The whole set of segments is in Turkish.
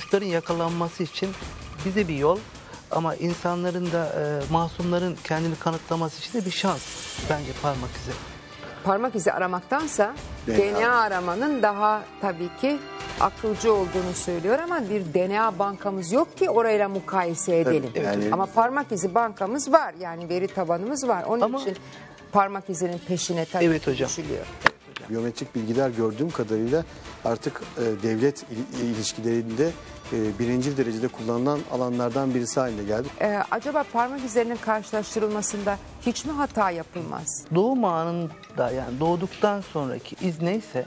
suçların yakalanması için bize bir yol ama insanların da e, masumların kendini kanıtlaması için de bir şans bence parmak izi. Parmak izi aramaktansa DNA, DNA aramanın daha tabii ki akılcı olduğunu söylüyor ama bir DNA bankamız yok ki orayla mukayese edelim. Tabii, yani... Ama parmak izi bankamız var yani veri tabanımız var. Onun ama... için parmak izinin peşine tabii evet, hocam. düşülüyor biyometrik bilgiler gördüğüm kadarıyla artık e, devlet e, ilişkilerinde e, birinci derecede kullanılan alanlardan birisi haline geldi. Ee, acaba parmak izlerinin karşılaştırılmasında hiç mi hata yapılmaz? Doğum anında yani doğduktan sonraki iz neyse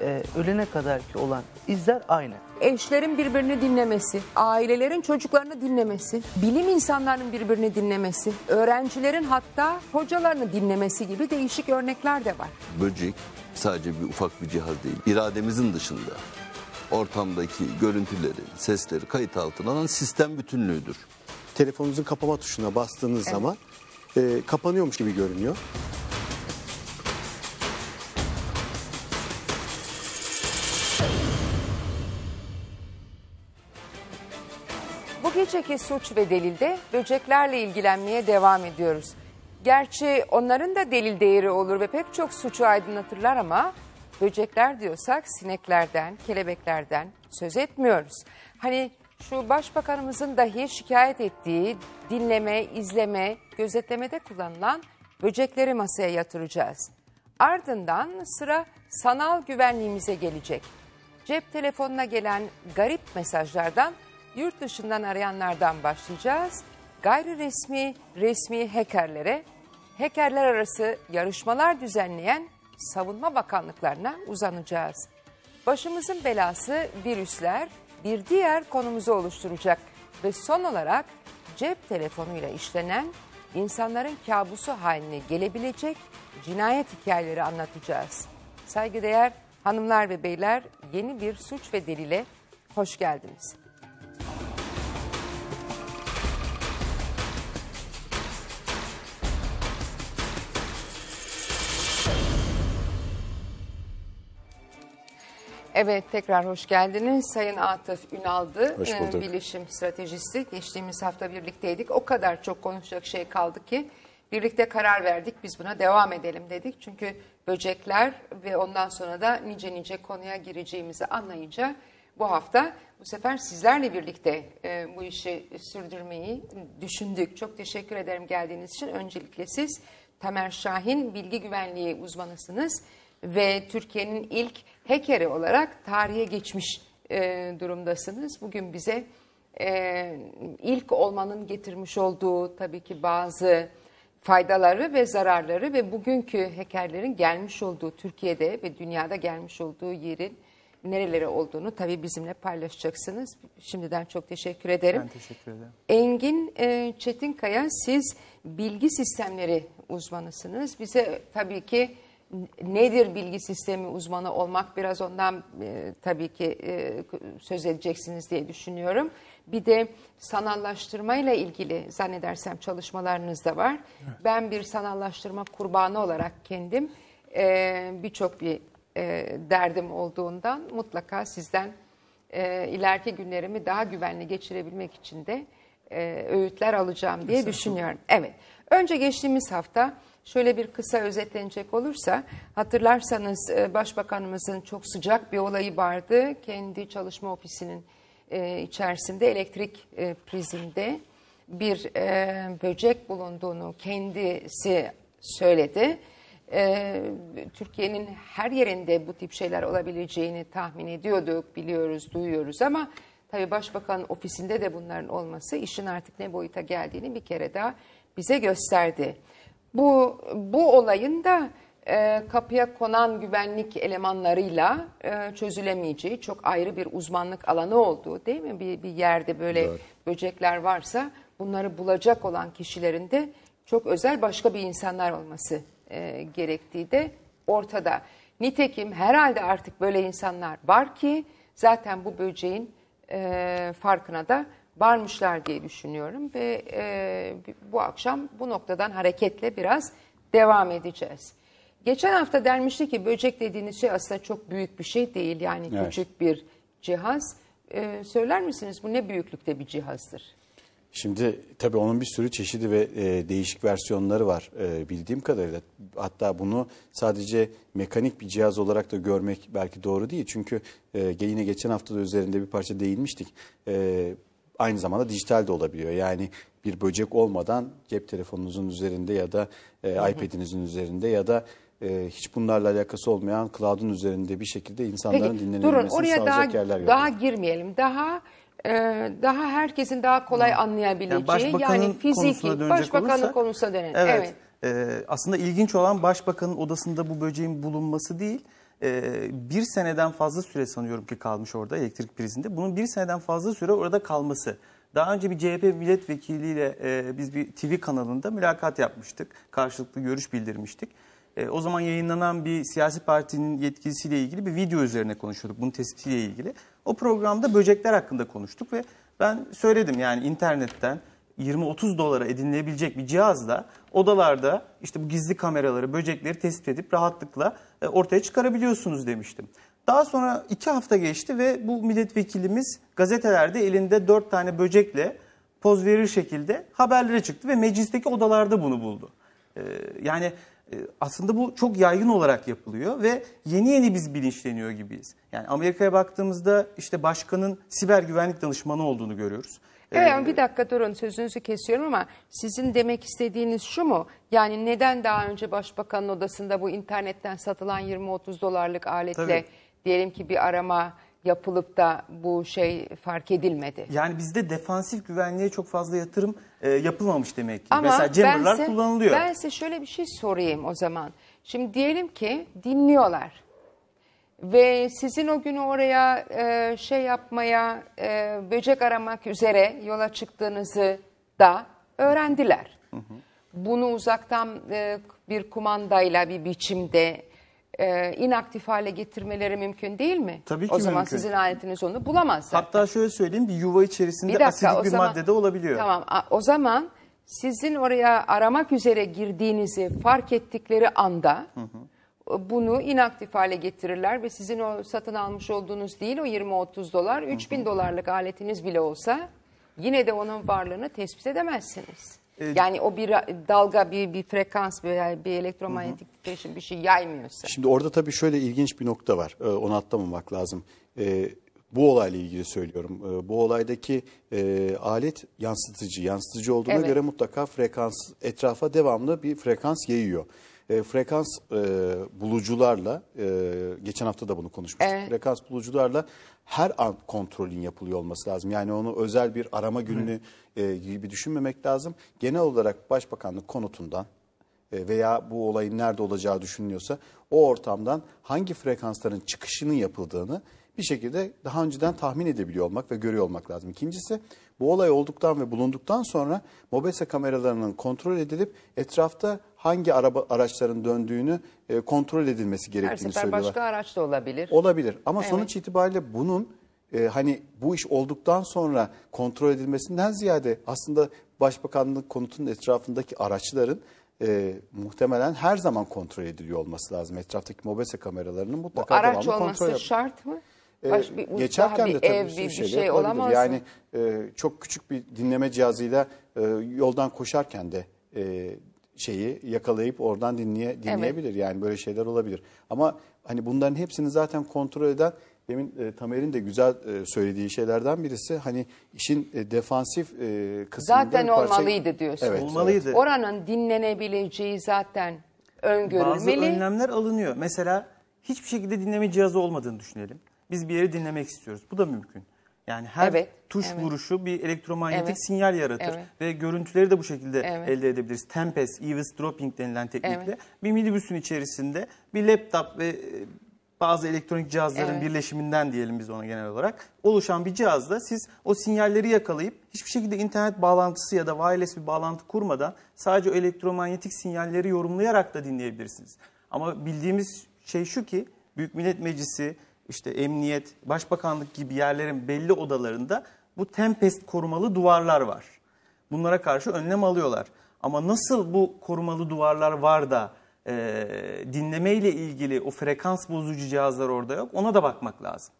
e, ölene kadarki olan izler aynı. Eşlerin birbirini dinlemesi, ailelerin çocuklarını dinlemesi, bilim insanlarının birbirini dinlemesi, öğrencilerin hatta hocalarını dinlemesi gibi değişik örnekler de var. Böcek, Sadece bir ufak bir cihaz değil. İrademizin dışında ortamdaki görüntüleri, sesleri kayıt altına alan sistem bütünlüğüdür. Telefonunuzun kapama tuşuna bastığınız evet. zaman e, kapanıyormuş gibi görünüyor. Bu geceki suç ve delilde böceklerle ilgilenmeye devam ediyoruz. Gerçi onların da delil değeri olur ve pek çok suçu aydınlatırlar ama böcekler diyorsak sineklerden, kelebeklerden söz etmiyoruz. Hani şu başbakanımızın dahi şikayet ettiği dinleme, izleme, gözetlemede kullanılan böcekleri masaya yatıracağız. Ardından sıra sanal güvenliğimize gelecek. Cep telefonuna gelen garip mesajlardan yurt dışından arayanlardan başlayacağız. Gayri resmi, resmi hackerlere hackerler arası yarışmalar düzenleyen savunma bakanlıklarına uzanacağız. Başımızın belası virüsler bir diğer konumuzu oluşturacak ve son olarak cep telefonuyla işlenen insanların kabusu haline gelebilecek cinayet hikayeleri anlatacağız. Saygıdeğer hanımlar ve beyler yeni bir suç ve delile hoş geldiniz. Evet tekrar hoş geldiniz. Sayın Atıf Ünaldı, hoş ee, bulduk. bilişim stratejisi. Geçtiğimiz hafta birlikteydik. O kadar çok konuşacak şey kaldı ki birlikte karar verdik biz buna devam edelim dedik. Çünkü böcekler ve ondan sonra da nice nice konuya gireceğimizi anlayınca bu hafta bu sefer sizlerle birlikte e, bu işi sürdürmeyi düşündük. Çok teşekkür ederim geldiğiniz için. Öncelikle siz Tamer Şahin bilgi güvenliği uzmanısınız ve Türkiye'nin ilk hackeri olarak tarihe geçmiş e, durumdasınız. Bugün bize e, ilk olmanın getirmiş olduğu tabii ki bazı faydaları ve zararları ve bugünkü hackerlerin gelmiş olduğu Türkiye'de ve dünyada gelmiş olduğu yerin nerelere olduğunu tabii bizimle paylaşacaksınız. Şimdiden çok teşekkür ederim. Ben teşekkür ederim. Engin e, Çetinkaya siz bilgi sistemleri uzmanısınız. Bize tabii ki nedir bilgi sistemi uzmanı olmak biraz ondan e, tabii ki e, söz edeceksiniz diye düşünüyorum. Bir de sanallaştırma ile ilgili zannedersem çalışmalarınız da var. Evet. Ben bir sanallaştırma kurbanı olarak kendim e, birçok bir e, derdim olduğundan mutlaka sizden e, ileriki günlerimi daha güvenli geçirebilmek için de e, öğütler alacağım diye Kesinlikle. düşünüyorum. Evet. Önce geçtiğimiz hafta Şöyle bir kısa özetlenecek olursa hatırlarsanız e, başbakanımızın çok sıcak bir olayı vardı. Kendi çalışma ofisinin e, içerisinde elektrik e, prizinde bir böcek bulunduğunu kendisi söyledi. Türkiye'nin her yerinde bu tip şeyler olabileceğini tahmin ediyorduk, biliyoruz, duyuyoruz ama tabii Başbakan ofisinde de bunların olması işin artık ne boyuta geldiğini bir kere daha bize gösterdi. Bu, bu olayın da e, kapıya konan güvenlik elemanlarıyla e, çözülemeyeceği çok ayrı bir uzmanlık alanı olduğu değil mi? Bir, bir yerde böyle evet. böcekler varsa bunları bulacak olan kişilerin de çok özel başka bir insanlar olması e, gerektiği de ortada. Nitekim herhalde artık böyle insanlar var ki zaten bu böceğin e, farkına da varmışlar diye düşünüyorum ve e, bu akşam bu noktadan hareketle biraz devam edeceğiz. Geçen hafta dermişti ki böcek dediğiniz şey aslında çok büyük bir şey değil yani evet. küçük bir cihaz. E, söyler misiniz bu ne büyüklükte bir cihazdır? Şimdi tabii onun bir sürü çeşidi ve e, değişik versiyonları var e, bildiğim kadarıyla. Hatta bunu sadece mekanik bir cihaz olarak da görmek belki doğru değil. Çünkü e, yine geçen hafta da üzerinde bir parça değinmiştik. E, aynı zamanda dijital de olabiliyor. Yani bir böcek olmadan cep telefonunuzun üzerinde ya da e, iPad'inizin üzerinde ya da e, hiç bunlarla alakası olmayan cloud'un üzerinde bir şekilde insanların Peki, dinlenilmesini durun, oraya daha, yerler görüyorum. Daha girmeyelim. Daha e, daha herkesin daha kolay hmm. anlayabileceği yani, yani fiziki başbakanın olursa, konusuna dönelim. Evet. evet. E, aslında ilginç olan başbakanın odasında bu böceğin bulunması değil e, bir seneden fazla süre sanıyorum ki kalmış orada elektrik prizinde. Bunun bir seneden fazla süre orada kalması. Daha önce bir CHP milletvekiliyle e, biz bir TV kanalında mülakat yapmıştık. Karşılıklı görüş bildirmiştik. E, o zaman yayınlanan bir siyasi partinin yetkilisiyle ilgili bir video üzerine konuşuyorduk. Bunun tespitiyle ilgili. O programda böcekler hakkında konuştuk ve ben söyledim yani internetten 20-30 dolara edinilebilecek bir cihazla odalarda işte bu gizli kameraları, böcekleri tespit edip rahatlıkla e, ortaya çıkarabiliyorsunuz demiştim. Daha sonra iki hafta geçti ve bu milletvekilimiz gazetelerde elinde dört tane böcekle poz verir şekilde haberlere çıktı ve meclisteki odalarda bunu buldu. Ee, yani e, aslında bu çok yaygın olarak yapılıyor ve yeni yeni biz bilinçleniyor gibiyiz. Yani Amerika'ya baktığımızda işte başkanın siber güvenlik danışmanı olduğunu görüyoruz. Evet ama ee, bir dakika durun sözünüzü kesiyorum ama sizin demek istediğiniz şu mu? Yani neden daha önce başbakanın odasında bu internetten satılan 20-30 dolarlık aletle Tabii. diyelim ki bir arama yapılıp da bu şey fark edilmedi? Yani bizde defansif güvenliğe çok fazla yatırım e, yapılmamış demek ki. Ama Mesela jammerlar kullanılıyor. Ben size şöyle bir şey sorayım o zaman. Şimdi diyelim ki dinliyorlar ve sizin o günü oraya e, şey yapmaya, e, böcek aramak üzere yola çıktığınızı da öğrendiler. Hı hı. Bunu uzaktan e, bir kumandayla bir biçimde e, inaktif hale getirmeleri mümkün değil mi? Tabii ki O zaman mümkün. sizin aletiniz onu bulamaz zaten. Hatta şöyle söyleyeyim bir yuva içerisinde bir dakika, asidik bir zaman, maddede olabiliyor. Tamam o zaman sizin oraya aramak üzere girdiğinizi fark ettikleri anda... Hı hı bunu inaktif hale getirirler ve sizin o satın almış olduğunuz değil o 20-30 dolar 3000 dolarlık aletiniz bile olsa yine de onun varlığını tespit edemezsiniz. Ee, yani o bir dalga, bir, bir frekans, bir, bir elektromanyetik titreşim bir şey yaymıyorsa. Şimdi orada tabii şöyle ilginç bir nokta var. Ee, onu atlamamak lazım. Ee, bu olayla ilgili söylüyorum. Ee, bu olaydaki e, alet yansıtıcı. Yansıtıcı olduğuna evet. göre mutlaka frekans etrafa devamlı bir frekans yayıyor e, frekans e, bulucularla e, geçen hafta da bunu konuşmuştuk. Evet. Frekans bulucularla her an kontrolün yapılıyor olması lazım. Yani onu özel bir arama gününü e, gibi düşünmemek lazım. Genel olarak Başbakanlık konutundan e, veya bu olayın nerede olacağı düşünülüyorsa o ortamdan hangi frekansların çıkışının yapıldığını bir şekilde daha önceden tahmin edebiliyor olmak ve görüyor olmak lazım. İkincisi bu olay olduktan ve bulunduktan sonra mobese kameralarının kontrol edilip etrafta hangi araba araçların döndüğünü e, kontrol edilmesi gerektiğini Her sefer söylüyorlar. başka araç da olabilir. Olabilir ama Evet. sonuç itibariyle bunun e, hani bu iş olduktan sonra kontrol edilmesinden ziyade aslında başbakanlık konutunun etrafındaki araçların e, muhtemelen her zaman kontrol ediliyor olması lazım. Etraftaki mobese kameralarının mutlaka araç devamlı kontrol olması şart mı? E, Baş- bir- geçerken de tabii bir sürü şeyler şey yapılabilir. Yani e, çok küçük bir dinleme cihazıyla e, yoldan koşarken de e, şeyi yakalayıp oradan dinleye, dinleyebilir. Evet. Yani böyle şeyler olabilir. Ama hani bunların hepsini zaten kontrol eden demin e, Tamer'in de güzel e, söylediği şeylerden birisi hani işin e, defansif e, kısmında zaten parça... olmalıydı diyorsun. Evet, olmalıydı. Evet. Oranın dinlenebileceği zaten öngörülmeli. Bazı önlemler alınıyor. Mesela hiçbir şekilde dinleme cihazı olmadığını düşünelim. Biz bir yeri dinlemek istiyoruz. Bu da mümkün. Yani her evet, tuş evet. vuruşu bir elektromanyetik evet. sinyal yaratır evet. ve görüntüleri de bu şekilde evet. elde edebiliriz. Tempest, Eavesdropping denilen teknikle evet. bir minibüsün içerisinde bir laptop ve e, bazı elektronik cihazların evet. birleşiminden diyelim biz ona genel olarak oluşan bir cihazla siz o sinyalleri yakalayıp hiçbir şekilde internet bağlantısı ya da wireless bir bağlantı kurmadan sadece o elektromanyetik sinyalleri yorumlayarak da dinleyebilirsiniz. Ama bildiğimiz şey şu ki Büyük Millet Meclisi işte emniyet, başbakanlık gibi yerlerin belli odalarında bu tempest korumalı duvarlar var. Bunlara karşı önlem alıyorlar. Ama nasıl bu korumalı duvarlar var da e, dinleme ile ilgili o frekans bozucu cihazlar orada yok ona da bakmak lazım.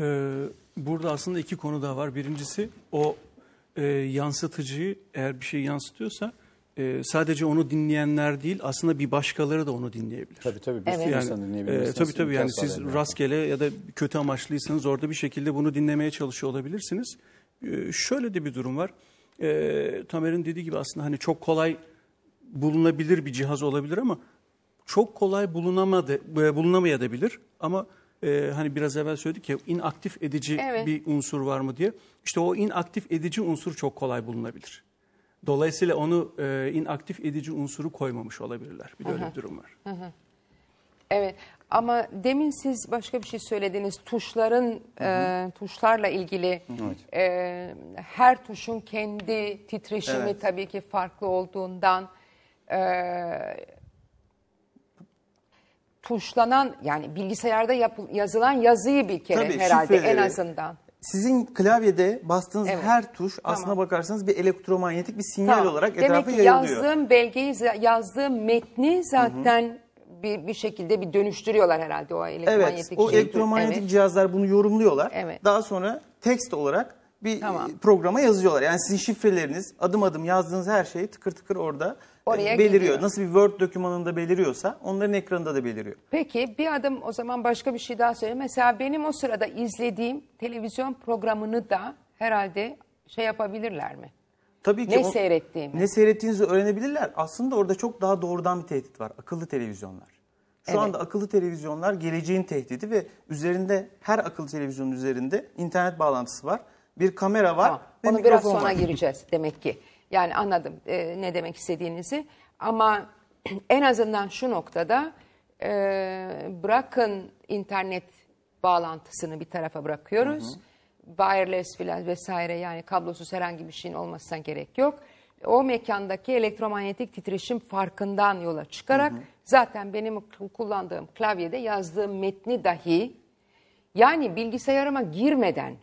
Ee, burada aslında iki konu daha var. Birincisi o e, yansıtıcıyı eğer bir şey yansıtıyorsa e, sadece onu dinleyenler değil aslında bir başkaları da onu dinleyebilir. Tabii tabii bir evet. yani, insan dinleyebilirsiniz. E, tabii tabii yani siz yani. rastgele ya da kötü amaçlıysanız orada bir şekilde bunu dinlemeye çalışıyor olabilirsiniz. E, şöyle de bir durum var. E, Tamer'in dediği gibi aslında hani çok kolay bulunabilir bir cihaz olabilir ama çok kolay bulunamadı e, bulunamayabilir ama e, hani biraz evvel söyledik ya inaktif edici evet. bir unsur var mı diye. İşte o inaktif edici unsur çok kolay bulunabilir. Dolayısıyla onu e, inaktif edici unsuru koymamış olabilirler. Bir de öyle bir durum var. Evet ama demin siz başka bir şey söylediniz. Tuşların, E, tuşlarla ilgili evet. e, her tuşun kendi titreşimi evet. tabii ki farklı olduğundan e, tuşlanan yani bilgisayarda yapı, yazılan yazıyı bir kere tabii, herhalde şifreleri, en azından. Sizin klavyede bastığınız Evet. her tuş aslına bakarsanız bir elektromanyetik bir sinyal Tamam. olarak Demek etrafa ki yayılıyor. yazdığım belgeyi, yazdığım metni zaten bir, bir şekilde bir dönüştürüyorlar herhalde o elektromanyetik Evet, o şeyi. elektromanyetik Evet. cihazlar bunu yorumluyorlar. Evet. Daha sonra tekst olarak bir Tamam. programa yazıyorlar. Yani sizin şifreleriniz, adım adım yazdığınız her şey tıkır tıkır orada Oraya e, beliriyor. Gidiyor. Nasıl bir Word dokümanında beliriyorsa onların ekranında da beliriyor. Peki bir adım o zaman başka bir şey daha söyleyeyim. Mesela benim o sırada izlediğim televizyon programını da herhalde şey yapabilirler mi? Tabii ki. Ne seyrettiğimi. Ne seyrettiğinizi öğrenebilirler. Aslında orada çok daha doğrudan bir tehdit var. Akıllı televizyonlar. Şu evet. anda akıllı televizyonlar geleceğin tehdidi ve üzerinde her akıllı televizyonun üzerinde internet bağlantısı var. Bir kamera var tamam. ve Onu mikrofon biraz sonra var. gireceğiz demek ki. Yani anladım e, ne demek istediğinizi. Ama en azından şu noktada e, bırakın internet bağlantısını bir tarafa bırakıyoruz. Hı hı. Wireless filan vesaire yani kablosuz herhangi bir şeyin olmasına gerek yok. O mekandaki elektromanyetik titreşim farkından yola çıkarak hı hı. zaten benim kullandığım klavyede yazdığım metni dahi yani bilgisayarıma girmeden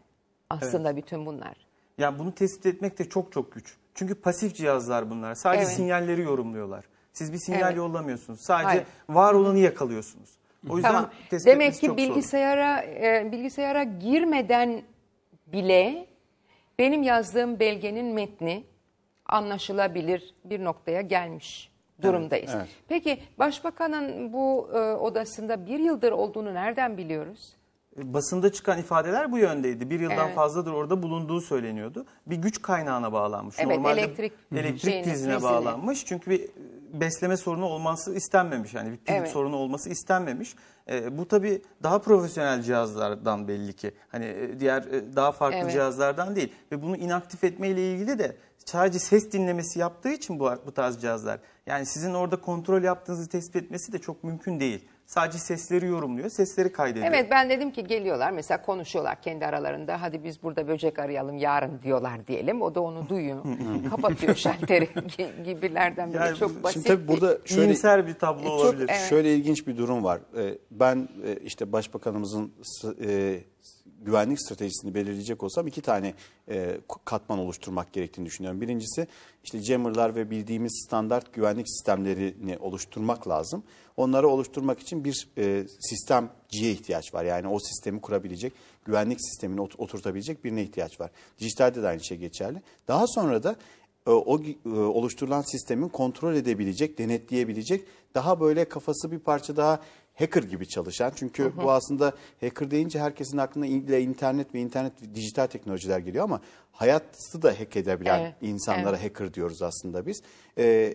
aslında evet. bütün bunlar. Yani bunu tespit etmek de çok çok güç. Çünkü pasif cihazlar bunlar. Sadece Evet. sinyalleri yorumluyorlar. Siz bir sinyal Evet. yollamıyorsunuz. Sadece Hayır. var olanı yakalıyorsunuz. O yüzden Tamam. tespit Demek ki çok bilgisayara e, bilgisayara girmeden bile benim yazdığım belgenin metni anlaşılabilir bir noktaya gelmiş durumdayız. evet. Peki Başbakan'ın bu e, odasında bir yıldır olduğunu nereden biliyoruz? basında çıkan ifadeler bu yöndeydi. Bir yıldan evet. fazladır orada bulunduğu söyleniyordu. Bir güç kaynağına bağlanmış. Evet, Normalde elektrik, elektrik dizine bağlanmış. Çünkü bir e, besleme sorunu olması istenmemiş. Yani bir pil evet. sorunu olması istenmemiş. E, bu tabii daha profesyonel cihazlardan belli ki. Hani e, diğer e, daha farklı evet. cihazlardan değil. Ve bunu inaktif etmeyle ilgili de sadece ses dinlemesi yaptığı için bu, bu tarz cihazlar. Yani sizin orada kontrol yaptığınızı tespit etmesi de çok mümkün değil. Sadece sesleri yorumluyor, sesleri kaydediyor. Evet ben dedim ki geliyorlar mesela konuşuyorlar kendi aralarında. Hadi biz burada böcek arayalım yarın diyorlar diyelim. O da onu duyuyor. Kapatıyor şalteri gibilerden böyle çok basit. Şimdi tabii burada şöyle İyimser bir tablo e, olabilir. evet. şöyle ilginç bir durum var. E, ben e, işte başbakanımızın güvenlik stratejisini belirleyecek olsam iki tane e, katman oluşturmak gerektiğini düşünüyorum. Birincisi işte jammerlar ve bildiğimiz standart güvenlik sistemlerini oluşturmak lazım. Onları oluşturmak için bir e, sistemciye ihtiyaç var. Yani o sistemi kurabilecek, güvenlik sistemini ot oturtabilecek birine ihtiyaç var. Dijitalde de aynı şey geçerli. Daha sonra da e, o e, oluşturulan sistemin kontrol edebilecek, denetleyebilecek, daha böyle kafası bir parça daha hacker gibi çalışan. Çünkü hı hı. bu aslında hacker deyince herkesin aklına internet ve internet dijital teknolojiler geliyor ama hayatı da hack edebilen evet. insanlara evet. hacker diyoruz aslında biz. Ee,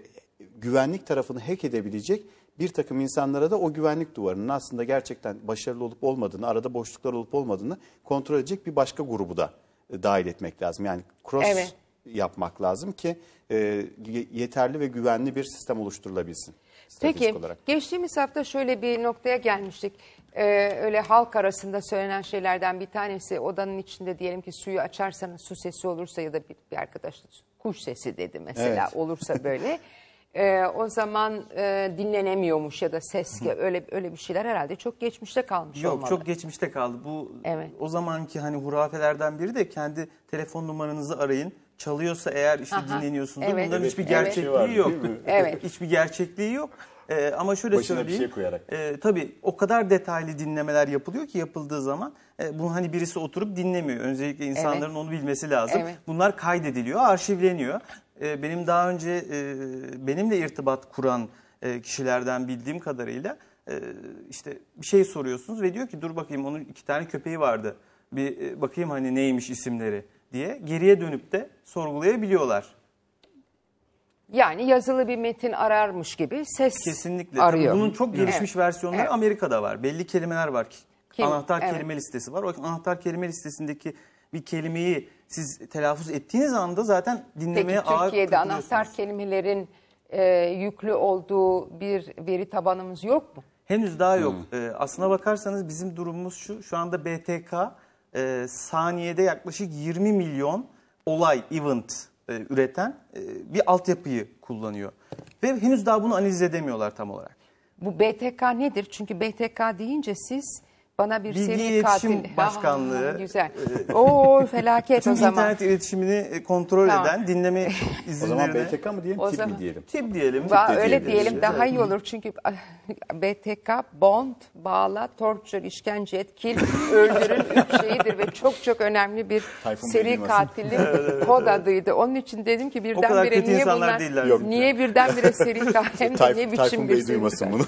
güvenlik tarafını hack edebilecek bir takım insanlara da o güvenlik duvarının aslında gerçekten başarılı olup olmadığını, arada boşluklar olup olmadığını kontrol edecek bir başka grubu da e, dahil etmek lazım. Yani cross evet. yapmak lazım ki e, yeterli ve güvenli bir sistem oluşturulabilsin. Peki olarak. geçtiğimiz hafta şöyle bir noktaya gelmiştik. Ee, öyle halk arasında söylenen şeylerden bir tanesi odanın içinde diyelim ki suyu açarsanız su sesi olursa ya da bir, bir arkadaş kuş sesi dedi mesela evet. olursa böyle. Ee, o zaman e, dinlenemiyormuş ya da ses öyle öyle bir şeyler herhalde çok geçmişte kalmış Yok, olmalı. Yok çok geçmişte kaldı. Bu evet. o zamanki hani hurafelerden biri de kendi telefon numaranızı arayın çalıyorsa eğer işte Aha. dinleniyorsunuz. Evet. Bunların evet. hiçbir gerçekliği şey evet. yok. evet. Hiçbir gerçekliği yok. Ee, ama şöyle Başına söyleyeyim. bir şey koyarak. E, tabii o kadar detaylı dinlemeler yapılıyor ki yapıldığı zaman e, bunu hani birisi oturup dinlemiyor. Öncelikle insanların evet. onu bilmesi lazım. Evet. Bunlar kaydediliyor, arşivleniyor. E, benim daha önce e, benimle irtibat kuran e, kişilerden bildiğim kadarıyla e, işte bir şey soruyorsunuz ve diyor ki dur bakayım onun iki tane köpeği vardı. Bir e, bakayım hani neymiş isimleri diye geriye dönüp de sorgulayabiliyorlar. Yani yazılı bir metin ararmış gibi ses Kesinlikle. Tabii arıyor. Bunun çok gelişmiş evet. versiyonları evet. Amerika'da var. Belli kelimeler var. Kim? Anahtar evet. kelime listesi var. O anahtar kelime listesindeki bir kelimeyi siz telaffuz ettiğiniz anda zaten dinlemeye Peki, ağır Türkiye'de anahtar kelimelerin e, yüklü olduğu bir veri tabanımız yok mu? Henüz daha yok. Hmm. E, aslına bakarsanız bizim durumumuz şu. Şu anda BTK e, saniyede yaklaşık 20 milyon olay, event e, üreten e, bir altyapıyı kullanıyor. Ve henüz daha bunu analiz edemiyorlar tam olarak. Bu BTK nedir? Çünkü BTK deyince siz bana bir Bilgi seri İletişim katil. Başkanlığı. Aha, güzel. E, Oo felaket o zaman. internet iletişimini e, kontrol Tamam. eden dinleme O zaman izinlerine BTK mı diyelim, O tip mi diyelim? tip diyelim. Va- de öyle diyebiliriz. diyelim daha iyi olur çünkü BTK, bond, bağla, torture, işkence Etkil, öldürün üç şeyidir ve çok çok önemli bir Tayfun seri bilmez. katilin kod adıydı. Onun için dedim ki O kadar birdenbire niye bunlar, değiller. Yok. niye birdenbire seri katil ne biçim Tayfun bir Bey duymasın bunu.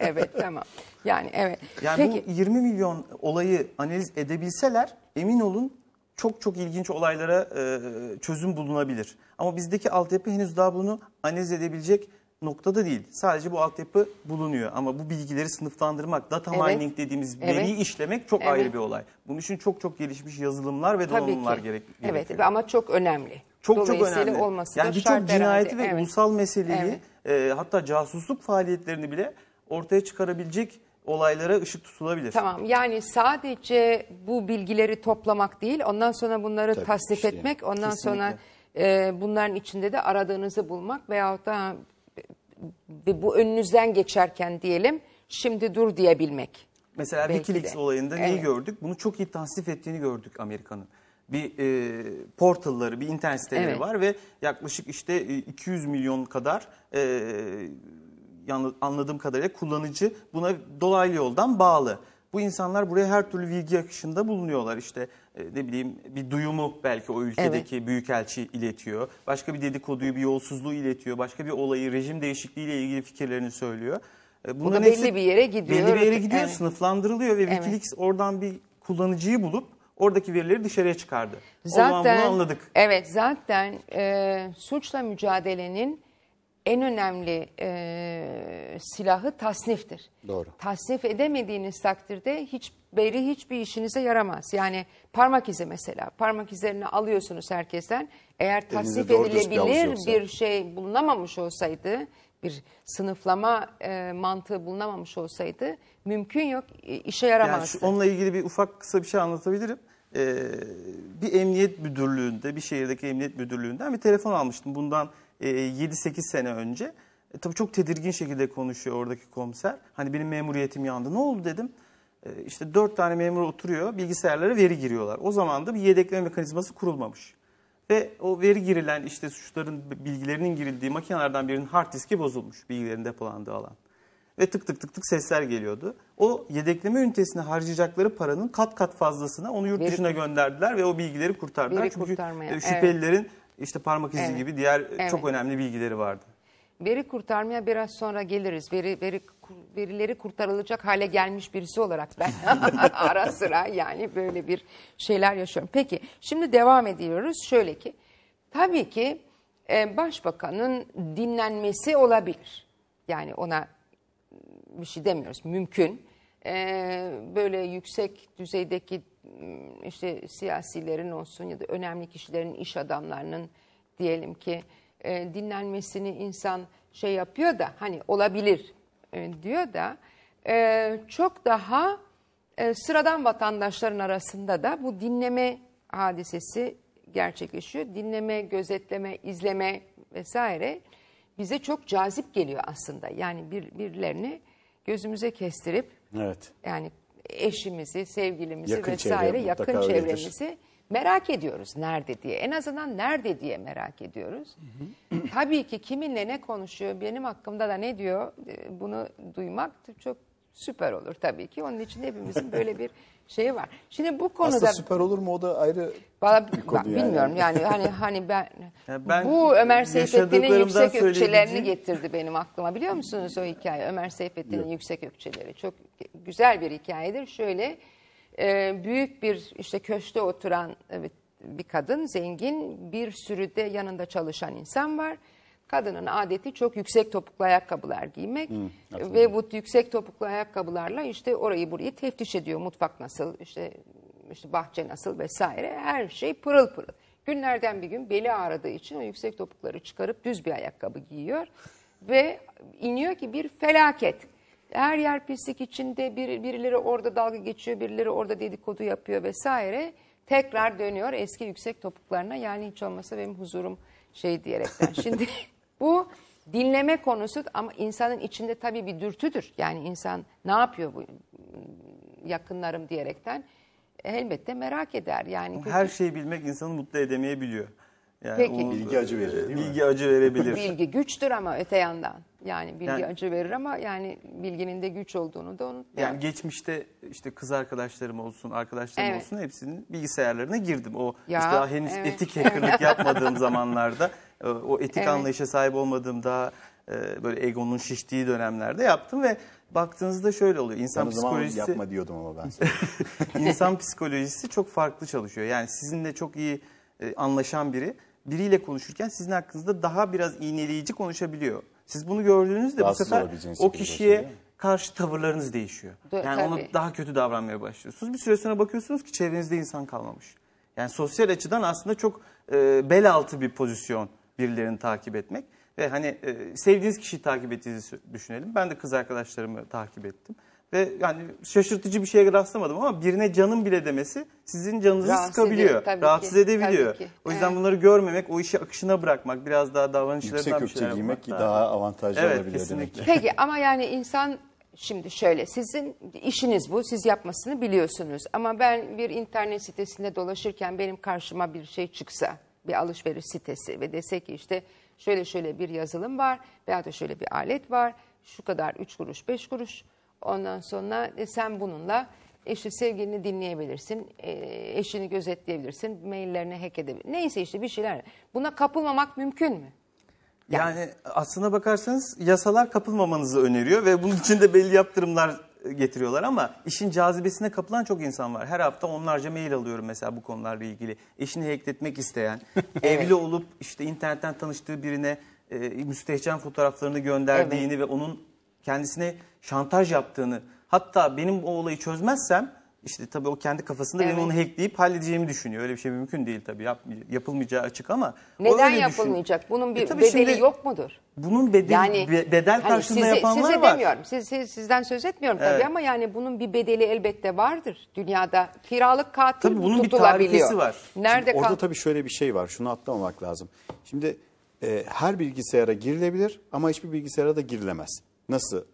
evet tamam. Yani evet. Yani Peki. bu 20 milyon olayı analiz edebilseler emin olun çok çok ilginç olaylara e, çözüm bulunabilir. Ama bizdeki altyapı henüz daha bunu analiz edebilecek noktada değil. Sadece bu altyapı bulunuyor ama bu bilgileri sınıflandırmak, data evet. mining dediğimiz evet. veriyi işlemek çok evet. ayrı bir olay. Bunun için çok çok gelişmiş yazılımlar ve donanımlar gerek, gerekiyor. Evet ama çok önemli. Çok çok önemli. Olması yani birçok cinayeti ve evet. ulusal meseleyi evet. e, hatta casusluk faaliyetlerini bile ortaya çıkarabilecek olaylara ışık tutulabilir. Tamam yani sadece bu bilgileri toplamak değil ondan sonra bunları Tabii, tasdik işte, etmek ondan kesinlikle. sonra e, bunların içinde de aradığınızı bulmak veyahut da e, bu önünüzden geçerken diyelim şimdi dur diyebilmek. Mesela Wikileaks olayında evet. neyi gördük? Bunu çok iyi tasnif ettiğini gördük Amerika'nın. Bir e, portalları, bir internet siteleri evet. var ve yaklaşık işte 200 e, milyon kadar e, anladığım kadarıyla kullanıcı buna dolaylı yoldan bağlı. Bu insanlar buraya her türlü bilgi akışında bulunuyorlar. İşte e, ne bileyim bir duyumu belki o ülkedeki evet. büyükelçi iletiyor. Başka bir dedikoduyu, bir yolsuzluğu iletiyor. Başka bir olayı, rejim değişikliğiyle ilgili fikirlerini söylüyor. E, bunların Bu da belli bir yere gidiyor. Belli bir yere gidiyor, evet. sınıflandırılıyor ve evet. Wikileaks oradan bir kullanıcıyı bulup oradaki verileri dışarıya çıkardı. Zaten, o zaman bunu anladık. Evet, zaten e, suçla mücadelenin en önemli e, silahı tasniftir. Doğru. Tasnif edemediğiniz takdirde hiç beri hiçbir işinize yaramaz. Yani parmak izi mesela. Parmak izlerini alıyorsunuz herkesten. Eğer tasnif edilebilir bir şey bulunamamış olsaydı, bir sınıflama e, mantığı bulunamamış olsaydı mümkün yok işe yaramazdı. Yani şu, onunla ilgili bir ufak kısa bir şey anlatabilirim. Ee, bir emniyet müdürlüğünde, bir şehirdeki emniyet müdürlüğünden bir telefon almıştım. Bundan 7-8 e, sene önce. E, tabii çok tedirgin şekilde konuşuyor oradaki komiser. Hani benim memuriyetim yandı. Ne oldu dedim. E, işte 4 tane memur oturuyor. Bilgisayarlara veri giriyorlar. O zaman da bir yedekleme mekanizması kurulmamış. Ve o veri girilen işte suçların bilgilerinin girildiği makinelerden birinin hard diski bozulmuş. Bilgilerin depolandığı alan. Ve tık tık tık tık sesler geliyordu. O yedekleme ünitesine harcayacakları paranın kat kat fazlasına onu yurt Veri, dışına gönderdiler ve o bilgileri kurtardılar. Çünkü e, kurtarmaya. şüphelilerin evet işte parmak izi evet. gibi diğer evet. çok önemli bilgileri vardı. Veri kurtarmaya biraz sonra geliriz. Veri, veri verileri kurtarılacak hale gelmiş birisi olarak ben ara sıra yani böyle bir şeyler yaşıyorum. Peki şimdi devam ediyoruz. Şöyle ki tabii ki e, başbakanın dinlenmesi olabilir. Yani ona bir şey demiyoruz. Mümkün. E, böyle yüksek düzeydeki işte siyasilerin olsun ya da önemli kişilerin, iş adamlarının diyelim ki e, dinlenmesini insan şey yapıyor da hani olabilir e, diyor da e, çok daha e, sıradan vatandaşların arasında da bu dinleme hadisesi gerçekleşiyor. Dinleme, gözetleme, izleme vesaire bize çok cazip geliyor aslında. Yani bir, birilerini gözümüze kestirip evet. yani eşimizi, sevgilimizi Yakın vesaire çevre, yakın çevremizi öyledir. merak ediyoruz nerede diye. En azından nerede diye merak ediyoruz. Hı hı. Tabii ki kiminle ne konuşuyor, benim hakkımda da ne diyor e, bunu duymak çok süper olur tabii ki. Onun için hepimizin böyle bir şeyi var. Şimdi bu konuda Aslında süper olur mu o da ayrı bana, bir konu ben, yani. Bilmiyorum yani hani hani ben, yani ben bu Ömer Seyfettin'in yüksek ökçelerini şey- getirdi benim aklıma. Biliyor musunuz o hikaye? Ömer Seyfettin'in yüksek ökçeleri. Çok güzel bir hikayedir. Şöyle e, büyük bir işte köşte oturan evet, bir kadın zengin bir sürü de yanında çalışan insan var Kadının adeti çok yüksek topuklu ayakkabılar giymek Hı, ve bu yüksek topuklu ayakkabılarla işte orayı burayı teftiş ediyor. Mutfak nasıl, işte, işte bahçe nasıl vesaire her şey pırıl pırıl. Günlerden bir gün beli ağrıdığı için o yüksek topukları çıkarıp düz bir ayakkabı giyiyor ve iniyor ki bir felaket. Her yer pislik içinde bir, birileri orada dalga geçiyor, birileri orada dedikodu yapıyor vesaire. Tekrar dönüyor eski yüksek topuklarına yani hiç olmasa benim huzurum şey diyerekten. Şimdi Bu dinleme konusu ama insanın içinde tabii bir dürtüdür. Yani insan ne yapıyor bu ıı, yakınlarım diyerekten elbette merak eder. Yani Her kötü... şeyi bilmek insanı mutlu edemeyebiliyor. Yani Peki. O, bilgi acı verir değil mi? Bilgi acı verebilir. bilgi güçtür ama öte yandan. Yani bilgi yani, acı verir ama yani bilginin de güç olduğunu da unutma. Yani geçmişte işte kız arkadaşlarım olsun, arkadaşlarım evet. olsun hepsinin bilgisayarlarına girdim. O ya, işte daha henüz evet. etik hackerlık yapmadığım zamanlarda ee, o etik evet. anlayışa sahip olmadığım daha e, böyle egonun şiştiği dönemlerde yaptım ve baktığınızda şöyle oluyor. İnsan ben psikolojisi yapma diyordum ama ben. insan psikolojisi çok farklı çalışıyor. Yani sizinle çok iyi e, anlaşan biri biriyle konuşurken sizin hakkınızda daha biraz iğneleyici konuşabiliyor. Siz bunu gördüğünüzde Rahatsız bu sefer o kişiye karşı tavırlarınız değişiyor. De, yani tabii. ona daha kötü davranmaya başlıyorsunuz. Bir süre sonra bakıyorsunuz ki çevrenizde insan kalmamış. Yani sosyal açıdan aslında çok e, bel altı bir pozisyon birilerini takip etmek. Ve hani e, sevdiğiniz kişiyi takip ettiğinizi düşünelim. Ben de kız arkadaşlarımı takip ettim. Ve yani şaşırtıcı bir şeye rastlamadım ama birine canım bile demesi sizin canınızı Rahatsız sıkabiliyor. Ediyor, rahatsız ki, edebiliyor. Ki. O yüzden evet. bunları görmemek, o işi akışına bırakmak, biraz daha davranışlarından Yüksek bir şeyler giymek daha, daha avantajlı evet, olabiliyor kesinlikle. demek ki. Peki ama yani insan şimdi şöyle sizin işiniz bu siz yapmasını biliyorsunuz ama ben bir internet sitesinde dolaşırken benim karşıma bir şey çıksa bir alışveriş sitesi ve dese ki işte şöyle şöyle bir yazılım var veya da şöyle bir alet var şu kadar 3 kuruş 5 kuruş ondan sonra e, sen bununla işte sevgilini dinleyebilirsin, e, eşini gözetleyebilirsin, maillerini hack edebilirsin. Neyse işte bir şeyler. Buna kapılmamak mümkün mü? Yani, yani aslına bakarsanız yasalar kapılmamanızı öneriyor ve bunun için de belli yaptırımlar getiriyorlar ama işin cazibesine kapılan çok insan var. Her hafta onlarca mail alıyorum mesela bu konularla ilgili. Eşini hackletmek isteyen, evli olup işte internetten tanıştığı birine e, müstehcen fotoğraflarını gönderdiğini ve onun kendisine şantaj yaptığını hatta benim o olayı çözmezsem işte tabii o kendi kafasında evet. ben onu hackleyip halledeceğimi düşünüyor. Öyle bir şey mümkün değil tabii. Yap, yapılmayacağı açık ama Neden yapılmayacak? Düşünüyor. Bunun e bir e bedeli şimdi, yok mudur? Bunun bedel yani, be, bedel hani karşılığında sizi, yapanlar size var. Demiyorum. Siz, siz, sizden söz etmiyorum tabii evet. ama yani bunun bir bedeli elbette vardır dünyada. Kiralık katil tabii bunun bir tarifesi var. Nerede şimdi orada tabii şöyle bir şey var. Şunu atlamamak lazım. Şimdi e, her bilgisayara girilebilir ama hiçbir bilgisayara da girilemez. Nasıl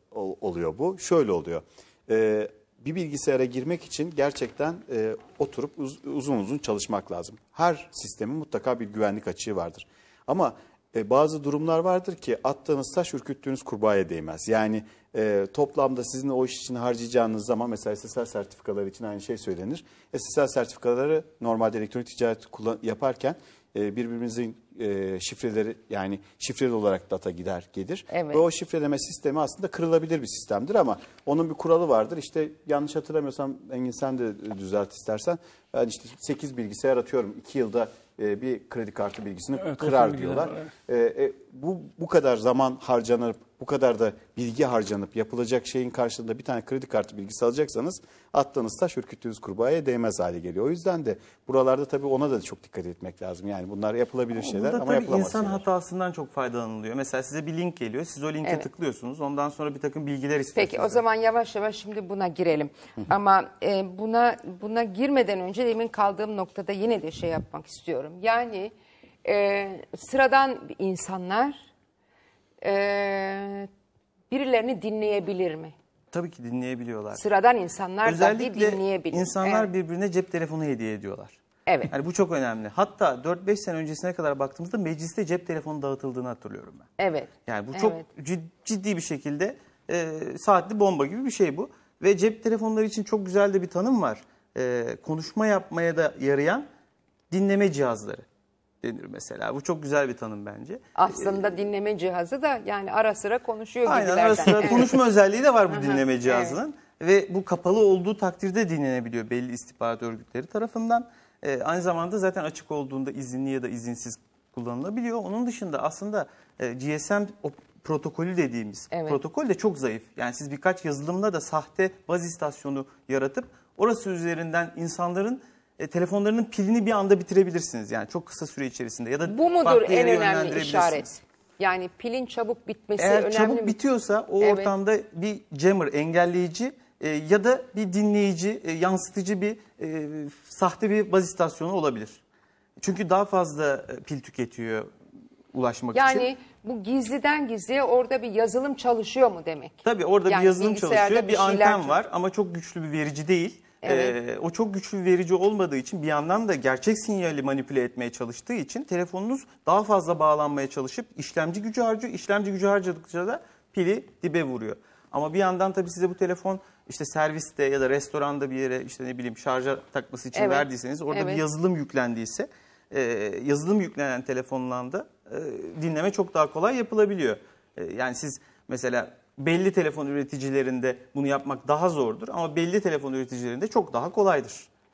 oluyor bu? Şöyle oluyor. E, bir bilgisayara girmek için gerçekten e, oturup uz, uzun uzun çalışmak lazım. Her sistemin mutlaka bir güvenlik açığı vardır. Ama e, bazı durumlar vardır ki attığınız taş ürküttüğünüz kurbağaya değmez. Yani e, toplamda sizin o iş için harcayacağınız zaman mesela SSL sertifikaları için aynı şey söylenir. SSL sertifikaları normalde elektronik ticaret kullan yaparken e, birbirimizin e, şifreleri yani şifreli olarak data gider gelir. Evet. Ve o şifreleme sistemi aslında kırılabilir bir sistemdir ama onun bir kuralı vardır. İşte yanlış hatırlamıyorsam Engin sen de düzelt istersen. Ben işte 8 bilgisayar atıyorum 2 yılda e, bir kredi kartı bilgisini evet, kırar diyorlar. evet bu bu kadar zaman harcanıp bu kadar da bilgi harcanıp yapılacak şeyin karşılığında bir tane kredi kartı bilgisi alacaksanız attığınız taş ürküttüğünüz kurbağaya değmez hale geliyor. O yüzden de buralarda tabii ona da çok dikkat etmek lazım. Yani bunlar yapılabilir ama şeyler ama yapılamaz. insan şeyler. hatasından çok faydalanılıyor. Mesela size bir link geliyor. Siz o linke evet. tıklıyorsunuz. Ondan sonra bir takım bilgiler istiyorsunuz. Peki o zaman yavaş yavaş şimdi buna girelim. ama e, buna buna girmeden önce demin kaldığım noktada yine de şey yapmak istiyorum. Yani e, sıradan insanlar e, birilerini dinleyebilir mi? Tabii ki dinleyebiliyorlar. Sıradan insanlar Özellikle dahi dinleyebilir. insanlar evet. birbirine cep telefonu hediye ediyorlar. Evet. Yani bu çok önemli. Hatta 4-5 sene öncesine kadar baktığımızda mecliste cep telefonu dağıtıldığını hatırlıyorum ben. Evet. Yani bu çok evet. ciddi bir şekilde e, saatli bomba gibi bir şey bu. Ve cep telefonları için çok güzel de bir tanım var. E, konuşma yapmaya da yarayan dinleme cihazları denir mesela. Bu çok güzel bir tanım bence. Aslında ee, dinleme cihazı da yani ara sıra konuşuyor aynen, gibilerden. Aynen ara sıra konuşma özelliği de var bu dinleme cihazının. Evet. Ve bu kapalı olduğu takdirde dinlenebiliyor belli istihbarat örgütleri tarafından. Ee, aynı zamanda zaten açık olduğunda izinli ya da izinsiz kullanılabiliyor. Onun dışında aslında e, GSM protokolü dediğimiz evet. protokol de çok zayıf. Yani siz birkaç yazılımla da sahte baz istasyonu yaratıp orası üzerinden insanların e, telefonlarının pilini bir anda bitirebilirsiniz. Yani çok kısa süre içerisinde ya da Bu mudur en önemli işaret? Yani pilin çabuk bitmesi Eğer önemli çabuk mi? bitiyorsa o Evet. ortamda bir jammer engelleyici e, ya da bir dinleyici, e, yansıtıcı bir e, sahte bir baz istasyonu olabilir. Çünkü daha fazla e, pil tüketiyor ulaşmak için. Yani bu gizliden gizliye orada bir yazılım çalışıyor mu demek? Tabii orada Yani bir yazılım çalışıyor, bir bir anten var ama çok güçlü bir verici değil. Evet. Ee, o çok güçlü verici olmadığı için bir yandan da gerçek sinyali manipüle etmeye çalıştığı için telefonunuz daha fazla bağlanmaya çalışıp işlemci gücü harcıyor. İşlemci gücü harcadıkça da pili dibe vuruyor. Ama bir yandan tabii size bu telefon işte serviste ya da restoranda bir yere işte ne bileyim şarja takması için evet. verdiyseniz orada evet. bir yazılım yüklendiyse e, yazılım yüklenen telefonla e, dinleme çok daha kolay yapılabiliyor. E, yani siz mesela belli telefon üreticilerinde bunu yapmak daha zordur ama belli telefon üreticilerinde çok daha kolaydır.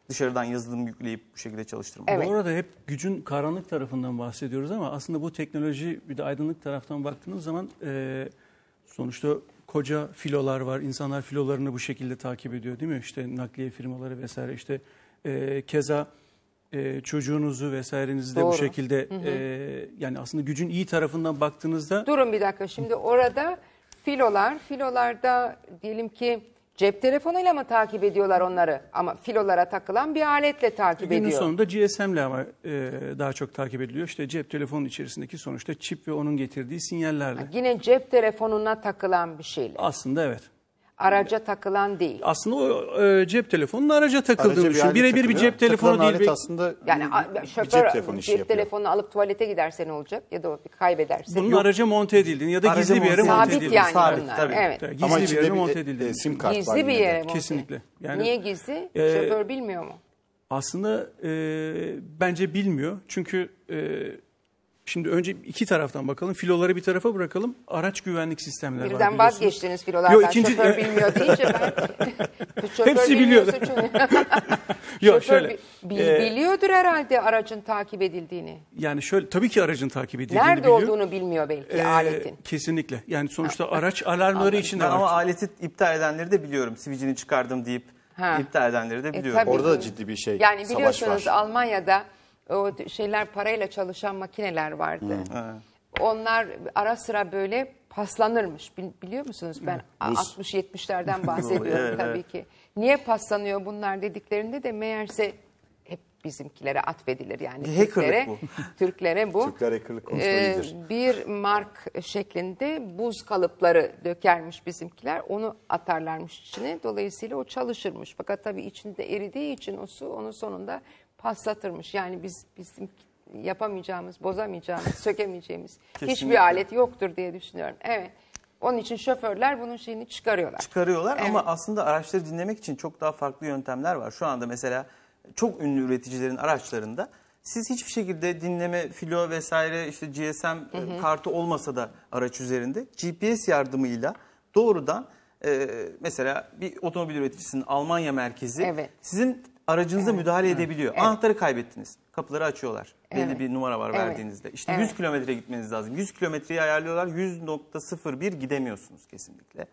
Dışarıdan yazılım yükleyip bu şekilde çalıştırmak. Evet. Bu arada hep gücün karanlık tarafından bahsediyoruz ama aslında bu teknoloji bir de aydınlık taraftan baktığınız zaman e, sonuçta koca filolar var. İnsanlar filolarını bu şekilde takip ediyor değil mi? İşte nakliye firmaları vesaire işte e, keza e, çocuğunuzu vesairenizi de Doğru. bu şekilde hı hı. E, yani aslında gücün iyi tarafından baktığınızda. Durun bir dakika şimdi orada filolar, filolarda diyelim ki cep telefonuyla mı takip ediyorlar onları? Ama filolara takılan bir aletle takip Günün ediyor. sonunda GSM'le ama e, daha çok takip ediliyor. İşte cep telefonun içerisindeki sonuçta çip ve onun getirdiği sinyallerle. Ha, Yine cep telefonuna takılan bir şeyle. Aslında evet. Araca takılan değil. Aslında o e, cep telefonunun araca takıldığını Araca düşün. Birebir bir takılıyor. cep telefonu değil. alet aslında Yani a- bir şoför cep telefonu işi yapıyor. alıp tuvalete giderse ne olacak? Ya da kaybederse. Bunun araca monte edildiğini ya da Araca gizli bir yere monte monte Sabit edildiğini. yani Sabit, tabii. Evet. Gizli bir yere monte bir e, edildiğini. e, sim kart var. Gizli bir yere monte. Kesinlikle. Yani- Niye gizli? Ee, Şoför bilmiyor mu? Aslında e, bence bilmiyor. Çünkü e, Şimdi önce iki taraftan bakalım. Filoları bir tarafa bırakalım. Araç güvenlik sistemleri Birden var Birden vazgeçtiniz filolardan. Yok, ikinci... Şoför bilmiyor deyince ben... şoför Hepsi biliyor. Yok şöyle. Bil, e... biliyordur herhalde aracın takip edildiğini. Yani şöyle tabii ki aracın takip edildiğini Nerede biliyor. Nerede olduğunu bilmiyor belki e, aletin. Kesinlikle. Yani sonuçta araç alarmları için var. Ama aleti iptal edenleri de biliyorum. Sivicini çıkardım deyip ha. iptal edenleri de e, biliyorum. E, Orada da ciddi bir şey. Yani biliyorsunuz Savaş var. Almanya'da o şeyler parayla çalışan makineler vardı. Onlar ara sıra böyle paslanırmış. biliyor musunuz? Ben a- Buz. 60-70'lerden bahsediyorum Evet, tabii ki. Niye paslanıyor bunlar dediklerinde de meğerse hep bizimkilere atfedilir yani Türklere. bu. Türklere bu. Türkler hackerlık Ee, bir mark şeklinde buz kalıpları dökermiş bizimkiler. Onu atarlarmış içine. Dolayısıyla o çalışırmış. Fakat tabii içinde eridiği için o su onun sonunda paslatırmış. Yani biz bizim yapamayacağımız, bozamayacağımız, sökemeyeceğimiz hiçbir alet yoktur diye düşünüyorum. Evet. Onun için şoförler bunun şeyini çıkarıyorlar. Çıkarıyorlar evet. ama aslında araçları dinlemek için çok daha farklı yöntemler var. Şu anda mesela çok ünlü üreticilerin araçlarında siz hiçbir şekilde dinleme, filo vesaire işte GSM hı e, hı. kartı olmasa da araç üzerinde GPS yardımıyla doğrudan e, mesela bir otomobil üreticisinin Almanya merkezi evet. sizin aracınıza evet, müdahale evet. edebiliyor. Evet. Anahtarı kaybettiniz. Kapıları açıyorlar. Evet. Belli bir numara var evet. verdiğinizde. İşte evet. 100 kilometre gitmeniz lazım. 100 kilometreyi ayarlıyorlar. 100.01 gidemiyorsunuz kesinlikle.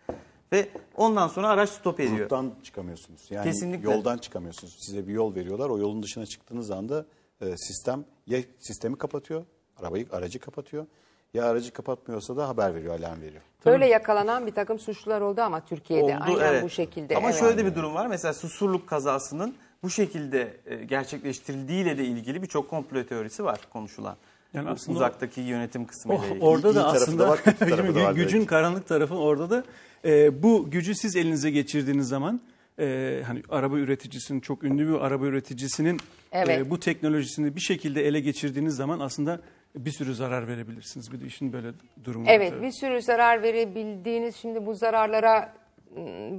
Ve ondan sonra araç stop ediyor. Yoldan çıkamıyorsunuz. Yani kesinlikle. yoldan çıkamıyorsunuz. Size bir yol veriyorlar. O yolun dışına çıktığınız anda e, sistem ya sistemi kapatıyor, arabayı aracı kapatıyor ya aracı kapatmıyorsa da haber veriyor, alarm veriyor. Böyle yakalanan bir takım suçlular oldu ama Türkiye'de oldu, aynen evet. bu şekilde. Ama evet. şöyle bir durum var. Mesela Susurluk kazasının bu şekilde e, gerçekleştirildiğiyle de ilgili birçok komplo teorisi var konuşulan. Yani aslında uzaktaki yönetim kısmı oh, ile orada da aslında var, tarafı gücün belki. karanlık tarafı orada da e, bu gücü siz elinize geçirdiğiniz zaman e, hani araba üreticisinin çok ünlü bir araba üreticisinin e, evet. e, bu teknolojisini bir şekilde ele geçirdiğiniz zaman aslında bir sürü zarar verebilirsiniz. Bir de işin böyle durumu. evet bir sürü zarar verebildiğiniz şimdi bu zararlara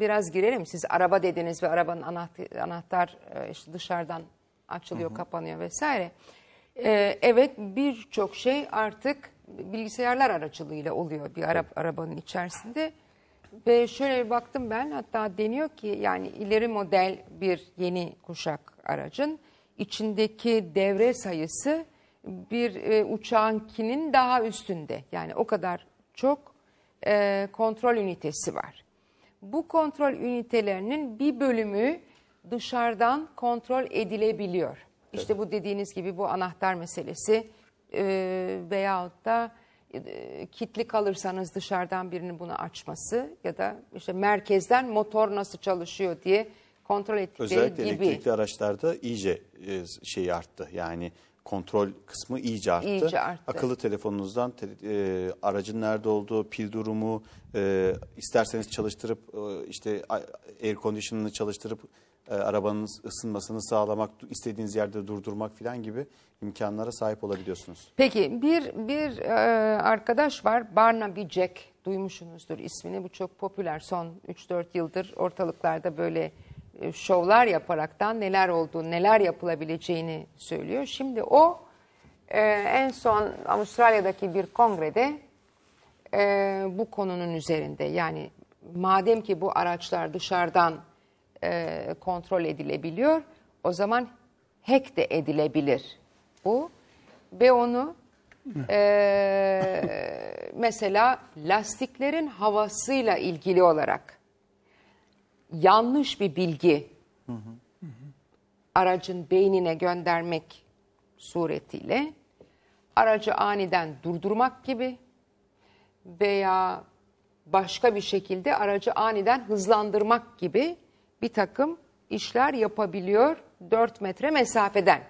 biraz girelim. Siz araba dediniz ve arabanın anahtar, anahtar e, işte dışarıdan açılıyor, hı hı. kapanıyor vesaire. Ee, evet birçok şey artık bilgisayarlar aracılığıyla oluyor bir ara, arabanın içerisinde. Ve şöyle bir baktım ben hatta deniyor ki yani ileri model bir yeni kuşak aracın içindeki devre sayısı bir e, uçağınkinin daha üstünde. Yani o kadar çok e, kontrol ünitesi var bu kontrol ünitelerinin bir bölümü dışarıdan kontrol edilebiliyor. Evet. İşte bu dediğiniz gibi bu anahtar meselesi e, veyahut da e, kitli kalırsanız dışarıdan birinin bunu açması ya da işte merkezden motor nasıl çalışıyor diye kontrol ettikleri Özellikle gibi. Özellikle elektrikli araçlarda iyice e, şey arttı. Yani kontrol kısmı iyice arttı. İyice arttı. Akıllı telefonunuzdan te, e, aracın nerede olduğu, pil durumu, e, isterseniz çalıştırıp e, işte air conditioning'ını çalıştırıp e, arabanın ısınmasını sağlamak, istediğiniz yerde durdurmak falan gibi imkanlara sahip olabiliyorsunuz. Peki bir bir e, arkadaş var Barnaby Jack duymuşsunuzdur ismini. Bu çok popüler son 3-4 yıldır ortalıklarda böyle e, şovlar yaparaktan neler olduğunu, neler yapılabileceğini söylüyor. Şimdi o e, en son Avustralya'daki bir kongrede e, bu konunun üzerinde yani madem ki bu araçlar dışarıdan kontrol edilebiliyor o zaman hack de edilebilir bu ve onu e, mesela lastiklerin havasıyla ilgili olarak yanlış bir bilgi aracın beynine göndermek suretiyle aracı aniden durdurmak gibi veya başka bir şekilde aracı aniden hızlandırmak gibi bir takım işler yapabiliyor 4 metre mesafeden.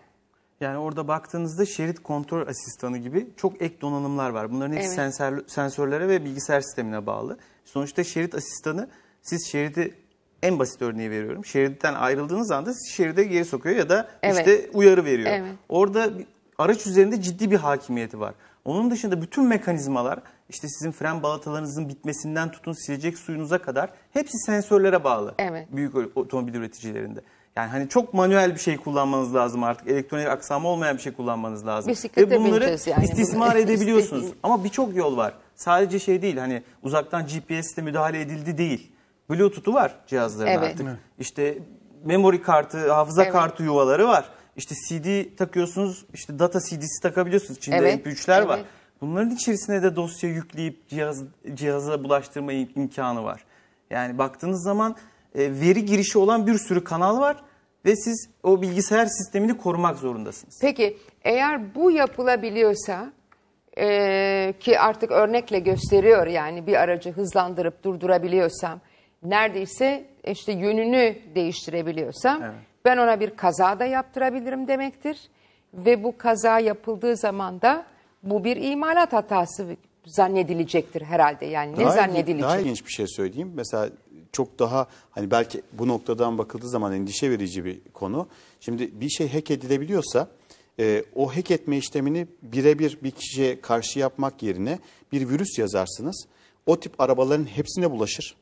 Yani orada baktığınızda şerit kontrol asistanı gibi çok ek donanımlar var. Bunların hepsi evet. sensör, sensörlere ve bilgisayar sistemine bağlı. Sonuçta şerit asistanı siz şeridi en basit örneği veriyorum. Şeritten ayrıldığınız anda sizi şeride geri sokuyor ya da evet. işte uyarı veriyor. Evet. Orada araç üzerinde ciddi bir hakimiyeti var. Onun dışında bütün mekanizmalar işte sizin fren balatalarınızın bitmesinden tutun silecek suyunuza kadar hepsi sensörlere bağlı. Evet. Büyük otomobil üreticilerinde. Yani hani çok manuel bir şey kullanmanız lazım artık. Elektronik aksamı olmayan bir şey kullanmanız lazım. Bisiklete Ve bunları yani. istismar edebiliyorsunuz. Ama birçok yol var. Sadece şey değil hani uzaktan GPS'te müdahale edildi değil. Bluetooth'u var cihazların evet. artık. Evet. İşte memory kartı, hafıza evet. kartı yuvaları var. İşte CD takıyorsunuz, işte data CD'si takabiliyorsunuz. İçinde evet. MP3'ler evet. var. Bunların içerisine de dosya yükleyip cihaz, cihaza bulaştırma imkanı var. Yani baktığınız zaman e, veri girişi olan bir sürü kanal var ve siz o bilgisayar sistemini korumak zorundasınız. Peki eğer bu yapılabiliyorsa e, ki artık örnekle gösteriyor yani bir aracı hızlandırıp durdurabiliyorsam neredeyse işte yönünü değiştirebiliyorsam evet. ben ona bir kaza da yaptırabilirim demektir. Ve bu kaza yapıldığı zaman da bu bir imalat hatası zannedilecektir herhalde. Yani ne zannedilecek? Daha ilginç bir şey söyleyeyim. Mesela çok daha hani belki bu noktadan bakıldığı zaman endişe verici bir konu. Şimdi bir şey hack edilebiliyorsa e, o hack etme işlemini birebir bir kişiye karşı yapmak yerine bir virüs yazarsınız. O tip arabaların hepsine bulaşır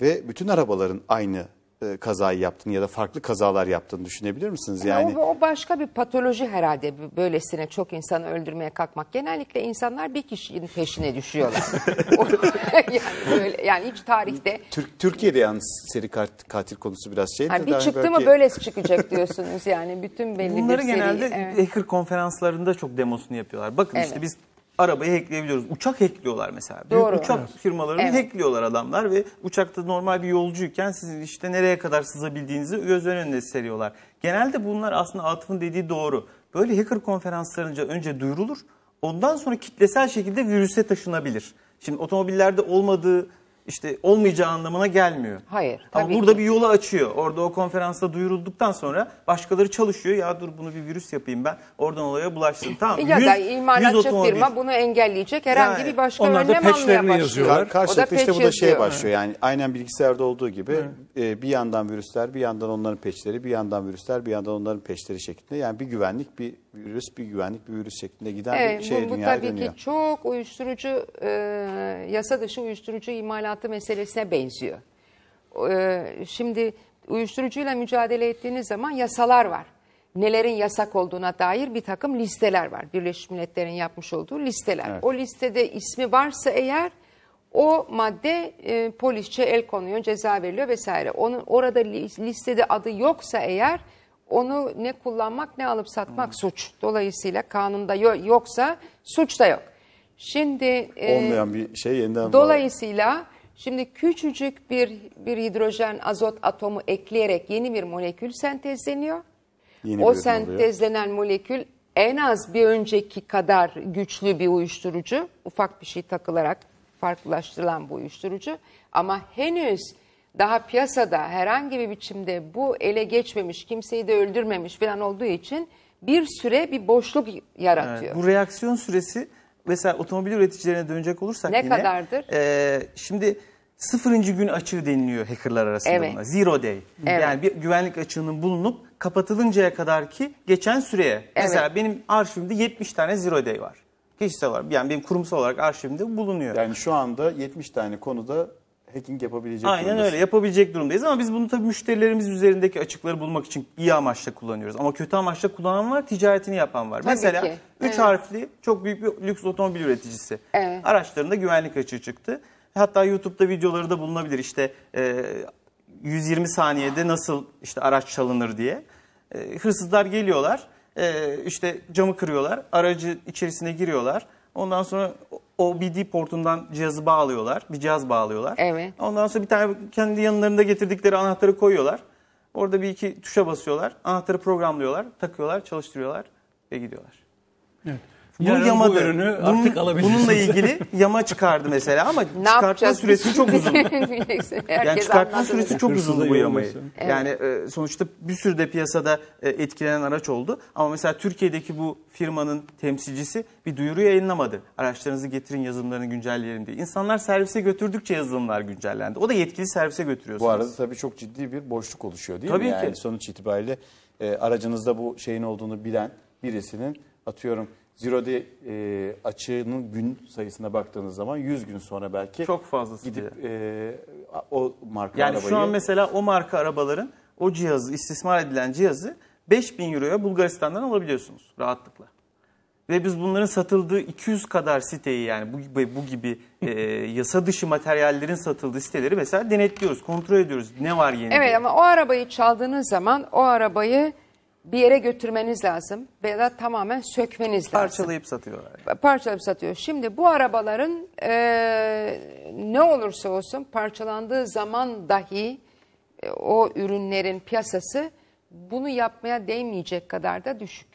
ve bütün arabaların aynı e, kazayı yaptığını ya da farklı kazalar yaptığını düşünebilir misiniz? Yani, yani o, o başka bir patoloji herhalde böylesine çok insanı öldürmeye kalkmak. Genellikle insanlar bir kişinin peşine düşüyorlar. yani, böyle, yani hiç tarihte. Türk, Türkiye'de yalnız seri katil konusu biraz şeydi. Yani bir hani çıktı belki... mı böylesi çıkacak diyorsunuz yani bütün belli Bunları bir seri. Bunları genelde evet. hacker konferanslarında çok demosunu yapıyorlar. Bakın evet. işte biz arabayı hackleyebiliyoruz. Uçak hackliyorlar mesela. Büyük Doğru. uçak evet. firmalarını evet. hackliyorlar adamlar ve uçakta normal bir yolcuyken sizin işte nereye kadar sızabildiğinizi göz önünde seriyorlar. Genelde bunlar aslında Atıf'ın dediği doğru. Böyle hacker konferanslarınca önce duyurulur. Ondan sonra kitlesel şekilde virüse taşınabilir. Şimdi otomobillerde olmadığı işte olmayacağı anlamına gelmiyor. Hayır. Ama burada ki. bir yolu açıyor. Orada o konferansta duyurulduktan sonra başkaları çalışıyor. Ya dur bunu bir virüs yapayım ben. Oradan olaya bulaştım. Tamam. Ya 100, da imalatçı firma bunu engelleyecek. Herhangi yani, bir başka onlar önlem almaya başlıyor. yazıyorlar. Karşılıklı işte bu da şey başlıyor. Yani aynen bilgisayarda olduğu gibi e, bir yandan virüsler, bir yandan onların peçleri, bir yandan virüsler, bir yandan onların peçleri şeklinde. Yani bir güvenlik, bir virüs bir güvenlik bir virüs şeklinde giden evet, bir şey bu, bu tabii ki çok uyuşturucu e, yasa dışı uyuşturucu imalatı meselesine benziyor. E, şimdi uyuşturucuyla mücadele ettiğiniz zaman yasalar var. Nelerin yasak olduğuna dair bir takım listeler var. Birleşmiş Milletler'in yapmış olduğu listeler. Evet. O listede ismi varsa eğer o madde e, polisçe el konuyor, ceza veriliyor vesaire. Onun orada listede adı yoksa eğer onu ne kullanmak ne alıp satmak hmm. suç. Dolayısıyla kanunda yoksa suç da yok. Şimdi e, olmayan e, bir şey yeniden Dolayısıyla var. şimdi küçücük bir bir hidrojen azot atomu ekleyerek yeni bir molekül sentezleniyor. Yeni o sentezlenen oluyor. molekül en az bir önceki kadar güçlü bir uyuşturucu. Ufak bir şey takılarak farklılaştırılan bu uyuşturucu ama henüz daha piyasada herhangi bir biçimde bu ele geçmemiş, kimseyi de öldürmemiş falan olduğu için bir süre bir boşluk yaratıyor. Evet, bu reaksiyon süresi mesela otomobil üreticilerine dönecek olursak ne yine. kadardır? E, şimdi sıfırıncı gün açığı deniliyor hackerlar arasında evet. buna. Zero day. Evet. Yani bir güvenlik açığının bulunup kapatılıncaya kadar ki geçen süreye. Evet. Mesela benim arşivimde 70 tane zero day var. Kişisel olarak yani benim kurumsal olarak arşivimde bulunuyor. Yani şu anda 70 tane konuda hacking yapabilecek Aynen durumdasın. öyle yapabilecek durumdayız ama biz bunu tabii müşterilerimiz üzerindeki açıkları bulmak için iyi amaçla kullanıyoruz. Ama kötü amaçla kullanan var, ticaretini yapan var. Tabii Mesela ki. 3 evet. harfli çok büyük bir lüks otomobil üreticisi. Evet. Araçlarında güvenlik açığı çıktı. Hatta YouTube'da videoları da bulunabilir işte 120 e, saniyede nasıl işte araç çalınır diye. E, hırsızlar geliyorlar e, işte camı kırıyorlar, aracı içerisine giriyorlar Ondan sonra o OBD portundan cihazı bağlıyorlar. Bir cihaz bağlıyorlar. Evet. Ondan sonra bir tane kendi yanlarında getirdikleri anahtarı koyuyorlar. Orada bir iki tuşa basıyorlar. Anahtarı programlıyorlar. Takıyorlar, çalıştırıyorlar ve gidiyorlar. Evet bu Yarın Bu ürünü bunun, artık alabilirsiniz. Bununla ilgili yama çıkardı mesela ama ne çıkartma süresi çok uzun. yani çıkartma süresi çok uzun bu yamayı. Evet. Yani e, sonuçta bir sürü de piyasada e, etkilenen araç oldu. Ama mesela Türkiye'deki bu firmanın temsilcisi bir duyuru yayınlamadı. Araçlarınızı getirin yazılımlarını güncelleyelim diye. İnsanlar servise götürdükçe yazılımlar güncellendi. O da yetkili servise götürüyorsunuz. Bu arada tabii çok ciddi bir boşluk oluşuyor değil tabii mi? Tabii ki. Yani sonuç itibariyle e, aracınızda bu şeyin olduğunu bilen birisinin atıyorum Zero day e, açığının gün sayısına baktığınız zaman 100 gün sonra belki Çok fazlası gidip e, o marka yani arabayı... Yani şu an mesela o marka arabaların o cihazı, istismar edilen cihazı 5000 euroya Bulgaristan'dan alabiliyorsunuz rahatlıkla. Ve biz bunların satıldığı 200 kadar siteyi yani bu, bu gibi e, yasa dışı materyallerin satıldığı siteleri mesela denetliyoruz, kontrol ediyoruz ne var yeni Evet diye. ama o arabayı çaldığınız zaman o arabayı bir yere götürmeniz lazım veya da tamamen sökmeniz lazım. Parçalayıp satıyorlar. Parçalayıp satıyor. Şimdi bu arabaların e, ne olursa olsun parçalandığı zaman dahi e, o ürünlerin piyasası bunu yapmaya değmeyecek kadar da düşük.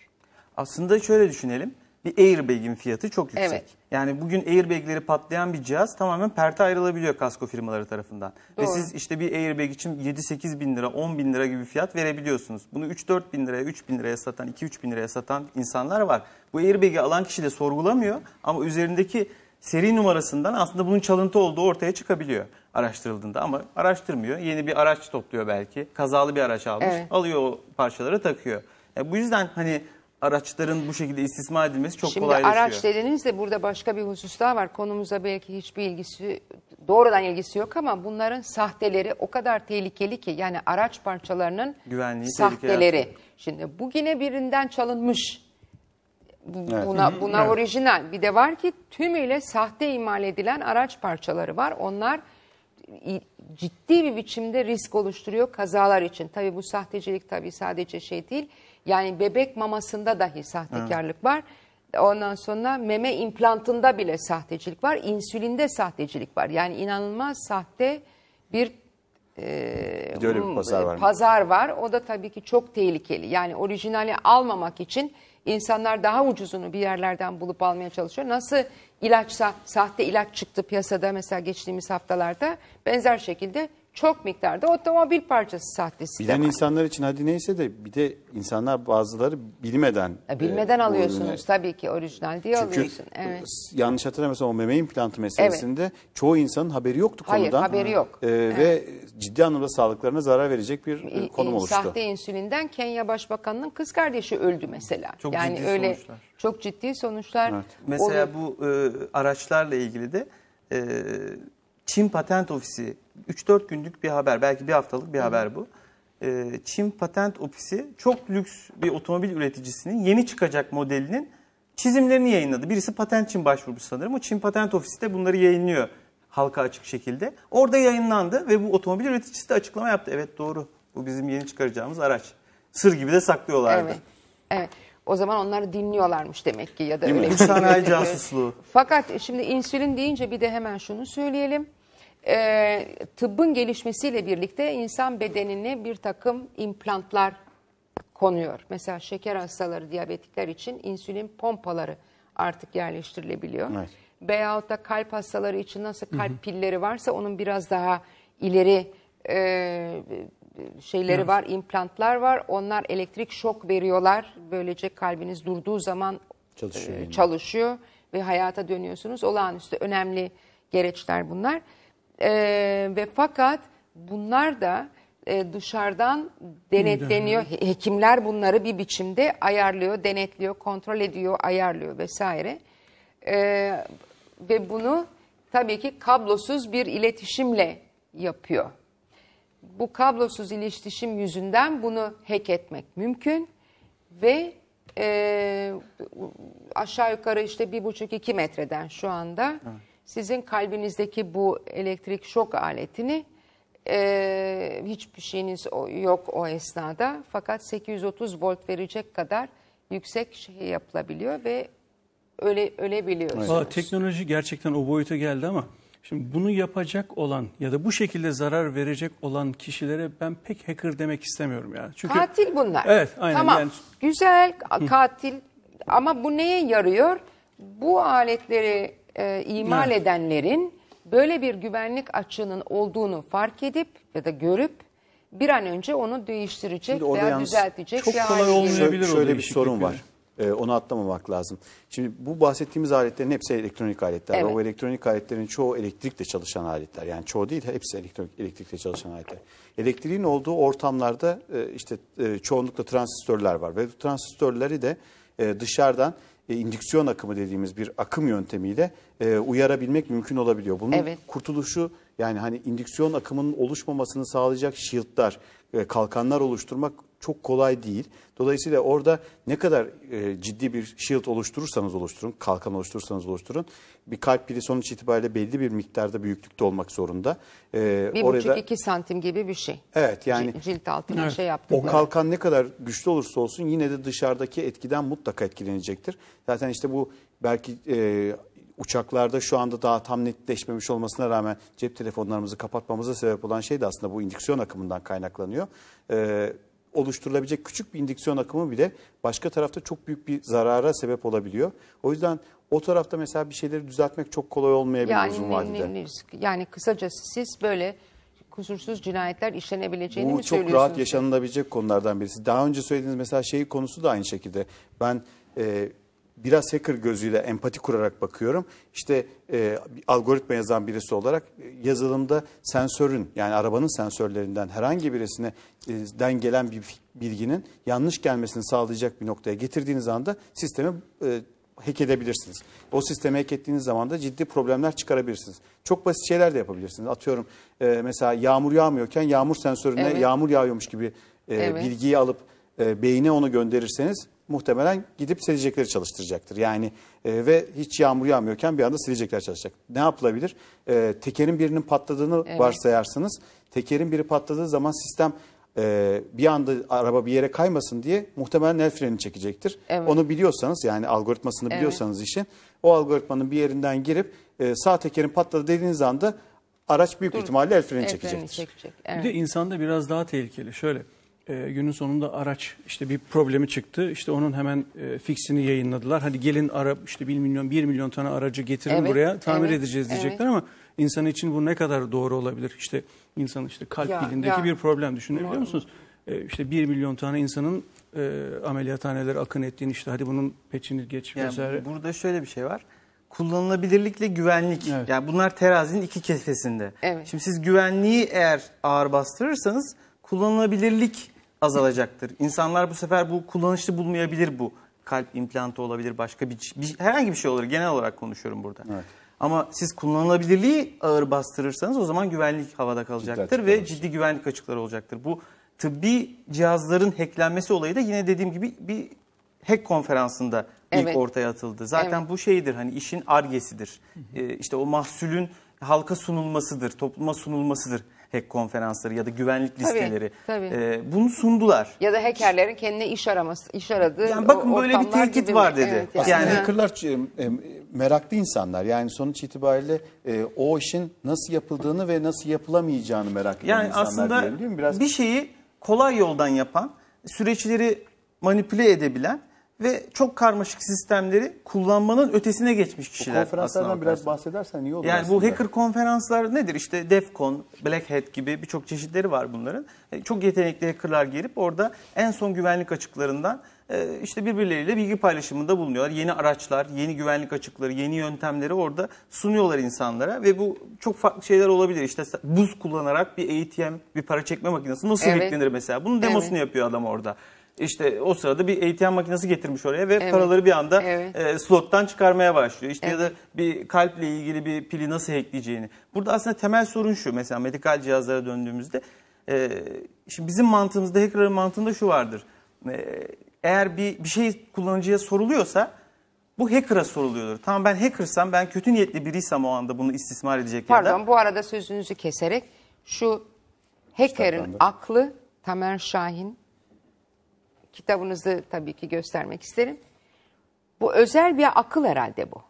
Aslında şöyle düşünelim bir airbag'in fiyatı çok yüksek. Evet. Yani bugün airbag'leri patlayan bir cihaz tamamen perte ayrılabiliyor kasko firmaları tarafından. Doğru. Ve siz işte bir airbag için 7-8 bin lira, 10 bin lira gibi fiyat verebiliyorsunuz. Bunu 3-4 bin liraya, 3 bin liraya satan, 2-3 bin liraya satan insanlar var. Bu airbag'i alan kişi de sorgulamıyor ama üzerindeki seri numarasından aslında bunun çalıntı olduğu ortaya çıkabiliyor araştırıldığında ama araştırmıyor. Yeni bir araç topluyor belki. Kazalı bir araç almış. Evet. Alıyor o parçaları takıyor. E bu yüzden hani araçların bu şekilde istismar edilmesi çok Şimdi kolaylaşıyor. araç dediniz de burada başka bir husus daha var. Konumuza belki hiçbir ilgisi doğrudan ilgisi yok ama bunların sahteleri o kadar tehlikeli ki yani araç parçalarının Güvenliği, sahteleri. Şimdi bu yine birinden çalınmış. Evet. Buna buna evet. orijinal. Bir de var ki tümüyle sahte imal edilen araç parçaları var. Onlar ciddi bir biçimde risk oluşturuyor kazalar için. Tabii bu sahtecilik tabii sadece şey değil yani bebek mamasında dahi sahtekarlık var. Ondan sonra meme implantında bile sahtecilik var. İnsülinde sahtecilik var. Yani inanılmaz sahte bir, e, bir, bir pazar, e, var. pazar var. O da tabii ki çok tehlikeli. Yani orijinali almamak için insanlar daha ucuzunu bir yerlerden bulup almaya çalışıyor. Nasıl ilaçsa sahte ilaç çıktı piyasada mesela geçtiğimiz haftalarda benzer şekilde çok miktarda otomobil parçası sahtesi Bilen de var. insanlar için hadi neyse de bir de insanlar bazıları bilmeden. Ya e, e, bilmeden e, alıyorsunuz tabii ki orijinal diye Çünkü, alıyorsun. E, evet. yanlış hatırlamıyorsam o meme implantı meselesinde evet. çoğu insanın haberi yoktu Hayır, konudan. Hayır haberi yok. E, evet. Ve ciddi anlamda sağlıklarına zarar verecek bir e, konum oluştu. Sahte insülinden Kenya Başbakanı'nın kız kardeşi öldü mesela. Çok yani ciddi öyle sonuçlar. Çok ciddi sonuçlar. Evet. Mesela olur. bu e, araçlarla ilgili de... E, Çin Patent Ofisi 3-4 günlük bir haber belki bir haftalık bir haber bu. Ee, Çin Patent Ofisi çok lüks bir otomobil üreticisinin yeni çıkacak modelinin çizimlerini yayınladı. Birisi patent için başvurmuş sanırım. O Çin Patent Ofisi de bunları yayınlıyor halka açık şekilde. Orada yayınlandı ve bu otomobil üreticisi de açıklama yaptı. Evet doğru bu bizim yeni çıkaracağımız araç. Sır gibi de saklıyorlardı. Evet. evet. O zaman onları dinliyorlarmış demek ki ya da Değil öyle. Bir sanayi şey. casusluğu. Fakat şimdi insülin deyince bir de hemen şunu söyleyelim e, tıbbın gelişmesiyle birlikte insan bedenine bir takım implantlar konuyor. Mesela şeker hastaları, diyabetikler için insülin pompaları artık yerleştirilebiliyor. Evet. Veyahut da kalp hastaları için nasıl kalp hı hı. pilleri varsa onun biraz daha ileri e, şeyleri evet. var, implantlar var. Onlar elektrik şok veriyorlar. Böylece kalbiniz durduğu zaman çalışıyor, e, çalışıyor ve hayata dönüyorsunuz. Olağanüstü önemli gereçler bunlar. E, ve fakat bunlar da e, dışarıdan denetleniyor. He, hekimler bunları bir biçimde ayarlıyor, denetliyor, kontrol ediyor, ayarlıyor vesaire. E, ve bunu tabii ki kablosuz bir iletişimle yapıyor. Bu kablosuz iletişim yüzünden bunu hack etmek mümkün ve e, aşağı yukarı işte bir buçuk iki metreden şu anda... Evet sizin kalbinizdeki bu elektrik şok aletini e, hiçbir şeyiniz yok o esnada. Fakat 830 volt verecek kadar yüksek şey yapılabiliyor ve öyle ölebiliyorsunuz. Aa, teknoloji gerçekten o boyuta geldi ama şimdi bunu yapacak olan ya da bu şekilde zarar verecek olan kişilere ben pek hacker demek istemiyorum yani. Çünkü katil bunlar. Evet, aynen. Tamam. Yani... Güzel katil ama bu neye yarıyor? Bu aletleri e, imal evet. edenlerin böyle bir güvenlik açığının olduğunu fark edip ya da görüp bir an önce onu değiştirecek veya düzeltecek. Çok kolay olmayabilir. Şöyle bir sorun var. Ee, onu atlamamak lazım. Şimdi bu bahsettiğimiz aletlerin hepsi elektronik aletler. Evet. O elektronik aletlerin çoğu elektrikle çalışan aletler. Yani çoğu değil hepsi elektronik, elektrikle çalışan aletler. Elektriğin olduğu ortamlarda e, işte e, çoğunlukla transistörler var. Ve bu transistörleri de e, dışarıdan e, indüksiyon akımı dediğimiz bir akım yöntemiyle e, uyarabilmek mümkün olabiliyor. Bunun evet. kurtuluşu yani hani indüksiyon akımının oluşmamasını sağlayacak shieldlar, e, kalkanlar oluşturmak çok kolay değil. Dolayısıyla orada ne kadar e, ciddi bir shield oluşturursanız oluşturun, kalkan oluşturursanız oluşturun. Bir kalp pili sonuç itibariyle belli bir miktarda büyüklükte olmak zorunda. E, bir orada, buçuk iki santim gibi bir şey. Evet yani. Cilt altına evet. şey yaptık. O kalkan ne kadar güçlü olursa olsun yine de dışarıdaki etkiden mutlaka etkilenecektir. Zaten işte bu belki... E, uçaklarda şu anda daha tam netleşmemiş olmasına rağmen cep telefonlarımızı kapatmamıza sebep olan şey de aslında bu indüksiyon akımından kaynaklanıyor. Ee, oluşturulabilecek küçük bir indiksiyon akımı bile başka tarafta çok büyük bir zarara sebep olabiliyor. O yüzden o tarafta mesela bir şeyleri düzeltmek çok kolay olmayabilir yani, uzun vadede. Yani, kısacası siz böyle kusursuz cinayetler işlenebileceğini Bu mi söylüyorsunuz? Bu çok rahat yaşanılabilecek konulardan birisi. Daha önce söylediğiniz mesela şey konusu da aynı şekilde. Ben e, biraz hacker gözüyle empati kurarak bakıyorum. İşte e, algoritma yazan birisi olarak e, yazılımda sensörün yani arabanın sensörlerinden herhangi birisine e, den gelen bir bilginin yanlış gelmesini sağlayacak bir noktaya getirdiğiniz anda sistemi e, hack edebilirsiniz. O sistemi hack ettiğiniz zaman da ciddi problemler çıkarabilirsiniz. Çok basit şeyler de yapabilirsiniz. Atıyorum e, mesela yağmur yağmıyorken yağmur sensörüne evet. yağmur yağıyormuş gibi e, evet. bilgiyi alıp e, beyine onu gönderirseniz muhtemelen gidip silecekleri çalıştıracaktır. Yani e, ve hiç yağmur yağmıyorken bir anda silecekler çalışacak. Ne yapılabilir? E, tekerin birinin patladığını evet. varsayarsınız. Tekerin biri patladığı zaman sistem e, bir anda araba bir yere kaymasın diye muhtemelen el freni çekecektir. Evet. Onu biliyorsanız yani algoritmasını evet. biliyorsanız işin o algoritmanın bir yerinden girip e, sağ tekerin patladı dediğiniz anda araç büyük Dur. ihtimalle el freni el çekecektir. Freni çekecek. Evet. Bir de insanda biraz daha tehlikeli. Şöyle e, günün sonunda araç işte bir problemi çıktı. İşte onun hemen e, fiksini yayınladılar. Hadi gelin ara işte 1 milyon 1 milyon tane aracı getirin evet, buraya tamir evet, edeceğiz diyecekler evet. ama insan için bu ne kadar doğru olabilir? İşte insan işte kalp ya, bilindeki ya. bir problem düşünebiliyor musunuz? E, işte 1 milyon tane insanın e, ameliyathanelere akın ettiğini işte hadi bunun peçini geç yani Burada şöyle bir şey var kullanılabilirlikle güvenlik. Evet. Yani bunlar terazinin iki kefesinde. Evet. Şimdi siz güvenliği eğer ağır bastırırsanız kullanılabilirlik azalacaktır. İnsanlar bu sefer bu kullanışlı bulmayabilir bu. Kalp implantı olabilir, başka bir, bir herhangi bir şey olur. Genel olarak konuşuyorum burada. Evet. Ama siz kullanılabilirliği ağır bastırırsanız o zaman güvenlik havada kalacaktır ciddi ve ciddi güvenlik açıkları olacaktır. Bu tıbbi cihazların hacklenmesi olayı da yine dediğim gibi bir hack konferansında ilk ortaya atıldı. Zaten evet. bu şeydir hani işin argesidir. Ee, işte o mahsulün halka sunulmasıdır, topluma sunulmasıdır hack konferansları ya da güvenlik listeleri. Tabii, tabii. E, bunu sundular. Ya da hackerlerin kendine iş araması, iş aradığı Yani bakın böyle bir tehdit var dedi. Evet, yani. Aslında hackerlar e, e, meraklı insanlar. Yani sonuç itibariyle e, o işin nasıl yapıldığını ve nasıl yapılamayacağını merak eden yani insanlar aslında diyelim değil mi? Biraz... bir şeyi kolay yoldan yapan, süreçleri manipüle edebilen ve çok karmaşık sistemleri kullanmanın ötesine geçmiş kişiler. Bu konferanslardan biraz bahsedersen iyi olur. Yani aslında. bu hacker konferanslar nedir? İşte DEFCON, Black Hat gibi birçok çeşitleri var bunların. E, çok yetenekli hackerlar gelip orada en son güvenlik açıklarından e, işte birbirleriyle bilgi paylaşımında bulunuyorlar. Yeni araçlar, yeni güvenlik açıkları, yeni yöntemleri orada sunuyorlar insanlara ve bu çok farklı şeyler olabilir. İşte buz kullanarak bir ATM, bir para çekme makinesi nasıl evet. hacklenir mesela? Bunun demosunu evet. yapıyor adam orada. İşte o sırada bir ATM makinesi getirmiş oraya ve evet. paraları bir anda evet. E, slottan çıkarmaya başlıyor. İşte evet. ya da bir kalple ilgili bir pili nasıl hackleyeceğini. Burada aslında temel sorun şu mesela medikal cihazlara döndüğümüzde. E, şimdi bizim mantığımızda hackerların mantığında şu vardır. E, eğer bir, bir şey kullanıcıya soruluyorsa bu hacker'a soruluyordur. Tamam ben hackersam ben kötü niyetli biriysem o anda bunu istismar edecek Pardon, Pardon bu arada sözünüzü keserek şu hacker'ın aklı Tamer Şahin kitabınızı tabii ki göstermek isterim. Bu özel bir akıl herhalde bu.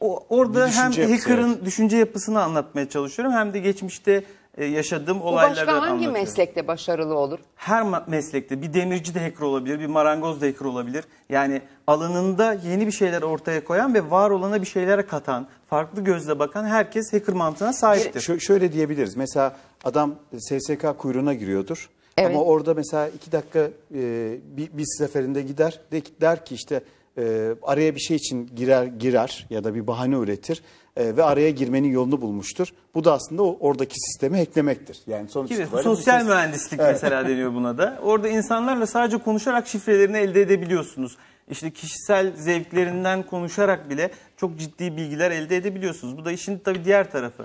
O, orada hem yapısı, evet. düşünce yapısını anlatmaya çalışıyorum hem de geçmişte e, yaşadığım olayları anlatıyorum. Bu başka hangi anlatıyorum. meslekte başarılı olur? Her meslekte bir demirci de hacker olabilir, bir marangoz da hacker olabilir. Yani alanında yeni bir şeyler ortaya koyan ve var olana bir şeylere katan, farklı gözle bakan herkes hacker mantığına sahiptir. Ş şöyle diyebiliriz. Mesela adam SSK kuyruğuna giriyordur. Evet. Ama orada mesela iki dakika e, bir, bir seferinde gider de, der ki işte e, araya bir şey için girer girer ya da bir bahane üretir e, ve araya girmenin yolunu bulmuştur. Bu da aslında o, oradaki sistemi eklemektir. Yani sonuç sosyal ses... mühendislik evet. mesela deniyor buna da. Orada insanlarla sadece konuşarak şifrelerini elde edebiliyorsunuz. İşte kişisel zevklerinden konuşarak bile çok ciddi bilgiler elde edebiliyorsunuz. Bu da işin tabii diğer tarafı.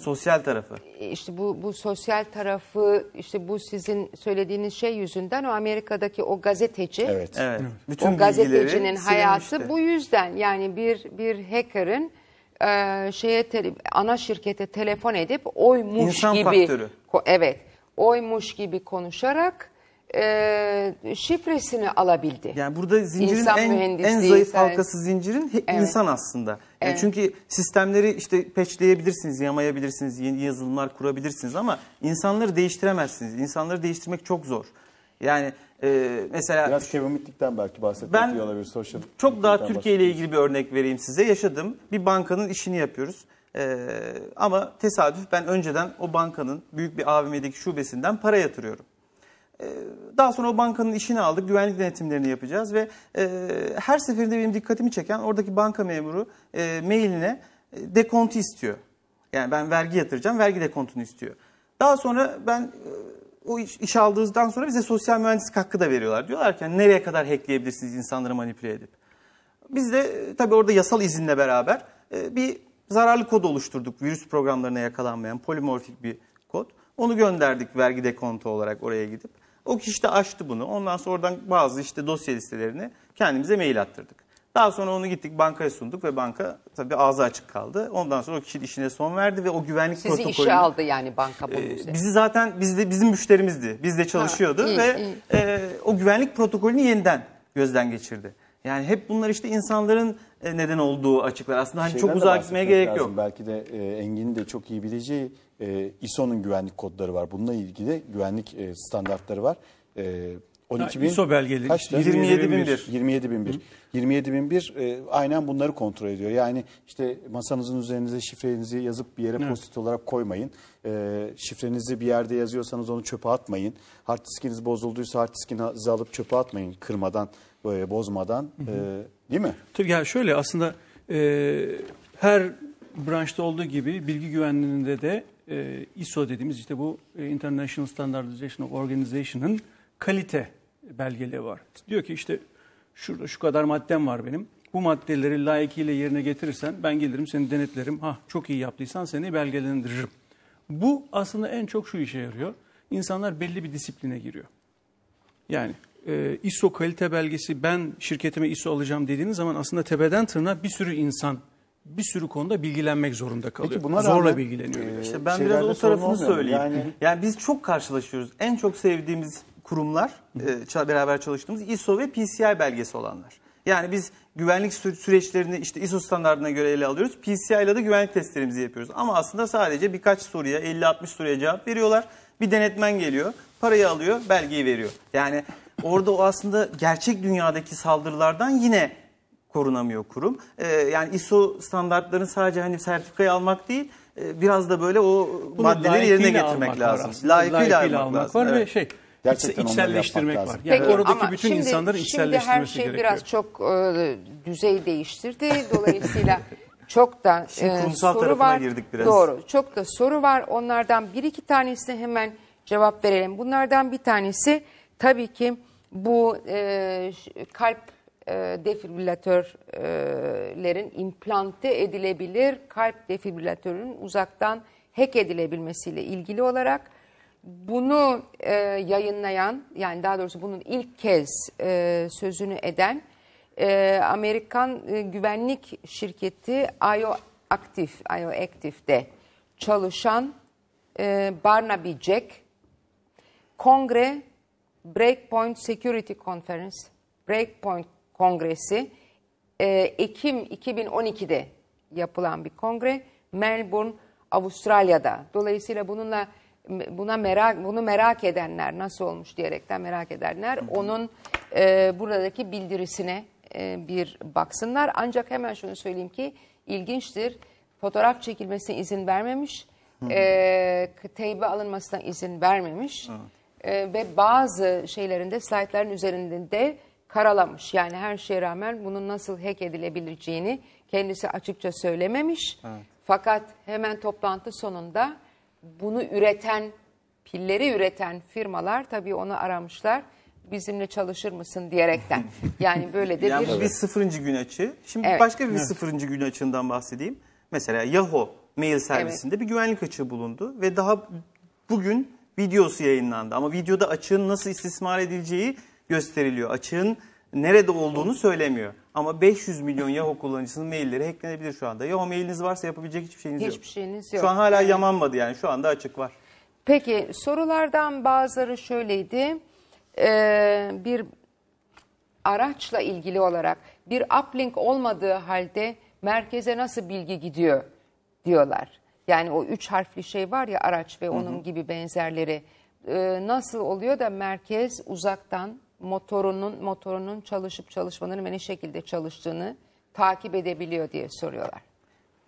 Sosyal tarafı. E, işte bu, bu sosyal tarafı işte bu sizin söylediğiniz şey yüzünden o Amerika'daki o gazeteci Evet. Evet. Bütün o gazetecinin hayatı silinmişti. bu yüzden yani bir bir hacker'ın e, şeye tele- ana şirkete telefon edip oymuş İnsan gibi faktörü. evet oymuş gibi konuşarak e, şifresini alabildi. Yani burada zincirin insan en, en zayıf sen... halkası zincirin evet. insan aslında. Yani evet. Çünkü sistemleri işte peçleyebilirsiniz, yamayabilirsiniz, yeni yazılımlar kurabilirsiniz ama insanları değiştiremezsiniz. İnsanları değiştirmek çok zor. Yani e, mesela... Biraz kevimitlikten şey, belki bahsetmek ben iyi olabilir. Social çok daha Türkiye ile ilgili bir örnek vereyim size. Yaşadım. Bir bankanın işini yapıyoruz. Ee, ama tesadüf ben önceden o bankanın büyük bir AVM'deki şubesinden para yatırıyorum. Ee, daha sonra o bankanın işini aldık, güvenlik denetimlerini yapacağız ve e, her seferinde benim dikkatimi çeken oradaki banka memuru e, mailine e, dekontu istiyor. Yani ben vergi yatıracağım, vergi dekontunu istiyor. Daha sonra ben o iş, iş aldığınızdan sonra bize sosyal mühendislik hakkı da veriyorlar. Diyorlar ki yani nereye kadar hackleyebilirsiniz insanları manipüle edip. Biz de tabii orada yasal izinle beraber bir zararlı kod oluşturduk. Virüs programlarına yakalanmayan polimorfik bir kod. Onu gönderdik vergi dekontu olarak oraya gidip. O kişi de açtı bunu. Ondan sonra oradan bazı işte dosya listelerini kendimize mail attırdık. Daha sonra onu gittik bankaya sunduk ve banka tabii ağzı açık kaldı. Ondan sonra o kişi işine son verdi ve o güvenlik Sizi protokolü... Sizi işe aldı yani banka bunu. E, bizi zaten biz de, bizim müşterimizdi. Biz de çalışıyordu ha, iyi, ve iyi. E, o güvenlik protokolünü yeniden gözden geçirdi. Yani hep bunlar işte insanların e, neden olduğu açıklar. Aslında hani çok uzağa gitmeye gerek lazım. yok. Belki de e, Engin'in de çok iyi bileceği e, ee, ISO'nun güvenlik kodları var. Bununla ilgili güvenlik e, standartları var. E, ee, 12 bin, ISO belgeleri. 27001. 27001. 27001 e, aynen bunları kontrol ediyor. Yani işte masanızın üzerinize şifrenizi yazıp bir yere evet. post olarak koymayın. E, şifrenizi bir yerde yazıyorsanız onu çöpe atmayın. Hard diskiniz bozulduysa hard diskinizi alıp çöpe atmayın kırmadan, böyle bozmadan. Hı hı. E, değil mi? Tabii yani şöyle aslında e, her branşta olduğu gibi bilgi güvenliğinde de e, ISO dediğimiz işte bu e, International Standardization Organization'ın kalite belgeleri var. Diyor ki işte şurada şu kadar maddem var benim. Bu maddeleri layıkıyla yerine getirirsen ben gelirim seni denetlerim. Ha çok iyi yaptıysan seni belgelendiririm. Bu aslında en çok şu işe yarıyor. İnsanlar belli bir disipline giriyor. Yani e, ISO kalite belgesi ben şirketime ISO alacağım dediğiniz zaman aslında tepeden tırna bir sürü insan bir sürü konuda bilgilenmek zorunda kalıyor. Peki buna Zorla bilgileniyor. E, işte ben biraz o tarafını söyleyeyim. Yani... yani biz çok karşılaşıyoruz. En çok sevdiğimiz kurumlar, e, beraber çalıştığımız ISO ve PCI belgesi olanlar. Yani biz güvenlik süreçlerini işte ISO standartına göre ele alıyoruz. PCI ile de güvenlik testlerimizi yapıyoruz. Ama aslında sadece birkaç soruya, 50-60 soruya cevap veriyorlar. Bir denetmen geliyor, parayı alıyor, belgeyi veriyor. Yani orada o aslında gerçek dünyadaki saldırılardan yine korunamıyor kurum. Ee, yani ISO standartlarını sadece hani sertifikayı almak değil e, biraz da böyle o Bunu maddeleri yerine getirmek lazım. Layıkıyla, almak, almak lazım. var evet. ve şey Gerçekten içselleştirmek var. Yani Peki, oradaki bütün şimdi, insanların içselleştirmesi gerekiyor. Şimdi her şey gerekiyor. biraz çok e, düzey değiştirdi. Dolayısıyla çok da e, soru var. Girdik biraz. Doğru. Çok da soru var. Onlardan bir iki tanesine hemen cevap verelim. Bunlardan bir tanesi tabii ki bu e, kalp e, defibrilatörlerin implante edilebilir kalp defibrilatörünün uzaktan hack edilebilmesiyle ilgili olarak bunu e, yayınlayan yani daha doğrusu bunun ilk kez e, sözünü eden e, Amerikan e, güvenlik şirketi IO Active, IO Active'de çalışan e, Barnaby Jack kongre Breakpoint Security Conference, Breakpoint Kongresi e, Ekim 2012'de yapılan bir kongre Melbourne Avustralya'da. Dolayısıyla bununla buna merak bunu merak edenler nasıl olmuş diyerekten merak edenler onun e, buradaki bildirisine e, bir baksınlar. Ancak hemen şunu söyleyeyim ki ilginçtir. Fotoğraf çekilmesine izin vermemiş. E, teybe alınmasına izin vermemiş. Evet. E, ve bazı şeylerinde slaytların üzerinde de karalamış. Yani her şeye rağmen bunun nasıl hack edilebileceğini kendisi açıkça söylememiş. Evet. Fakat hemen toplantı sonunda bunu üreten, pilleri üreten firmalar tabii onu aramışlar. Bizimle çalışır mısın diyerekten. Yani böyle de bir... bir sıfırıncı gün açı. Şimdi evet. başka bir, bir sıfırıncı gün açığından bahsedeyim. Mesela Yahoo mail servisinde evet. bir güvenlik açığı bulundu ve daha bugün videosu yayınlandı. Ama videoda açığın nasıl istismar edileceği gösteriliyor. Açığın nerede olduğunu söylemiyor. Ama 500 milyon Yahoo kullanıcısının mailleri hacklenebilir şu anda. Yahoo mailiniz varsa yapabilecek hiçbir şeyiniz yok. Hiçbir şeyiniz yok. Şu an hala yamanmadı yani. Şu anda açık var. Peki sorulardan bazıları şöyleydi. Ee, bir araçla ilgili olarak bir uplink olmadığı halde merkeze nasıl bilgi gidiyor diyorlar. Yani o üç harfli şey var ya araç ve onun hı hı. gibi benzerleri. Ee, nasıl oluyor da merkez uzaktan motorunun motorunun çalışıp çalışmadığını ve ne şekilde çalıştığını takip edebiliyor diye soruyorlar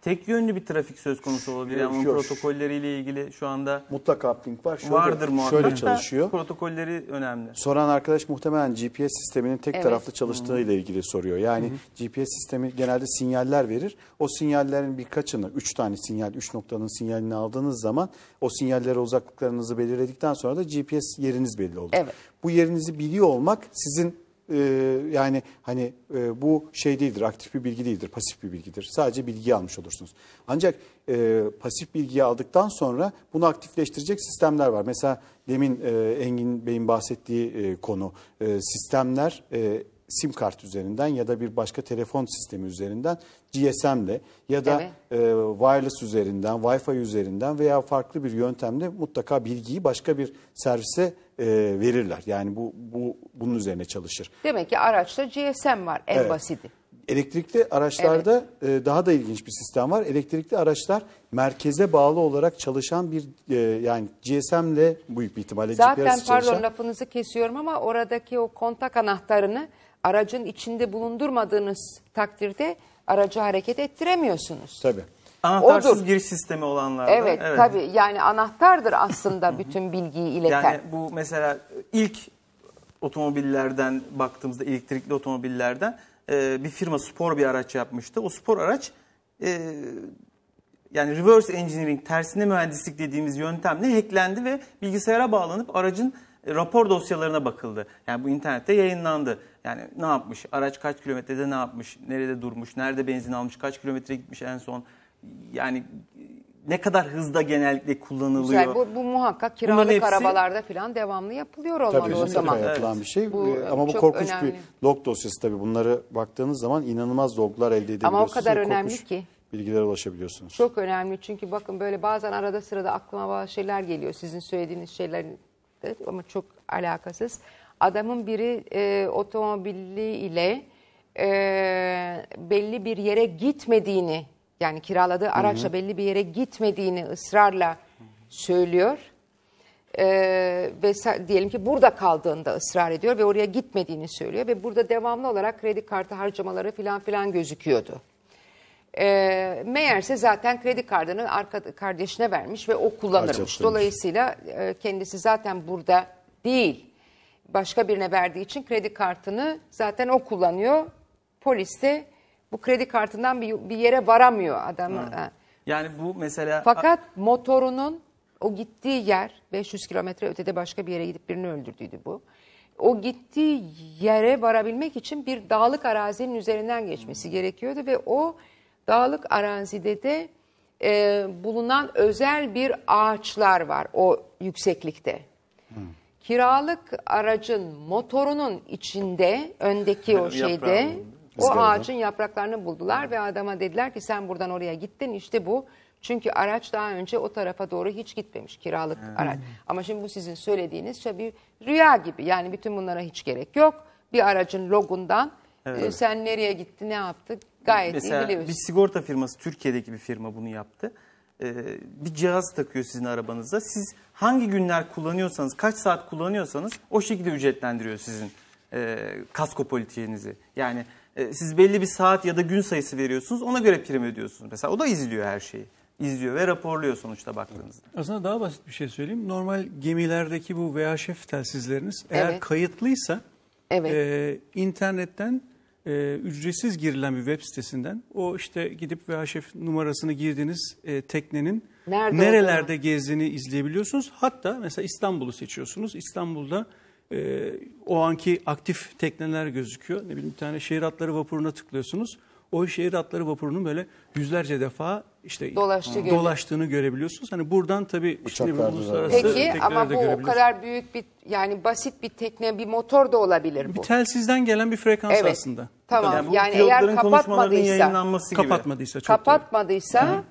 tek yönlü bir trafik söz konusu olabilir. Yani onun Yok. protokolleriyle ilgili şu anda mutlaka ping var. Şöyle, vardır muhakkak. Şöyle çalışıyor. Protokolleri önemli. Soran arkadaş muhtemelen GPS sisteminin tek evet. taraflı çalıştığı ile ilgili soruyor. Yani Hı-hı. GPS sistemi genelde sinyaller verir. O sinyallerin birkaçını, üç tane sinyal, üç noktanın sinyalini aldığınız zaman o sinyallere uzaklıklarınızı belirledikten sonra da GPS yeriniz belli olur. Evet. Bu yerinizi biliyor olmak sizin ee, yani hani e, bu şey değildir, aktif bir bilgi değildir, pasif bir bilgidir. Sadece bilgiyi almış olursunuz. Ancak e, pasif bilgiyi aldıktan sonra bunu aktifleştirecek sistemler var. Mesela demin e, Engin Bey'in bahsettiği e, konu e, sistemler e, sim kart üzerinden ya da bir başka telefon sistemi üzerinden GSM'le ya da evet. e, wireless üzerinden, Wi-Fi üzerinden veya farklı bir yöntemle mutlaka bilgiyi başka bir servise e, verirler. Yani bu, bu bunun üzerine çalışır. Demek ki araçta GSM var en evet. basiti. Elektrikli araçlarda evet. E, daha da ilginç bir sistem var. Elektrikli araçlar merkeze bağlı olarak çalışan bir e, yani GSM'le büyük bir ihtimalle Zaten pardon çalışan. lafınızı kesiyorum ama oradaki o kontak anahtarını aracın içinde bulundurmadığınız takdirde aracı hareket ettiremiyorsunuz. Tabii. Anahtarsız Odur. giriş sistemi olanlar. Evet, evet tabii yani anahtardır aslında bütün bilgiyi ileten. Yani bu mesela ilk otomobillerden baktığımızda elektrikli otomobillerden e, bir firma spor bir araç yapmıştı. O spor araç e, yani reverse engineering tersine mühendislik dediğimiz yöntemle hacklendi ve bilgisayara bağlanıp aracın rapor dosyalarına bakıldı. Yani bu internette yayınlandı. Yani ne yapmış, araç kaç kilometrede ne yapmış, nerede durmuş, nerede benzin almış, kaç kilometre gitmiş en son. Yani ne kadar hızda genellikle kullanılıyor. Güzel, bu, bu muhakkak kiralık hepsi... arabalarda falan devamlı yapılıyor olmalı tabii, o zaman. Tabii yapılan evet. bir şey bu, ee, ama bu korkunç önemli. bir log dosyası tabii. Bunları baktığınız zaman inanılmaz loglar elde edebiliyorsunuz. Ama o kadar önemli ki. Bilgilere ulaşabiliyorsunuz. Çok önemli çünkü bakın böyle bazen arada sırada aklıma bazı şeyler geliyor. Sizin söylediğiniz şeylerin anlattık ama çok alakasız. Adamın biri e, otomobiliyle e, belli bir yere gitmediğini yani kiraladığı araçla belli bir yere gitmediğini ısrarla söylüyor. E, ve diyelim ki burada kaldığında ısrar ediyor ve oraya gitmediğini söylüyor ve burada devamlı olarak kredi kartı harcamaları filan filan gözüküyordu. E, meğerse zaten kredi kartını arka, kardeşine vermiş ve o kullanırmış. Dolayısıyla e, kendisi zaten burada değil başka birine verdiği için kredi kartını zaten o kullanıyor. Polis de bu kredi kartından bir, bir yere varamıyor adamı. Yani bu mesela... Fakat motorunun o gittiği yer 500 kilometre ötede başka bir yere gidip birini öldürdüydü bu. O gittiği yere varabilmek için bir dağlık arazinin üzerinden geçmesi gerekiyordu ve o dağlık arazide de e, bulunan özel bir ağaçlar var o yükseklikte. Hmm. Kiralık aracın motorunun içinde öndeki o şeyde o ağacın yapraklarını buldular ve adama dediler ki sen buradan oraya gittin işte bu. Çünkü araç daha önce o tarafa doğru hiç gitmemiş kiralık hmm. araç. Ama şimdi bu sizin söylediğiniz bir rüya gibi yani bütün bunlara hiç gerek yok. Bir aracın logundan evet. E, sen nereye gitti ne yaptı Gayet Mesela iyi bir sigorta firması, Türkiye'deki bir firma bunu yaptı. Ee, bir cihaz takıyor sizin arabanıza. Siz hangi günler kullanıyorsanız, kaç saat kullanıyorsanız o şekilde ücretlendiriyor sizin e, kasko politiğinizi. Yani e, siz belli bir saat ya da gün sayısı veriyorsunuz ona göre prim ödüyorsunuz. Mesela o da izliyor her şeyi. İzliyor ve raporluyor sonuçta baktığınızda. Aslında daha basit bir şey söyleyeyim. Normal gemilerdeki bu VHF telsizleriniz eğer Evet. kayıtlıysa Evet. e, internetten e, ücretsiz girilen bir web sitesinden o işte gidip VHF numarasını girdiğiniz e, teknenin Nerede nerelerde olduğunu? gezdiğini izleyebiliyorsunuz. Hatta mesela İstanbul'u seçiyorsunuz. İstanbul'da e, o anki aktif tekneler gözüküyor. Ne bileyim bir tane şehir hatları vapuruna tıklıyorsunuz o şehir atları vapurunun böyle yüzlerce defa işte Dolaştı gibi. dolaştığını görebiliyorsunuz. Hani buradan tabii şimdi Uçaklar uluslararası Peki ama bu o kadar büyük bir yani basit bir tekne bir motor da olabilir bu. Bir telsizden gelen bir frekans Evet. aslında. Tamam. Yani Yani eğer kapatmadıysa- yayınlanması gibi. Kapatmadıysa çok doğru. Kapatmadıysa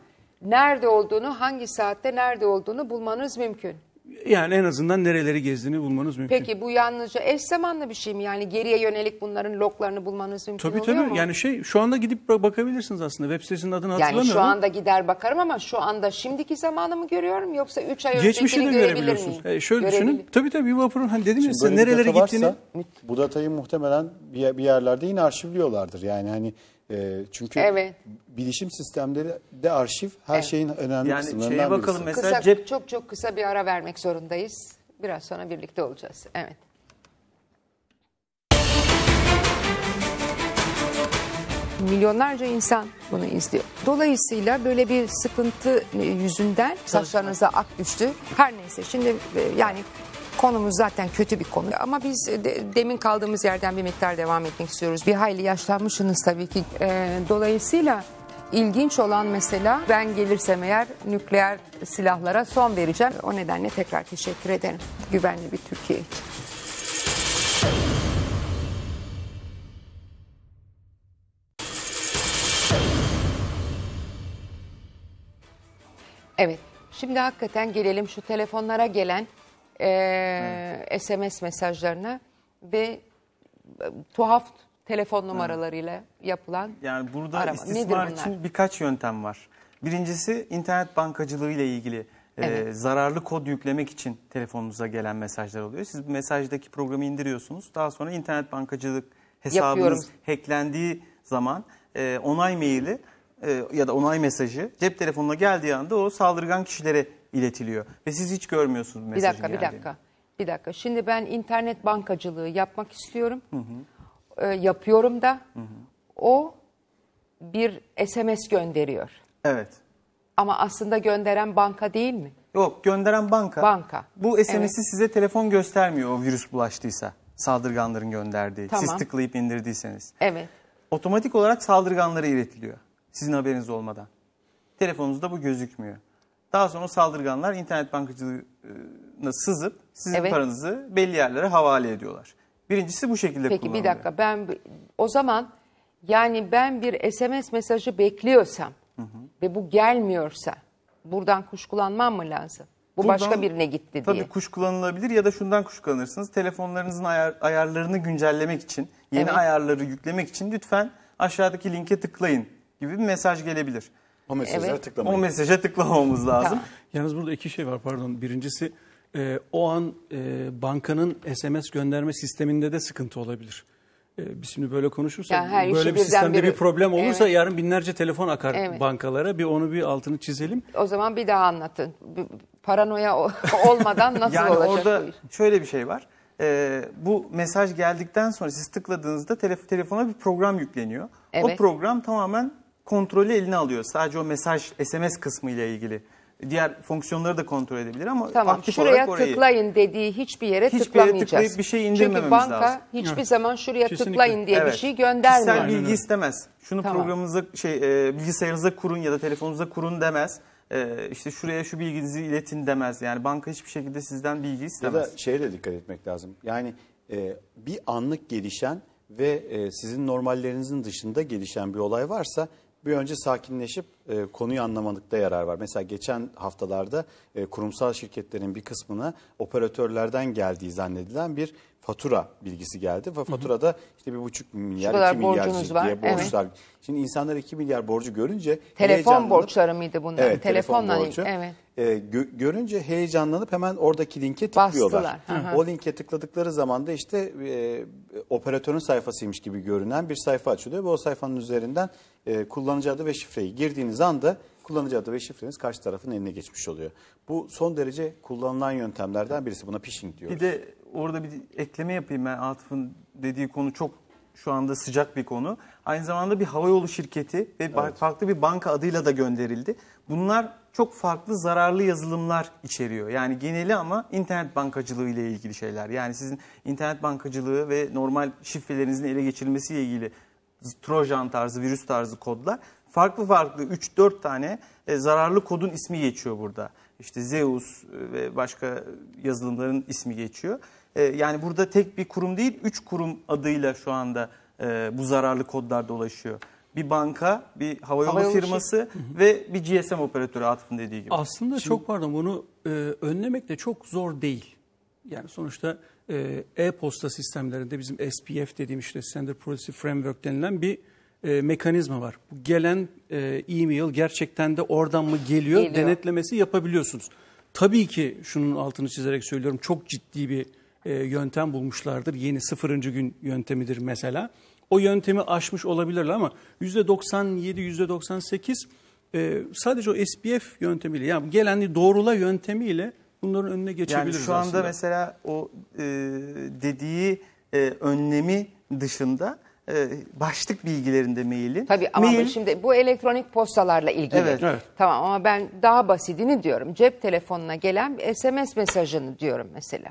nerede olduğunu hangi saatte nerede olduğunu bulmanız mümkün. Yani en azından nereleri gezdiğini bulmanız mümkün. Peki bu yalnızca eş zamanlı bir şey mi? Yani geriye yönelik bunların loglarını bulmanız mümkün tabii, oluyor tabii. mu? Yani şey şu anda gidip bakabilirsiniz aslında. Web sitesinin adını yani hatırlamıyorum. Yani şu anda gider bakarım ama şu anda şimdiki zamanı mı görüyorum yoksa 3 ay Geçmişi de görebiliyorsunuz. E, şöyle Görebilir. düşünün. Tabii tabii vapurun hani dedim ya size nerelere varsa, gittiğini. Bu datayı muhtemelen bir yerlerde yine arşivliyorlardır. Yani hani ee, çünkü evet. bilişim sistemleri de arşiv her evet. şeyin önemli yani kısımlarından şeye bakalım birisi. mesela kısa, cep... Çok çok kısa bir ara vermek zorundayız. Biraz sonra birlikte olacağız. Evet. milyonlarca insan bunu izliyor. Dolayısıyla böyle bir sıkıntı e, yüzünden saçlarınıza ak düştü. Her neyse şimdi e, yani Konumuz zaten kötü bir konu ama biz e, de, demin kaldığımız yerden bir miktar devam etmek istiyoruz. Bir hayli yaşlanmışsınız tabii ki. E, dolayısıyla ilginç olan mesela ben gelirsem eğer nükleer silahlara son vereceğim. O nedenle tekrar teşekkür ederim güvenli bir Türkiye için. Evet, şimdi hakikaten gelelim şu telefonlara gelen e, evet. SMS mesajlarına ve e, tuhaf telefon numaralarıyla evet. yapılan Yani burada arama. istismar için birkaç yöntem var. Birincisi internet bankacılığı ile ilgili evet. e, zararlı kod yüklemek için telefonunuza gelen mesajlar oluyor. Siz mesajdaki programı indiriyorsunuz. Daha sonra internet bankacılık hesabınız Yapıyorum. hacklendiği zaman e, onay maili e, ya da onay mesajı cep telefonuna geldiği anda o saldırgan kişilere iletiliyor. Ve siz hiç görmüyorsunuz mesajın Bir dakika, geldiğini. bir dakika. Bir dakika. Şimdi ben internet bankacılığı yapmak istiyorum. Hı hı. E, yapıyorum da. Hı hı. O bir SMS gönderiyor. Evet. Ama aslında gönderen banka değil mi? Yok gönderen banka. Banka. Bu SMS'i evet. size telefon göstermiyor o virüs bulaştıysa. Saldırganların gönderdiği. Tamam. Siz tıklayıp indirdiyseniz. Evet. Otomatik olarak saldırganlara iletiliyor. Sizin haberiniz olmadan. Telefonunuzda bu gözükmüyor. Daha sonra saldırganlar internet bankacılığına sızıp sizin Evet. paranızı belli yerlere havale ediyorlar. Birincisi bu şekilde Peki bir dakika ben o zaman yani ben bir SMS mesajı bekliyorsam ve bu gelmiyorsa buradan kuşkulanmam mı lazım? Bu Buradan- başka birine gitti diye. Tabii kuşkulanılabilir ya da şundan kuşkulanırsınız. Telefonlarınızın ayar- ayarlarını güncellemek için, yeni Evet. ayarları yüklemek için lütfen aşağıdaki linke tıklayın gibi bir mesaj gelebilir. O mesajlara evet. tıklamayın. O mesaja tıklamamız lazım. Ha. Yalnız burada iki şey var pardon. Birincisi e, o an e, bankanın SMS gönderme sisteminde de sıkıntı olabilir. E, biz şimdi böyle konuşursak böyle bir sistemde biri. bir problem olursa evet. yarın binlerce telefon akar evet. bankalara. Bir onu bir altını çizelim. O zaman bir daha anlatın. Paranoya olmadan nasıl yani olacak? Yani orada şöyle bir şey var. E, bu mesaj geldikten sonra siz tıkladığınızda telef telefona bir program yükleniyor. Evet. O program tamamen kontrolü eline alıyor. Sadece o mesaj, SMS kısmı ile ilgili. Diğer fonksiyonları da kontrol edebilir ama Tamam faktik şuraya olarak orayı. tıklayın dediği hiçbir yere Hiçbir yere tıklamayacağız. tıklayıp bir şey Çünkü banka lazım. hiçbir Evet. zaman şuraya Kesinlikle. tıklayın diye bir Evet. şey Kişisel göndermiyor. bilgi istemez. Şunu Tamam. programınıza, şey, e, bilgisayarınıza kurun ya da telefonunuza kurun demez. E, işte şuraya şu bilginizi iletin demez. Yani banka hiçbir şekilde sizden bilgi istemez. Ya da şeye de dikkat etmek lazım. Yani e, bir anlık gelişen ve e, sizin normallerinizin dışında gelişen bir olay varsa bir önce sakinleşip e, konuyu anlamadıkta yarar var. Mesela geçen haftalarda e, kurumsal şirketlerin bir kısmına operatörlerden geldiği zannedilen bir fatura bilgisi geldi ve faturada işte bir buçuk milyar, kadar iki milyar borcunuz diye var, borçlar. evet. Şimdi insanlar iki milyar borcu görünce Telefon borçları mıydı bunlar? Evet, telefon Telefonla borcu. Evet. E, gö- görünce heyecanlanıp hemen oradaki linke tıklıyorlar. Bastılar, hı hı. O linke tıkladıkları zaman da işte e, operatörün sayfasıymış gibi görünen bir sayfa açılıyor ve o sayfanın üzerinden e, kullanıcı adı ve şifreyi girdiğiniz anda kullanıcı adı ve şifreniz karşı tarafın eline geçmiş oluyor. Bu son derece kullanılan yöntemlerden birisi. Buna phishing diyoruz. Bir de orada bir ekleme yapayım ben Atıf'ın dediği konu çok şu anda sıcak bir konu. Aynı zamanda bir havayolu şirketi ve evet. farklı bir banka adıyla da gönderildi. Bunlar çok farklı zararlı yazılımlar içeriyor. Yani geneli ama internet bankacılığı ile ilgili şeyler. Yani sizin internet bankacılığı ve normal şifrelerinizin ele geçirilmesiyle ilgili trojan tarzı, virüs tarzı kodlar. Farklı farklı 3-4 tane e, zararlı kodun ismi geçiyor burada. İşte Zeus e, ve başka yazılımların ismi geçiyor. Ee, yani burada tek bir kurum değil, üç kurum adıyla şu anda e, bu zararlı kodlar dolaşıyor. Bir banka, bir havayolu, havayolu şey- firması şey. ve bir GSM operatörü Atıf'ın dediği gibi. Aslında Şimdi, çok pardon bunu e, önlemek de çok zor değil. Yani sonuçta e, e-posta sistemlerinde bizim SPF dediğimiz işte Standard Policy Framework denilen bir e, mekanizma var. Bu gelen e-mail gerçekten de oradan mı geliyor, geliyor denetlemesi yapabiliyorsunuz. Tabii ki şunun altını çizerek söylüyorum çok ciddi bir e, yöntem bulmuşlardır. Yeni sıfırıncı gün yöntemidir mesela. O yöntemi aşmış olabilirler ama yüzde %97, yüzde %98 e, sadece o SPF yöntemiyle yani gelen doğrula yöntemiyle bunların önüne geçebiliriz Yani şu anda aslında. mesela o e, dediği e, önlemi dışında e, başlık bilgilerinde mailin. Tabii ama Mail, şimdi bu elektronik postalarla ilgili. Evet. evet. Tamam ama ben daha basitini diyorum. Cep telefonuna gelen SMS mesajını diyorum mesela.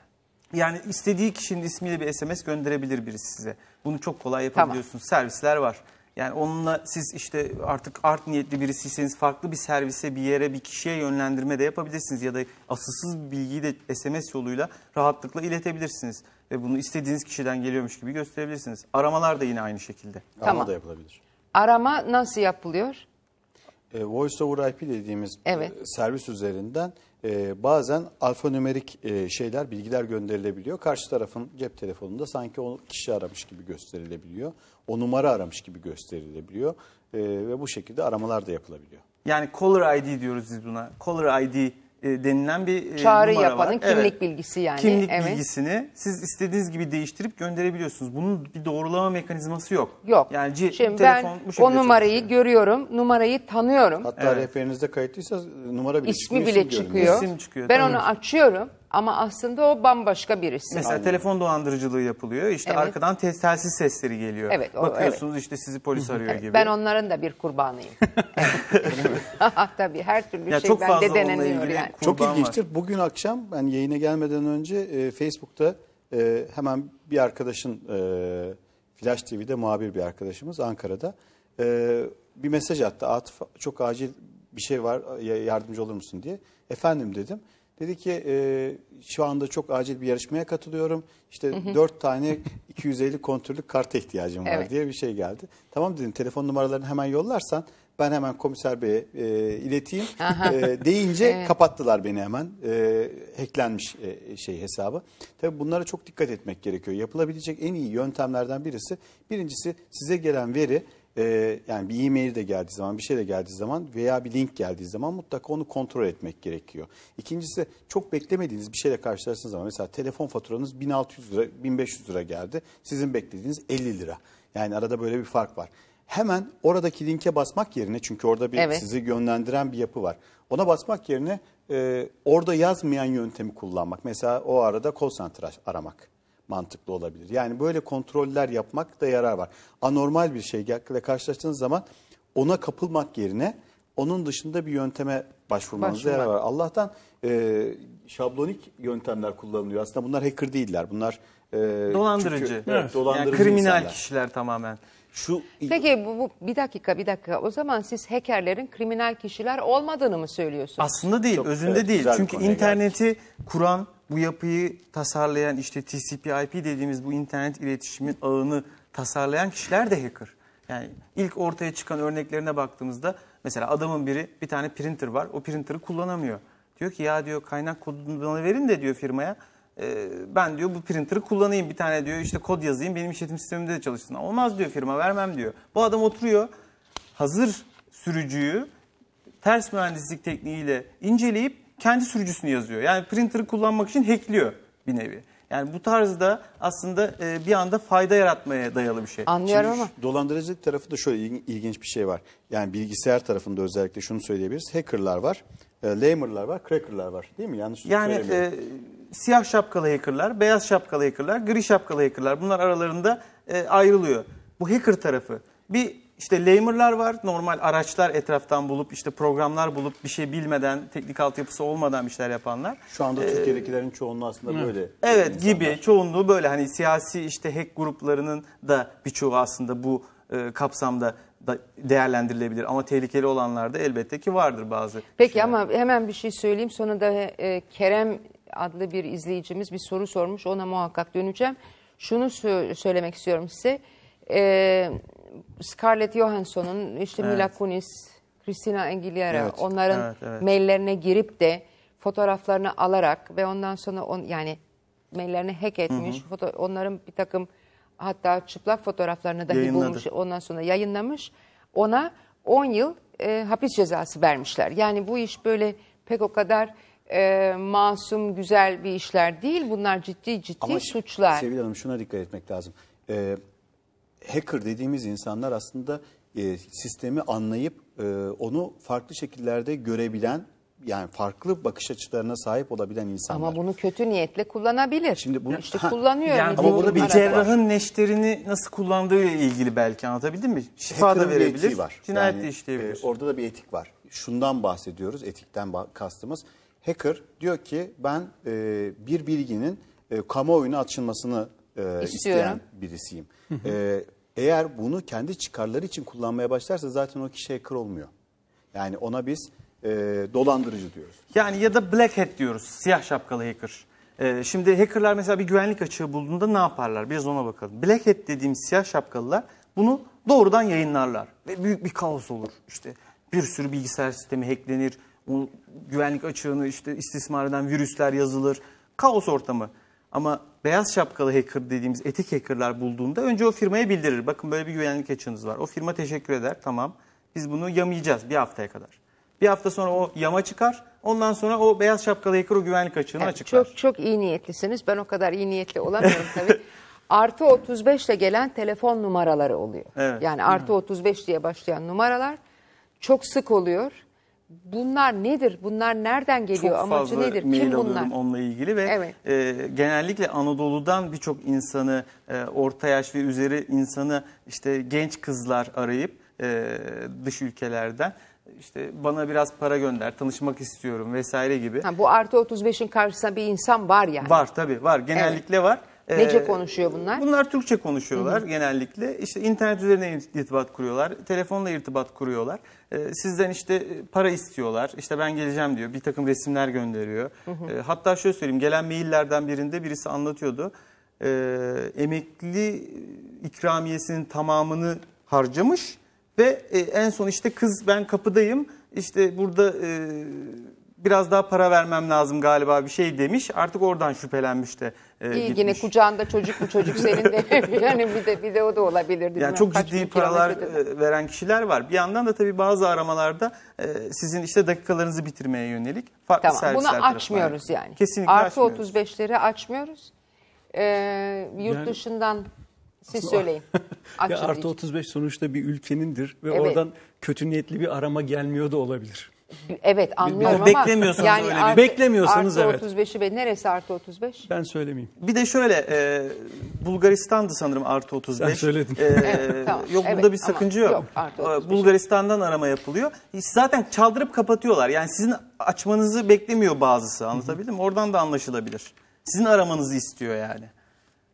Yani istediği kişinin ismiyle bir SMS gönderebilir biri size. Bunu çok kolay yapabiliyorsunuz. Servisler var. Yani onunla siz işte artık art niyetli birisiyseniz farklı bir servise, bir yere, bir kişiye yönlendirme de yapabilirsiniz. Ya da asılsız bilgiyi de SMS yoluyla rahatlıkla iletebilirsiniz. Ve bunu istediğiniz kişiden geliyormuş gibi gösterebilirsiniz. Aramalar da yine aynı şekilde. Tamam. Arama da yapılabilir. Arama nasıl yapılıyor? E, Voice over IP dediğimiz evet. E, servis üzerinden e, bazen alfanümerik e, şeyler, bilgiler gönderilebiliyor. Karşı tarafın cep telefonunda sanki o kişi aramış gibi gösterilebiliyor. O numara aramış gibi gösterilebiliyor. E, ve bu şekilde aramalar da yapılabiliyor. Yani caller ID diyoruz biz buna. Caller ID e, denilen bir e, Çağrı numara yapanın var. kimlik evet. bilgisi yani. Kimlik evet. bilgisini siz istediğiniz gibi değiştirip gönderebiliyorsunuz. Bunun bir doğrulama mekanizması yok. Yok. Yani Şimdi telefon ben bu şekilde o numarayı çalışıyor. görüyorum, numarayı tanıyorum. Hatta evet. rehberinizde kayıtlıysa e, numara bile ismi çıkıyor. bile isim çıkıyor. İsim çıkıyor. Ben tabii. onu açıyorum. Ama aslında o bambaşka birisi. Mesela Anladım. telefon dolandırıcılığı yapılıyor. İşte evet. arkadan te telsiz sesleri geliyor. Evet, o, Bakıyorsunuz evet. işte sizi polis arıyor evet, gibi. Ben onların da bir kurbanıyım. Tabii her türlü ya şey çok bende deneniyor yani. Çok ilginçtir. Var. Bugün akşam ben yani yayına gelmeden önce e, Facebook'ta e, hemen bir arkadaşın e, Flash TV'de muhabir bir arkadaşımız Ankara'da e, bir mesaj attı. Atıf çok acil bir şey var yardımcı olur musun diye. Efendim dedim. Dedi ki e, şu anda çok acil bir yarışmaya katılıyorum. İşte hı hı. 4 tane 250 kontürlük karta ihtiyacım var evet. diye bir şey geldi. Tamam dedim telefon numaralarını hemen yollarsan ben hemen komiser beye e, ileteyim. E, deyince evet. kapattılar beni hemen. E, hacklenmiş e, şey hesabı. Tabii bunlara çok dikkat etmek gerekiyor. Yapılabilecek en iyi yöntemlerden birisi. Birincisi size gelen veri e, yani bir e-mail de geldiği zaman bir şey de geldiği zaman veya bir link geldiği zaman mutlaka onu kontrol etmek gerekiyor. İkincisi çok beklemediğiniz bir şeyle karşılaştığınız zaman mesela telefon faturanız 1600 lira 1500 lira geldi sizin beklediğiniz 50 lira yani arada böyle bir fark var. Hemen oradaki linke basmak yerine çünkü orada bir evet. sizi yönlendiren bir yapı var. Ona basmak yerine e, orada yazmayan yöntemi kullanmak. Mesela o arada call center aramak mantıklı olabilir. Yani böyle kontroller yapmak da yarar var. Anormal bir şeyle karşılaştığınız zaman ona kapılmak yerine onun dışında bir yönteme başvurmanızda yarar var. Allah'tan e, şablonik yöntemler kullanılıyor. Aslında bunlar hacker değiller. Bunlar e, dolandırıcı. Çünkü, evet, dolandırıcı yani kriminal insanlar. kişiler tamamen. Şu Peki bu, bu bir dakika bir dakika. O zaman siz hackerlerin kriminal kişiler olmadığını mı söylüyorsunuz? Aslında değil, Çok, özünde evet, değil. Çünkü interneti geldik. kuran bu yapıyı tasarlayan işte TCP/IP dediğimiz bu internet iletişimin ağını tasarlayan kişiler de hacker. Yani ilk ortaya çıkan örneklerine baktığımızda mesela adamın biri bir tane printer var. O printer'ı kullanamıyor. Diyor ki ya diyor kaynak kodunu bana verin de diyor firmaya. Ee, ben diyor bu printer'ı kullanayım bir tane diyor işte kod yazayım benim işletim sistemimde de çalışsın. Olmaz diyor firma vermem diyor. Bu adam oturuyor hazır sürücüyü ters mühendislik tekniğiyle inceleyip kendi sürücüsünü yazıyor. Yani printer'ı kullanmak için hackliyor bir nevi. Yani bu tarzda aslında e, bir anda fayda yaratmaya dayalı bir şey. Anlıyorum Şimdi ama. Dolandırıcılık tarafı da şöyle ilginç bir şey var. Yani bilgisayar tarafında özellikle şunu söyleyebiliriz. Hackerlar var, e, lamerlar var, crackerlar var değil mi? Yanlış yani, E, siyah şapkalı hackerlar, beyaz şapkalı hackerlar, gri şapkalı hackerlar bunlar aralarında e, ayrılıyor. Bu hacker tarafı. Bir işte lamer'lar var. Normal araçlar etraftan bulup işte programlar bulup bir şey bilmeden, teknik altyapısı olmadan bir şeyler yapanlar. Şu anda ee, Türkiye'dekilerin çoğunluğu aslında hı. böyle. Evet insanlar. gibi çoğunluğu böyle hani siyasi işte hack gruplarının da birçoğu aslında bu e, kapsamda da değerlendirilebilir ama tehlikeli olanlarda elbette ki vardır bazı. Peki şeyler. ama hemen bir şey söyleyeyim sonra da e, Kerem adlı bir izleyicimiz bir soru sormuş ona muhakkak döneceğim. Şunu sö söylemek istiyorum size. Eee Scarlett Johansson'un, işte evet. Mila Kunis, Christina Aguilera evet. onların evet, evet. maillerine girip de fotoğraflarını alarak ve ondan sonra on, yani maillerini hack etmiş. Hı hı. Foto, onların bir takım hatta çıplak fotoğraflarını dahi Yayınladı. bulmuş. Ondan sonra yayınlamış. Ona 10 yıl e, hapis cezası vermişler. Yani bu iş böyle pek o kadar e, masum, güzel bir işler değil. Bunlar ciddi ciddi Ama suçlar. Sevil Hanım şuna dikkat etmek lazım. E, hacker dediğimiz insanlar aslında e, sistemi anlayıp e, onu farklı şekillerde görebilen yani farklı bakış açılarına sahip olabilen insanlar. Ama bunu kötü niyetle kullanabilir. Şimdi bunu işte ha, kullanıyor. Yani ama burada bir cerrahın var. neşterini nasıl kullandığıyla ilgili belki anlatabildim mi? Şifa da verebilir. Var. Cinayet yani, de işleyebilir. E, orada da bir etik var. Şundan bahsediyoruz. Etikten kastımız hacker diyor ki ben e, bir bilginin e, kamuoyuna açılmasını e, isteyen birisiyim. e, eğer bunu kendi çıkarları için kullanmaya başlarsa zaten o kişiye hacker olmuyor. Yani ona biz e, dolandırıcı diyoruz. Yani ya da black hat diyoruz. Siyah şapkalı hacker. E, şimdi hackerlar mesela bir güvenlik açığı bulduğunda ne yaparlar? Biraz ona bakalım. Black hat dediğim siyah şapkalılar bunu doğrudan yayınlarlar. Ve büyük bir kaos olur. İşte bir sürü bilgisayar sistemi hacklenir. Onun güvenlik açığını işte istismar eden virüsler yazılır. Kaos ortamı. Ama beyaz şapkalı hacker dediğimiz etik hackerlar bulduğunda önce o firmaya bildirir. Bakın böyle bir güvenlik açığınız var. O firma teşekkür eder tamam. Biz bunu yamayacağız bir haftaya kadar. Bir hafta sonra o yama çıkar. Ondan sonra o beyaz şapkalı hacker o güvenlik açığını yani açıklar. Çok çok iyi niyetlisiniz. Ben o kadar iyi niyetli olamıyorum tabii. artı 35 ile gelen telefon numaraları oluyor. Evet. Yani artı 35 diye başlayan numaralar çok sık oluyor bunlar nedir? Bunlar nereden geliyor? Çok Amacı fazla nedir? mail Kim bunlar? alıyorum onunla ilgili ve Evet. e, genellikle Anadolu'dan birçok insanı e, orta yaş ve üzeri insanı işte genç kızlar arayıp e, dış ülkelerden işte bana biraz para gönder tanışmak istiyorum vesaire gibi. Ha, bu artı 35'in karşısında bir insan var yani. Var tabii var. Genellikle var. Nece ee, konuşuyor bunlar? Bunlar Türkçe konuşuyorlar Hı -hı. genellikle. İşte internet üzerinden irtibat kuruyorlar, telefonla irtibat kuruyorlar. E, sizden işte e, para istiyorlar, İşte ben geleceğim diyor, bir takım resimler gönderiyor. Hı -hı. E, hatta şöyle söyleyeyim, gelen maillerden birinde birisi anlatıyordu. E, emekli ikramiyesinin tamamını harcamış ve e, en son işte kız ben kapıdayım, işte burada... E, biraz daha para vermem lazım galiba bir şey demiş. Artık oradan şüphelenmiş de. Ee, İyi gitmiş. yine kucağında çocuk mu çocuk senin de yani bir de bir de o da olabilir. Yani çok ciddi paralar e, veren kişiler var. Bir yandan da tabii bazı aramalarda e, sizin işte dakikalarınızı bitirmeye yönelik farklı tamam, servisler Bunu açmıyoruz tarafından. yani. Kesinlikle Artı açmıyoruz. 35'leri açmıyoruz. Ee, yurt yani, dışından siz söyleyin. ya artı 35 sonuçta bir ülkenindir ve evet. oradan kötü niyetli bir arama gelmiyor da olabilir. Evet anlıyorum ama. Beklemiyorsanız yani öyle artı, Beklemiyorsanız artı evet. 35'i ve neresi artı 35? Ben söylemeyeyim. Bir de şöyle e, Bulgaristan'dı sanırım artı 35. Sen söyledin. E, evet, tamam. Yok evet, burada bir sakınca yok. yok artı e, Bulgaristan'dan arama yapılıyor. Zaten çaldırıp kapatıyorlar. Yani sizin açmanızı beklemiyor bazısı anlatabildim mi? Oradan da anlaşılabilir. Sizin aramanızı istiyor yani.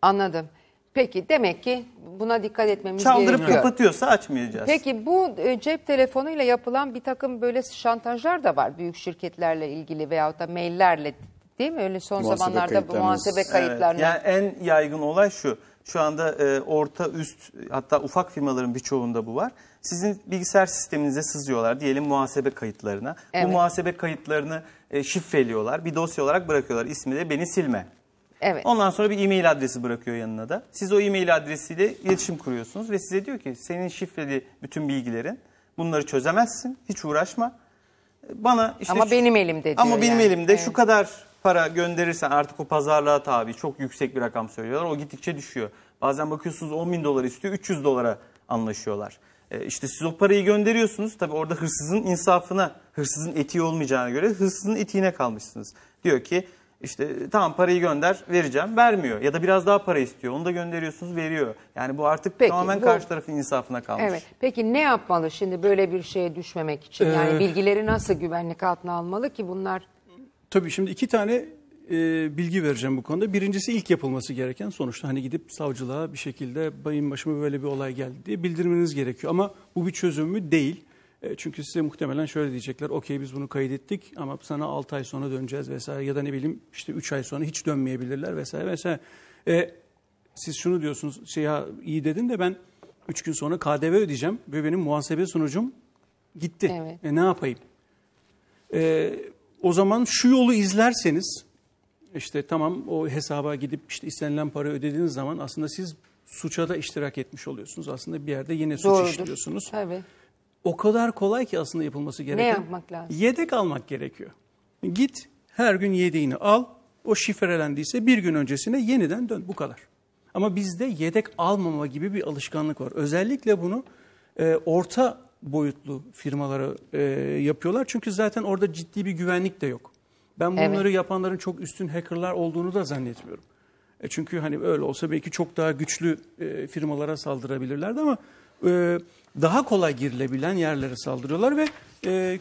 Anladım. Peki demek ki buna dikkat etmemiz Çaldırıp gerekiyor. Çaldırıp kapatıyorsa açmayacağız. Peki bu e, cep telefonuyla yapılan bir takım böyle şantajlar da var büyük şirketlerle ilgili veyahut da maillerle değil mi? Öyle son muhasebe zamanlarda bu muhasebe kayıtlarını. Evet, yani en yaygın olay şu. Şu anda e, orta üst hatta ufak firmaların birçoğunda bu var. Sizin bilgisayar sisteminize sızıyorlar diyelim muhasebe kayıtlarına. Evet. Bu muhasebe kayıtlarını e, şifreliyorlar. Bir dosya olarak bırakıyorlar. İsmi de beni silme. Evet. Ondan sonra bir e-mail adresi bırakıyor yanına da. Siz o e-mail adresiyle iletişim kuruyorsunuz ve size diyor ki senin şifreli bütün bilgilerin bunları çözemezsin. Hiç uğraşma. Bana işte ama şu, benim elimde diyor. Ama benim elimde evet. şu kadar para gönderirsen artık o pazarlığa tabi çok yüksek bir rakam söylüyorlar. O gittikçe düşüyor. Bazen bakıyorsunuz 10 bin dolar istiyor 300 dolara anlaşıyorlar. E, işte siz o parayı gönderiyorsunuz. Tabi orada hırsızın insafına, hırsızın etiği olmayacağına göre hırsızın etiğine kalmışsınız. Diyor ki işte tamam parayı gönder vereceğim vermiyor ya da biraz daha para istiyor onu da gönderiyorsunuz veriyor. Yani bu artık Peki, tamamen bu- karşı tarafın insafına kalmış. Evet. Peki ne yapmalı şimdi böyle bir şeye düşmemek için? Yani Ee, bilgileri nasıl güvenlik altına almalı ki bunlar? Tabii şimdi iki tane e, bilgi vereceğim bu konuda. Birincisi ilk yapılması gereken sonuçta hani gidip savcılığa bir şekilde bayın başıma böyle bir olay geldi diye bildirmeniz gerekiyor. Ama bu bir çözüm mü? Değil. E, çünkü size muhtemelen şöyle diyecekler, okey biz bunu kaydettik ama sana 6 ay sonra döneceğiz vesaire ya da ne bileyim işte 3 ay sonra hiç dönmeyebilirler vesaire vesaire. E, siz şunu diyorsunuz, şey ya iyi dedin de ben 3 gün sonra KDV ödeyeceğim ve benim muhasebe sunucum gitti. Evet. E, ne yapayım? E, o zaman şu yolu izlerseniz işte tamam o hesaba gidip işte istenilen parayı ödediğiniz zaman aslında siz suça da iştirak etmiş oluyorsunuz. Aslında bir yerde yine suç Doğrudur. işliyorsunuz. Tabii o kadar kolay ki aslında yapılması gerekiyor. Ne yapmak lazım? Yedek almak gerekiyor. Git her gün yediğini al. O şifrelendiyse bir gün öncesine yeniden dön. Bu kadar. Ama bizde yedek almama gibi bir alışkanlık var. Özellikle bunu e, orta boyutlu firmalara e, yapıyorlar. Çünkü zaten orada ciddi bir güvenlik de yok. Ben bunları evet. yapanların çok üstün hackerlar olduğunu da zannetmiyorum. E çünkü hani öyle olsa belki çok daha güçlü e, firmalara saldırabilirlerdi ama e, daha kolay girilebilen yerlere saldırıyorlar ve e,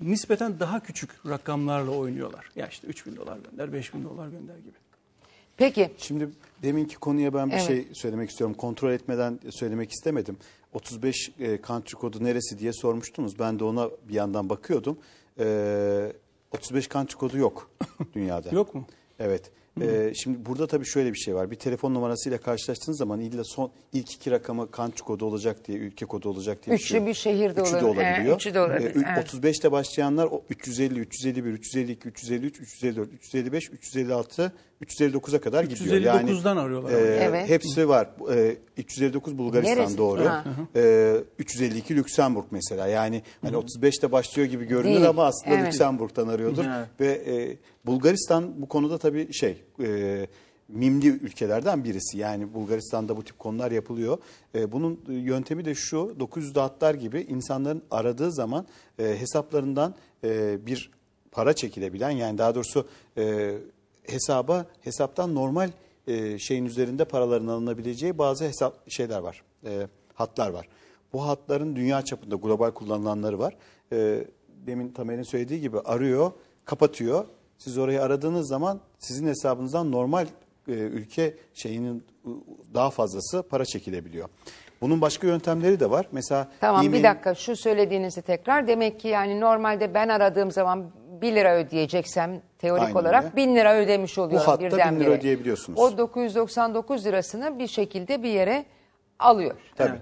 nispeten daha küçük rakamlarla oynuyorlar. Ya işte 3 bin dolar gönder, 5 bin dolar gönder gibi. Peki. Şimdi deminki konuya ben bir evet. şey söylemek istiyorum. Kontrol etmeden söylemek istemedim. 35 e, country kodu neresi diye sormuştunuz. Ben de ona bir yandan bakıyordum. E, 35 country kodu yok dünyada. yok mu? Evet. Ee, şimdi burada tabii şöyle bir şey var. Bir telefon numarasıyla karşılaştığınız zaman illa son ilk iki rakamı kançı kodu olacak diye, ülke kodu olacak diye. Üçlü bir şehirde üçü de olabiliyor. Evet, üçü de olabiliyor. Ee, 35 ile başlayanlar 350, 351, 352, 353, 354, 355, 356, 359'a kadar gidiyor. 359'dan yani, arıyorlar. E, evet. Hepsi var. E, 359 Bulgaristan Neresi? doğru. E, 352 Lüksemburg mesela. Yani hani 35'te başlıyor gibi görünür Değil. ama aslında evet. Lüksemburg'dan arıyordur. Hı. Ve... E, Bulgaristan bu konuda tabii şey e, mimli ülkelerden birisi. Yani Bulgaristan'da bu tip konular yapılıyor. E, bunun yöntemi de şu 900'lü hatlar gibi insanların aradığı zaman e, hesaplarından e, bir para çekilebilen yani daha doğrusu e, hesaba hesaptan normal e, şeyin üzerinde paraların alınabileceği bazı hesap şeyler var. E, hatlar var. Bu hatların dünya çapında global kullanılanları var. E, demin Tamer'in söylediği gibi arıyor, kapatıyor siz orayı aradığınız zaman sizin hesabınızdan normal e, ülke şeyinin daha fazlası para çekilebiliyor. Bunun başka yöntemleri de var. Mesela Tamam bir dakika şu söylediğinizi tekrar. Demek ki yani normalde ben aradığım zaman 1 lira ödeyeceksem teorik Aynen olarak öyle. 1000 lira ödemiş bu hatta 1000 lira ödeyebiliyorsunuz. O 999 lirasını bir şekilde bir yere alıyor. Tabii.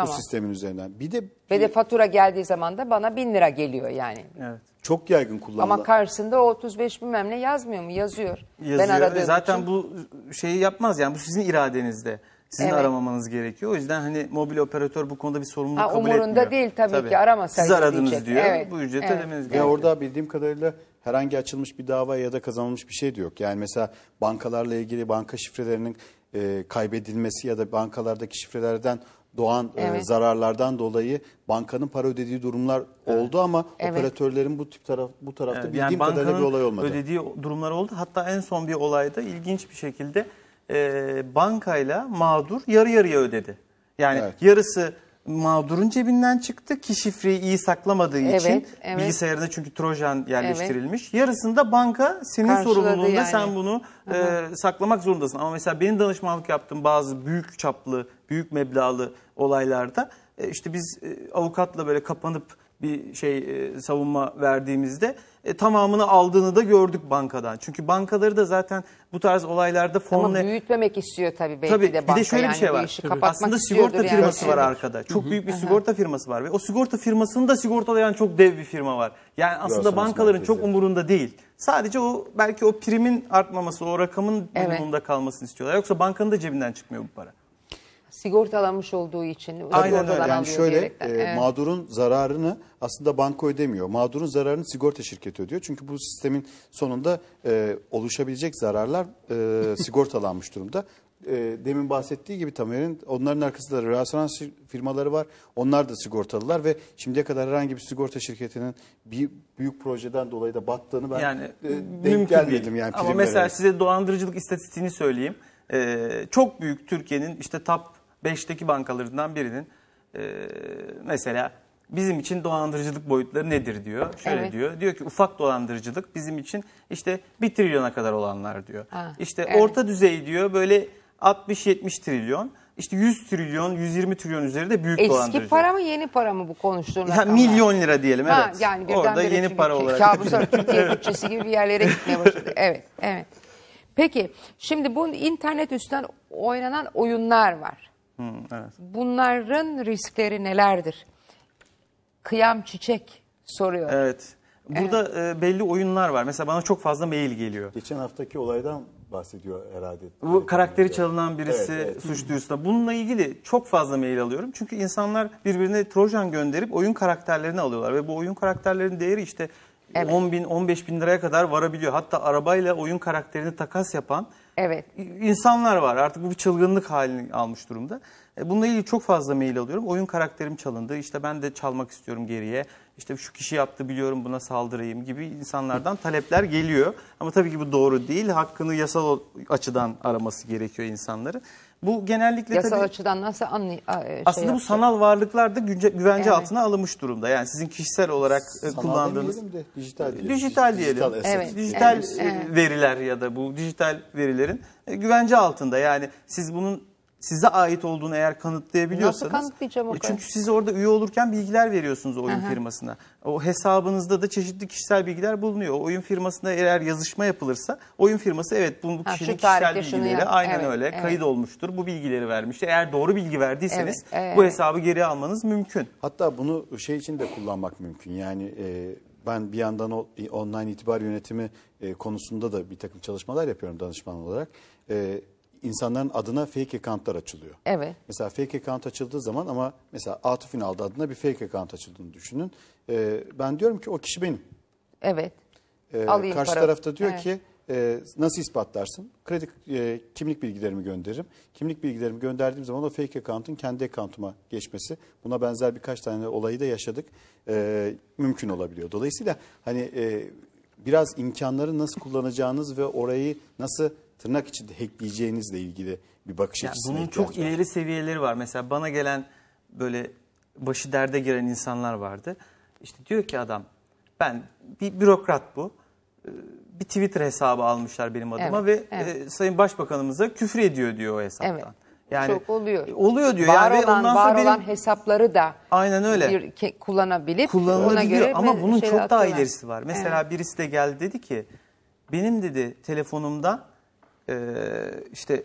Tamam. Bu sistemin üzerinden. Bir de Ve de fatura geldiği zaman da bana bin lira geliyor yani. Evet. çok yaygın kullanılıyor. Ama karşısında o 35 bilmem ne yazmıyor mu? Yazıyor. Yazıyor. Ben aradığım Zaten için. bu şeyi yapmaz yani bu sizin iradenizde. Sizin Evet. aramamanız gerekiyor. O yüzden hani mobil operatör bu konuda bir sorumluluk Ha, kabul etmiyor. umurunda değil tabii ki, aramasaydı Siz aradınız diyecek. diyor. Evet, Bu ücreti evet. ödemeniz Ve orada bildiğim kadarıyla herhangi açılmış bir dava ya da kazanılmış bir şey de yok. Yani mesela bankalarla ilgili banka şifrelerinin e, kaybedilmesi ya da bankalardaki şifrelerden doğan e, evet. e, zararlardan dolayı bankanın para ödediği durumlar evet. oldu ama evet. operatörlerin bu tip taraf bu tarafta evet. bildiğim yani kadarıyla bir olay olmadı. ödediği durumlar oldu. Hatta en son bir olayda ilginç bir şekilde e, bankayla mağdur yarı yarıya ödedi. Yani evet. yarısı mağdurun cebinden çıktı ki şifreyi iyi saklamadığı evet, için evet. bilgisayarına çünkü trojan yerleştirilmiş. Evet. Yarısında banka senin Karşıladı sorumluluğunda yani. sen bunu e, saklamak zorundasın. Ama mesela benim danışmanlık yaptığım bazı büyük çaplı, büyük meblağlı olaylarda e, işte biz e, avukatla böyle kapanıp bir şey e, savunma verdiğimizde e, tamamını aldığını da gördük bankadan. Çünkü bankaları da zaten bu tarz olaylarda fonla Ama büyütmemek istiyor tabii belki tabii, de banka. Bir de şöyle yani bir şey var. Aslında sigorta yani. firması var arkada. Çok Hı-hı. büyük bir Hı-hı. sigorta firması var. Ve o sigorta firmasını da sigortalayan çok dev bir firma var. Yani aslında Görsanız bankaların çok umurunda değil. Sadece o belki o primin artmaması, o rakamın evet. durumunda kalmasını istiyorlar. Yoksa bankanın da cebinden çıkmıyor bu para sigortalamış olduğu için Aynen öyle. Yani şöyle e, evet. mağdurun zararını aslında banka ödemiyor. Mağdurun zararını sigorta şirketi ödüyor. Çünkü bu sistemin sonunda e, oluşabilecek zararlar e, sigortalanmış durumda. E, demin bahsettiği gibi Tamer'in onların arkasında da reasonans firmaları var. Onlar da sigortalılar ve şimdiye kadar herhangi bir sigorta şirketinin bir büyük projeden dolayı da battığını ben yani, e, denk gelmedim. Yani Ama mesela size dolandırıcılık istatistiğini söyleyeyim. Ee, çok büyük Türkiye'nin işte top beşteki bankalarından birinin e, mesela bizim için dolandırıcılık boyutları nedir diyor. Şöyle evet. diyor. Diyor ki ufak dolandırıcılık bizim için işte 1 trilyona kadar olanlar diyor. Ha, işte evet. orta düzey diyor böyle 60-70 trilyon. İşte 100 trilyon, 120 trilyon üzerinde büyük Eski dolandırıcı. Eski para mı yeni para mı bu konuştuğun rakamlar? Milyon lira diyelim evet. Ha, yani Orada yeni para olarak. Kabuslar Türkiye bütçesi gibi bir yerlere gitmeye başladı. Evet, evet. Peki şimdi bu internet üstünden oynanan oyunlar var evet. Bunların riskleri nelerdir? Kıyam çiçek soruyor. Evet. Burada evet. E, belli oyunlar var. Mesela bana çok fazla mail geliyor. Geçen haftaki olaydan bahsediyor herhalde. Bu karakteri çalınan birisi evet, evet. suçluysa. Bununla ilgili çok fazla mail alıyorum. Çünkü insanlar birbirine Trojan gönderip oyun karakterlerini alıyorlar. Ve bu oyun karakterlerinin değeri işte evet. 10 bin 15 bin liraya kadar varabiliyor. Hatta arabayla oyun karakterini takas yapan Evet. insanlar var. Artık bu bir çılgınlık halini almış durumda. E, Bununla ilgili çok fazla mail alıyorum. Oyun karakterim çalındı. İşte ben de çalmak istiyorum geriye. İşte şu kişi yaptı biliyorum buna saldırayım gibi insanlardan talepler geliyor. Ama tabii ki bu doğru değil. Hakkını yasal açıdan araması gerekiyor insanların. Bu genellikle Yasal tabii... açıdan nasıl anlay e, şey Aslında yapacak? bu sanal varlıklar da güvence evet. altına alınmış durumda. Yani sizin kişisel olarak e, sanal kullandığınız... de dijital diyelim. Dijital diyelim. Dijital, evet. dijital evet. veriler ya da bu dijital verilerin e, güvence altında. Yani siz bunun size ait olduğunu eğer kanıtlayabiliyorsanız. Nasıl kanıtlayacağım o e, kadar? Çünkü siz orada üye olurken bilgiler veriyorsunuz oyun Aha. firmasına. O hesabınızda da çeşitli kişisel bilgiler bulunuyor. oyun firmasına eğer yazışma yapılırsa oyun firması evet bu ha, kişisel bilgileri aynen evet, öyle evet. kayıt olmuştur. Bu bilgileri vermiştir. Eğer doğru bilgi verdiyseniz evet, evet. bu hesabı geri almanız mümkün. Hatta bunu şey için de kullanmak mümkün. Yani e, ben bir yandan o, online itibar yönetimi e, konusunda da bir takım çalışmalar yapıyorum danışman olarak. E, insanların adına fake accountlar açılıyor. Evet. Mesela fake account açıldığı zaman ama mesela Atıf Ünal'da adına bir fake account açıldığını düşünün. Ee, ben diyorum ki o kişi benim. Evet. Ee, Alayım karşı para. tarafta diyor evet. ki e, nasıl ispatlarsın? Kredi e, kimlik bilgilerimi gönderirim. Kimlik bilgilerimi gönderdiğim zaman o fake account'ın kendi account'uma geçmesi. Buna benzer birkaç tane olayı da yaşadık. E, mümkün olabiliyor. Dolayısıyla hani e, biraz imkanları nasıl kullanacağınız ve orayı nasıl tırnak içinde hackleyeceğinizle ilgili bir bakış yani açısına Bunun çok var. ileri seviyeleri var. Mesela bana gelen böyle başı derde giren insanlar vardı. İşte diyor ki adam ben bir bürokrat bu. Ee, bir Twitter hesabı almışlar benim adıma evet, ve e, evet. Sayın Başbakanımıza küfür ediyor diyor o hesaptan. Evet. Yani çok oluyor. E, oluyor diyor. Var yani olan, ondan var benim... olan hesapları da aynen öyle bir, kullanabilip kullanılabiliyor. Ona göre Ama bunun şey çok daha ilerisi var. Mesela evet. birisi de geldi dedi ki benim dedi telefonumda e, işte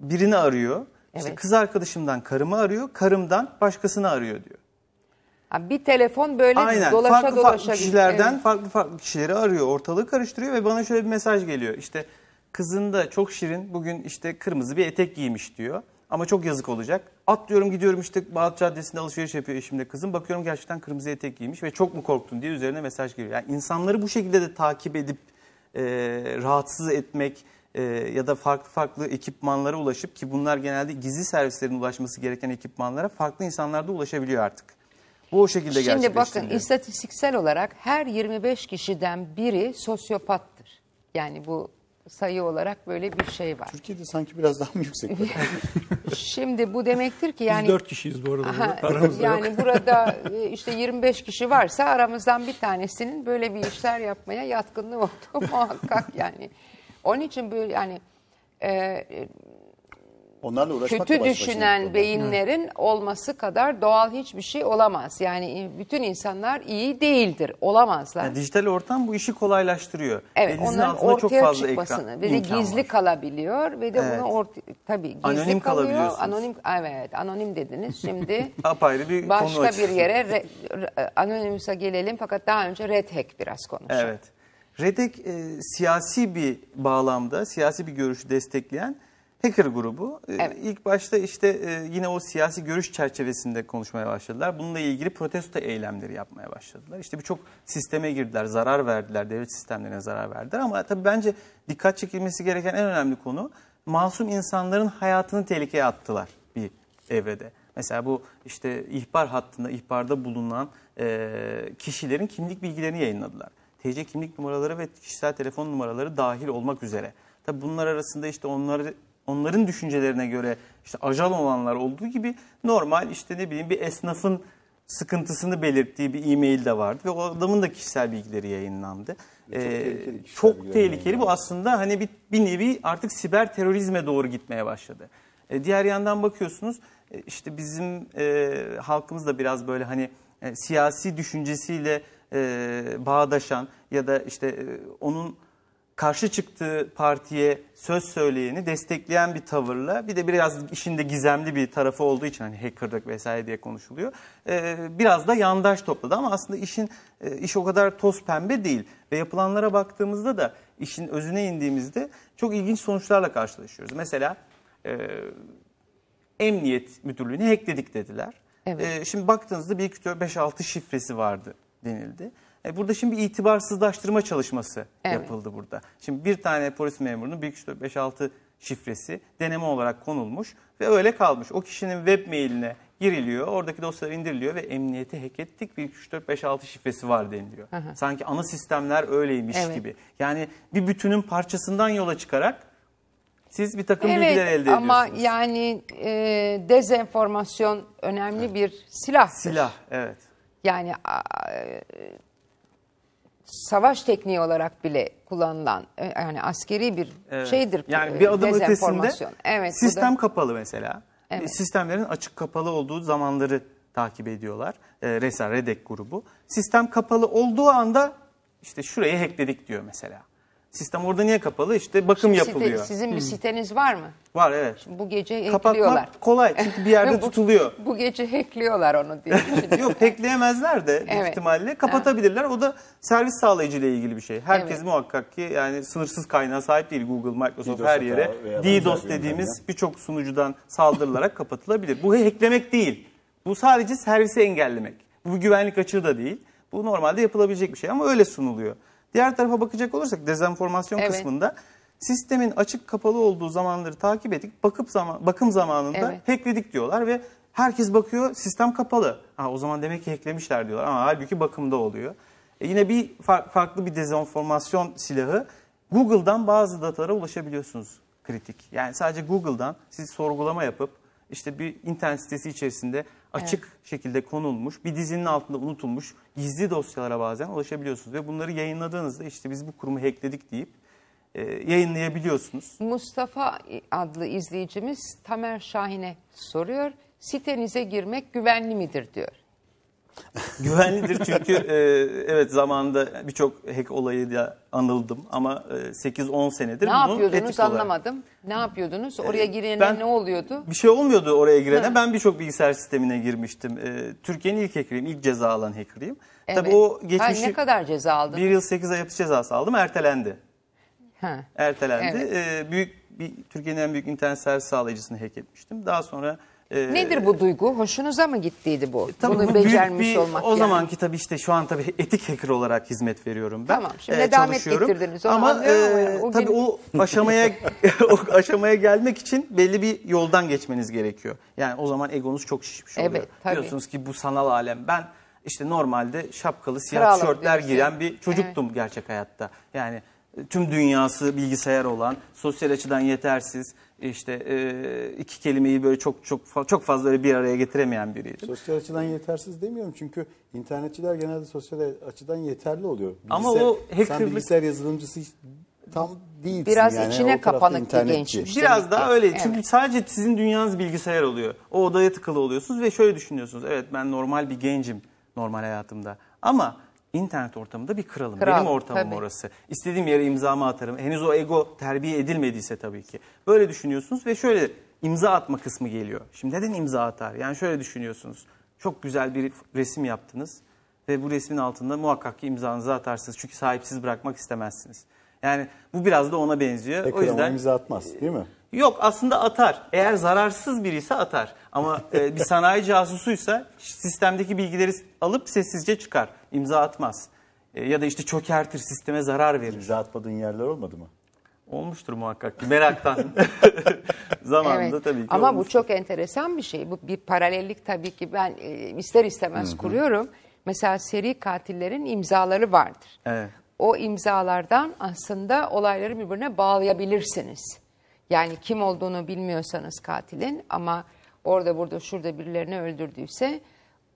birini arıyor. İşte kız arkadaşımdan karımı arıyor, karımdan başkasını arıyor diyor. bir telefon böyle Aynen. dolaşa farklı dolaşa farklı gidiyor. kişilerden Evet. farklı farklı kişileri arıyor, ortalığı karıştırıyor ve bana şöyle bir mesaj geliyor. İşte kızın da çok şirin bugün işte kırmızı bir etek giymiş diyor. Ama çok yazık olacak. Atlıyorum gidiyorum işte Bağdat Caddesi'nde alışveriş yapıyor eşimle kızım. Bakıyorum gerçekten kırmızı etek giymiş ve çok mu korktun diye üzerine mesaj geliyor. Yani insanları bu şekilde de takip edip e, rahatsız etmek, e, ya da farklı farklı ekipmanlara ulaşıp ki bunlar genelde gizli servislerin ulaşması gereken ekipmanlara farklı insanlarda ulaşabiliyor artık. Bu o şekilde Şimdi bakın istatistiksel olarak her 25 kişiden biri sosyopattır. Yani bu sayı olarak böyle bir şey var. Türkiye'de sanki biraz daha mı yüksek? Şimdi bu demektir ki yani... Biz dört kişiyiz bu arada. Aha, aramızda yani yok. burada e, işte 25 kişi varsa aramızdan bir tanesinin böyle bir işler yapmaya yatkınlığı oldu muhakkak yani. Onun için böyle yani e, Onlarla kötü şey düşünen şey. beyinlerin olması kadar doğal hiçbir şey olamaz. Yani e, bütün insanlar iyi değildir, olamazlar. Yani dijital ortam bu işi kolaylaştırıyor. Evet, Elinizin onların altında çok ortaya fazla çıkmasını ekran, ve de gizli var. kalabiliyor ve de Evet. bunu orta, tabii gizli Anonim kalıyor. Anonim evet, anonim dediniz. Şimdi Apayrı bir konu başka bir yere re, re- anonimse gelelim fakat daha önce red hack biraz konuşalım. Evet. Redek e, siyasi bir bağlamda, siyasi bir görüşü destekleyen hacker grubu. E, İlk başta işte e, yine o siyasi görüş çerçevesinde konuşmaya başladılar. Bununla ilgili protesto eylemleri yapmaya başladılar. İşte birçok sisteme girdiler, zarar verdiler, devlet sistemlerine zarar verdiler. Ama tabii bence dikkat çekilmesi gereken en önemli konu masum insanların hayatını tehlikeye attılar bir evrede. Mesela bu işte ihbar hattında, ihbarda bulunan e, kişilerin kimlik bilgilerini yayınladılar. TC kimlik numaraları ve kişisel telefon numaraları dahil olmak üzere. Tabi bunlar arasında işte onları onların düşüncelerine göre işte ajal olanlar olduğu gibi normal işte ne bileyim bir esnafın sıkıntısını belirttiği bir e-mail de vardı ve o adamın da kişisel bilgileri yayınlandı. E, çok ee, tehlikeli, çok tehlikeli bu aslında hani bir, bir nevi artık siber terörizme doğru gitmeye başladı. Ee, diğer yandan bakıyorsunuz e, işte bizim e, halkımız da biraz böyle hani e, siyasi düşüncesiyle e, bağdaşan ya da işte e, onun karşı çıktığı partiye söz söyleyeni destekleyen bir tavırla bir de biraz işinde gizemli bir tarafı olduğu için hani hackerlık vesaire diye konuşuluyor. Ee, biraz da yandaş topladı ama aslında işin e, iş o kadar toz pembe değil ve yapılanlara baktığımızda da işin özüne indiğimizde çok ilginç sonuçlarla karşılaşıyoruz. Mesela e, emniyet müdürlüğünü hackledik dediler. Evet. E, şimdi baktığınızda bir iki 5-6 şifresi vardı denildi. E, burada şimdi bir itibarsızlaştırma çalışması evet. yapıldı burada. Şimdi bir tane polis memurunun 5-6 şifresi deneme olarak konulmuş ve öyle kalmış. O kişinin web mailine giriliyor, oradaki dosyalar indiriliyor ve emniyeti hack ettik 6 şifresi var deniliyor. Aha. Sanki ana sistemler öyleymiş evet. gibi. Yani bir bütünün parçasından yola çıkarak siz bir takım evet, bilgiler elde ediyorsunuz. Ama yani e, dezenformasyon önemli evet. bir silah. Silah, evet yani savaş tekniği olarak bile kullanılan e, yani askeri bir evet. şeydir. Yani e, bir adım ötesinde evet, sistem da... kapalı mesela. E, evet. Sistemlerin açık kapalı olduğu zamanları takip ediyorlar. E, Resa Redek grubu. Sistem kapalı olduğu anda işte şurayı hackledik diyor mesela. Sistem orada niye kapalı? İşte bakım Şimdi yapılıyor. Site, sizin bir hmm. siteniz var mı? Var evet. Şimdi bu gece hackliyorlar. Kapatmak kolay çünkü bir yerde bu, tutuluyor. Bu gece hackliyorlar onu diye. Yok hackleyemezler de evet. ihtimalle kapatabilirler. O da servis sağlayıcı ile ilgili bir şey. Herkes evet. muhakkak ki yani sınırsız kaynağa sahip değil Google, Microsoft DDoS her yere. DDoS dediğimiz birçok sunucudan saldırılarak kapatılabilir. Bu hacklemek değil. Bu sadece servisi engellemek. Bu bir güvenlik açığı da değil. Bu normalde yapılabilecek bir şey ama öyle sunuluyor. Diğer tarafa bakacak olursak dezenformasyon evet. kısmında sistemin açık kapalı olduğu zamanları takip ettik. Bakıp zaman, bakım zamanında evet. hackledik diyorlar ve herkes bakıyor sistem kapalı. Ha, o zaman demek ki hacklemişler diyorlar ama halbuki bakımda oluyor. E yine bir far, farklı bir dezenformasyon silahı Google'dan bazı datalara ulaşabiliyorsunuz kritik. Yani sadece Google'dan siz sorgulama yapıp işte bir internet sitesi içerisinde açık evet. şekilde konulmuş, bir dizinin altında unutulmuş gizli dosyalara bazen ulaşabiliyorsunuz. Ve bunları yayınladığınızda işte biz bu kurumu hackledik deyip e, yayınlayabiliyorsunuz. Mustafa adlı izleyicimiz Tamer Şahin'e soruyor. Sitenize girmek güvenli midir diyor. Güvenlidir çünkü e, evet zamanında birçok hack olayı da anıldım ama e, 8-10 senedir ne bunu yapıyordunuz anlamadım. Ne yapıyordunuz? E, oraya girene ben- ne oluyordu? Bir şey olmuyordu oraya girene. Ben birçok bilgisayar sistemine girmiştim. E, Türkiye'nin ilk hackeriyim, ilk ceza alan hackeriyim. Tabii o Ha, ne kadar ceza aldın? 1 yıl 8 ay hapis cezası aldım, ertelendi. Ha. ertelendi. Ee, büyük bir Türkiye'nin en büyük internet servis sağlayıcısını hack etmiştim. Daha sonra e, Nedir bu duygu? Hoşunuza mı gittiydi bu? E, tabii Bunu bu becermiş bir, olmak. O yani. zamanki tabii işte şu an tabii etik hacker olarak hizmet veriyorum ben. Tamam şimdi ee, e, nedamet getirdiniz. Onu Ama e, o tabii gün... o aşamaya o aşamaya gelmek için belli bir yoldan geçmeniz gerekiyor. Yani o zaman egonuz çok şişmiş oluyor. Evet, tabii. Biliyorsunuz ki bu sanal alem ben işte normalde şapkalı siyah Kralım, tişörtler diyorsun. giyen bir çocuktum evet. gerçek hayatta. Yani tüm dünyası bilgisayar olan, sosyal açıdan yetersiz, işte e, iki kelimeyi böyle çok çok çok fazla bir araya getiremeyen biriydi. Sosyal açıdan yetersiz demiyorum çünkü internetçiler genelde sosyal açıdan yeterli oluyor. Bilgisayar, Ama o hackerlık... Sen bilgisayar yazılımcısı tam değilsin. Biraz yani. içine kapanık bir gençmiş. Biraz daha öyle. Evet. Çünkü sadece sizin dünyanız bilgisayar oluyor. O odaya tıkılı oluyorsunuz ve şöyle düşünüyorsunuz. Evet ben normal bir gencim normal hayatımda. Ama internet ortamında bir kralım. Kral, Benim ortamım tabii. orası. İstediğim yere imzamı atarım. Henüz o ego terbiye edilmediyse tabii ki. Böyle düşünüyorsunuz ve şöyle imza atma kısmı geliyor. Şimdi neden imza atar? Yani şöyle düşünüyorsunuz. Çok güzel bir resim yaptınız ve bu resmin altında muhakkak ki imzanızı atarsınız. Çünkü sahipsiz bırakmak istemezsiniz. Yani bu biraz da ona benziyor. Ekrem o yüzden imza atmaz değil mi? Yok aslında atar. Eğer zararsız biri ise atar. Ama e, bir sanayi casusuysa sistemdeki bilgileri alıp sessizce çıkar. İmza atmaz. E, ya da işte çökertir, sisteme zarar verir. İmza atmadığın yerler olmadı mı? Olmuştur muhakkak ki meraktan. Zamanında evet. tabii ki Ama olmuştur. bu çok enteresan bir şey. Bu bir paralellik tabii ki ben e, ister istemez Hı-hı. kuruyorum. Mesela seri katillerin imzaları vardır. Evet. O imzalardan aslında olayları birbirine bağlayabilirsiniz. Yani kim olduğunu bilmiyorsanız katilin ama orada burada şurada birilerini öldürdüyse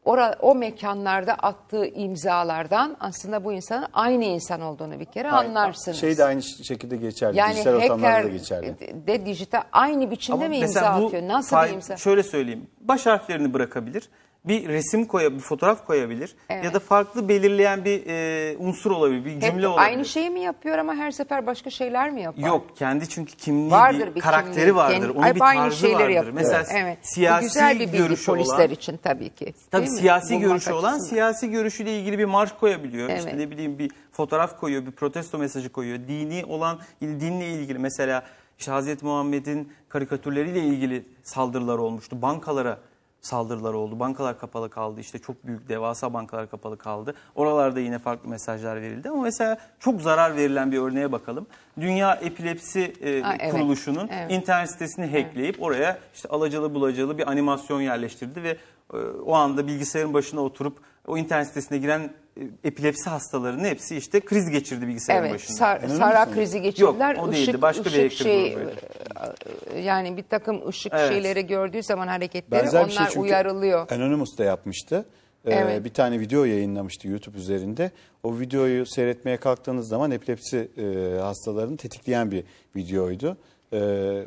ora, o mekanlarda attığı imzalardan aslında bu insanın aynı insan olduğunu bir kere aynı, anlarsınız. Şey de aynı şekilde geçerli. Yani dijital hacker da geçerli. de dijital aynı biçimde Ama mi imza atıyor? Nasıl bir imza? Şöyle söyleyeyim. Baş harflerini bırakabilir bir resim koyabilir, bir fotoğraf koyabilir Evet. ya da farklı belirleyen bir e, unsur olabilir, bir Hep cümle olabilir. aynı şeyi mi yapıyor ama her sefer başka şeyler mi yapıyor? Yok kendi çünkü kimliği Vardır bir, karakteri kimliği. vardır. Kendi- Onun Hep bir aynı tarzı şeyleri vardır. yapıyor. Mesela Evet. Bu siyasi güzel bir bilgi görüşü polisler olan için tabii ki. Tabii Değil mi? siyasi Bulmak görüşü olan açısından. siyasi görüşüyle ilgili bir marş koyabiliyor. Evet. İşte ne bileyim bir fotoğraf koyuyor, bir protesto mesajı koyuyor. Dini olan, dinle ilgili mesela işte Hazreti Muhammed'in karikatürleriyle ilgili saldırılar olmuştu. Bankalara saldırılar oldu. Bankalar kapalı kaldı. İşte çok büyük devasa bankalar kapalı kaldı. Oralarda yine farklı mesajlar verildi. Ama mesela çok zarar verilen bir örneğe bakalım. Dünya Epilepsi e, Aa, evet. Kuruluşu'nun evet. internet sitesini hackleyip evet. oraya işte alacalı bulacalı bir animasyon yerleştirdi ve e, o anda bilgisayarın başına oturup o internet sitesine giren e, epilepsi hastalarının hepsi işte kriz geçirdi bilgisayarın evet, başında. Sar, Sara krizi geçirdiler. Yok o değildi. Başka ışık bir şey, e, yani bir takım ışık evet. şeyleri gördüğü zaman hareketleri Benzer şey onlar şey çünkü uyarılıyor. Anonymous da yapmıştı. Ee, Bir tane video yayınlamıştı YouTube üzerinde. O videoyu seyretmeye kalktığınız zaman epilepsi e, hastalarını tetikleyen bir videoydu. Ee,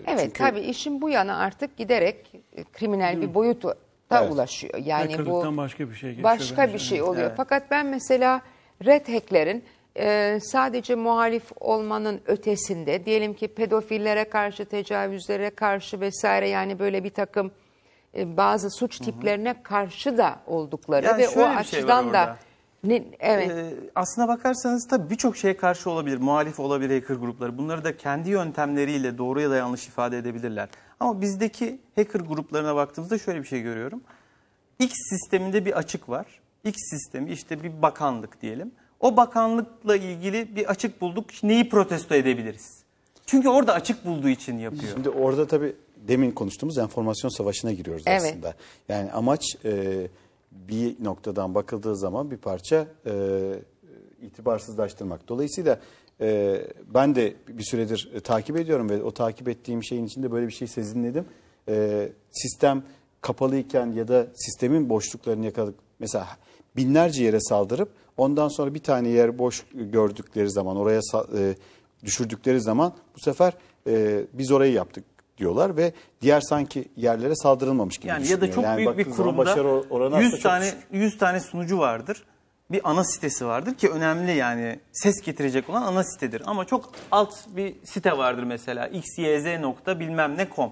evet çünkü... tabii işin bu yana artık giderek e, kriminal bir boyutu Evet. ulaşıyor. Yani bu başka bir şey geçiyor. Başka bir şey oluyor. Evet. Fakat ben mesela red hacklerin e, sadece muhalif olmanın ötesinde diyelim ki pedofillere karşı, tecavüzlere karşı vesaire yani böyle bir takım e, bazı suç tiplerine karşı da oldukları yani ve o şey açıdan şey da ne, evet. Ee, aslına bakarsanız tabii birçok şeye karşı olabilir. Muhalif olabilir hacker grupları. Bunları da kendi yöntemleriyle doğru ya da yanlış ifade edebilirler. Ama bizdeki hacker gruplarına baktığımızda şöyle bir şey görüyorum. X sisteminde bir açık var. X sistemi işte bir bakanlık diyelim. O bakanlıkla ilgili bir açık bulduk. Neyi protesto edebiliriz? Çünkü orada açık bulduğu için yapıyor. Şimdi orada tabii demin konuştuğumuz enformasyon savaşına giriyoruz evet. aslında. Yani amaç... E, bir noktadan bakıldığı zaman bir parça e, itibarsızlaştırmak. Dolayısıyla e, ben de bir süredir e, takip ediyorum ve o takip ettiğim şeyin içinde böyle bir şey sezinledim. E, sistem kapalıyken ya da sistemin boşluklarını yakaladık. Mesela binlerce yere saldırıp ondan sonra bir tane yer boş gördükleri zaman oraya e, düşürdükleri zaman bu sefer e, biz orayı yaptık diyorlar ve diğer sanki yerlere saldırılmamış gibi Yani ya da çok yani büyük bir kurumda başarı oranı 100 tane çok 100 tane sunucu vardır. Bir ana sitesi vardır ki önemli yani ses getirecek olan ana sitedir. Ama çok alt bir site vardır mesela xyz nokta bilmem ne com.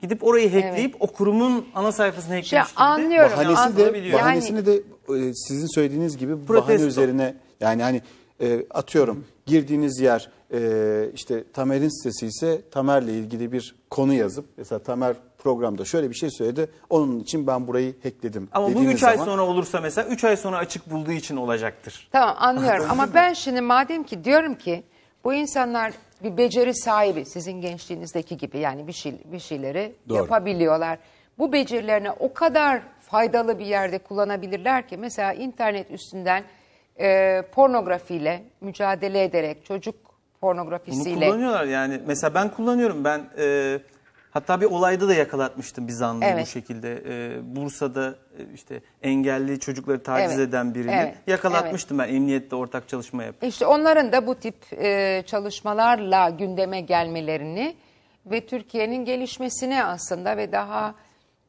Gidip orayı hackleyip o kurumun ana sayfasını şey, hacklemiş anlıyorum. Bahanesi de, Anlayabiliyorum. bahanesini de e, sizin söylediğiniz gibi bahane üzerine yani hani e, atıyorum girdiğiniz yer e, işte Tamer'in sitesi ise Tamer'le ilgili bir konu yazıp mesela Tamer programda şöyle bir şey söyledi. Onun için ben burayı hackledim. Ama bu 3 ay sonra olursa mesela 3 ay sonra açık bulduğu için olacaktır. Tamam anlıyorum ama ben şimdi madem ki diyorum ki bu insanlar bir beceri sahibi sizin gençliğinizdeki gibi yani bir şey bir şeyleri Doğru. yapabiliyorlar. Bu becerilerini o kadar faydalı bir yerde kullanabilirler ki mesela internet üstünden e, pornografiyle mücadele ederek çocuk pornografisiyle. Bunu kullanıyorlar yani. Mesela ben kullanıyorum. Ben e, hatta bir olayda da yakalatmıştım bir anlığı Evet. bu şekilde. E, Bursa'da e, işte engelli çocukları taciz Evet. eden birini Evet. yakalatmıştım ben emniyette ortak çalışma yapıp. İşte onların da bu tip e, çalışmalarla gündeme gelmelerini ve Türkiye'nin gelişmesini aslında ve daha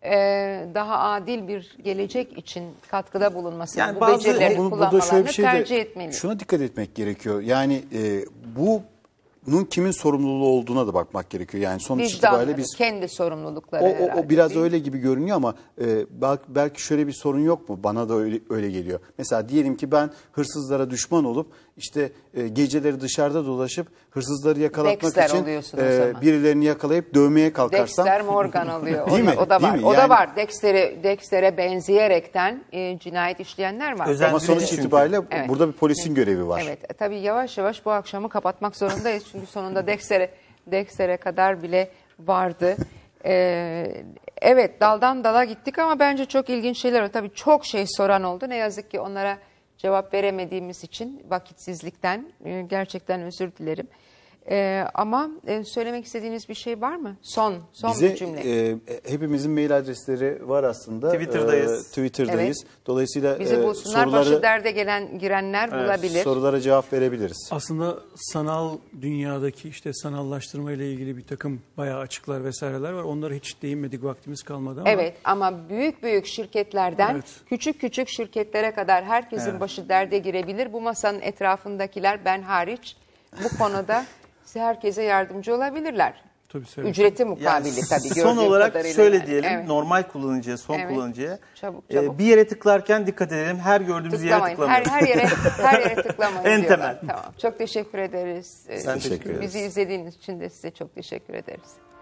e, daha adil bir gelecek için katkıda bulunması yani bu bazı, becerileri bu, kullanmalarını şey tercih etmeli. Şuna dikkat etmek gerekiyor. Yani e, bu bunun kimin sorumluluğu olduğuna da bakmak gerekiyor. Yani sonuç Vicdan, itibariyle biz kendi sorumlulukları. O, o, o biraz öyle gibi görünüyor ama e, belki şöyle bir sorun yok mu? Bana da öyle, öyle geliyor. Mesela diyelim ki ben hırsızlara düşman olup işte e, geceleri dışarıda dolaşıp hırsızları yakalatmak Dexter için e, birilerini yakalayıp dövmeye kalkarsan. Dexter Morgan alıyor. Değil o, mi? o da var. mi? O yani, da var. Dexter'e Dexter'e benzeyerekten e, cinayet işleyenler var. Özel ama sonuç itibariyle evet. burada bir polisin görevi var. Evet. E, tabii yavaş yavaş bu akşamı kapatmak zorundayız. çünkü sonunda Dexter'e Dexter'e kadar bile vardı. Ee, evet daldan dala gittik ama bence çok ilginç şeyler oldu. Tabii çok şey soran oldu. Ne yazık ki onlara Cevap veremediğimiz için vakitsizlikten gerçekten özür dilerim. Ee, ama e, söylemek istediğiniz bir şey var mı? Son, son Bize, bir cümle. E, hepimizin mail adresleri var aslında. Twitter'dayız. E, Twitter'dayız. Evet. Dolayısıyla Bizi e, soruları, başı derde gelen girenler evet, bulabilir. Sorulara cevap verebiliriz. Aslında sanal dünyadaki işte sanallaştırma ile ilgili bir takım bayağı açıklar vesaireler var. Onlara hiç değinmedik vaktimiz kalmadı ama. Evet ama büyük büyük şirketlerden evet. küçük küçük şirketlere kadar herkesin evet. başı derde girebilir. Bu masanın etrafındakiler ben hariç bu konuda... size herkese yardımcı olabilirler. Tabii, tabii. Ücreti mukabili yani, tabii. Son olarak kadarıyla şöyle yani. diyelim evet. normal kullanıcıya, son evet. kullanıcıya. Çabuk, ee, çabuk. E, bir yere tıklarken dikkat edelim. Her gördüğümüz Tıklamayın. yere tıklamayın. Her, her yere her yere tıklamayın. en temel. Tamam. Çok teşekkür ederiz. Ben teşekkür ederim. Bizi izlediğiniz için de size çok teşekkür ederiz.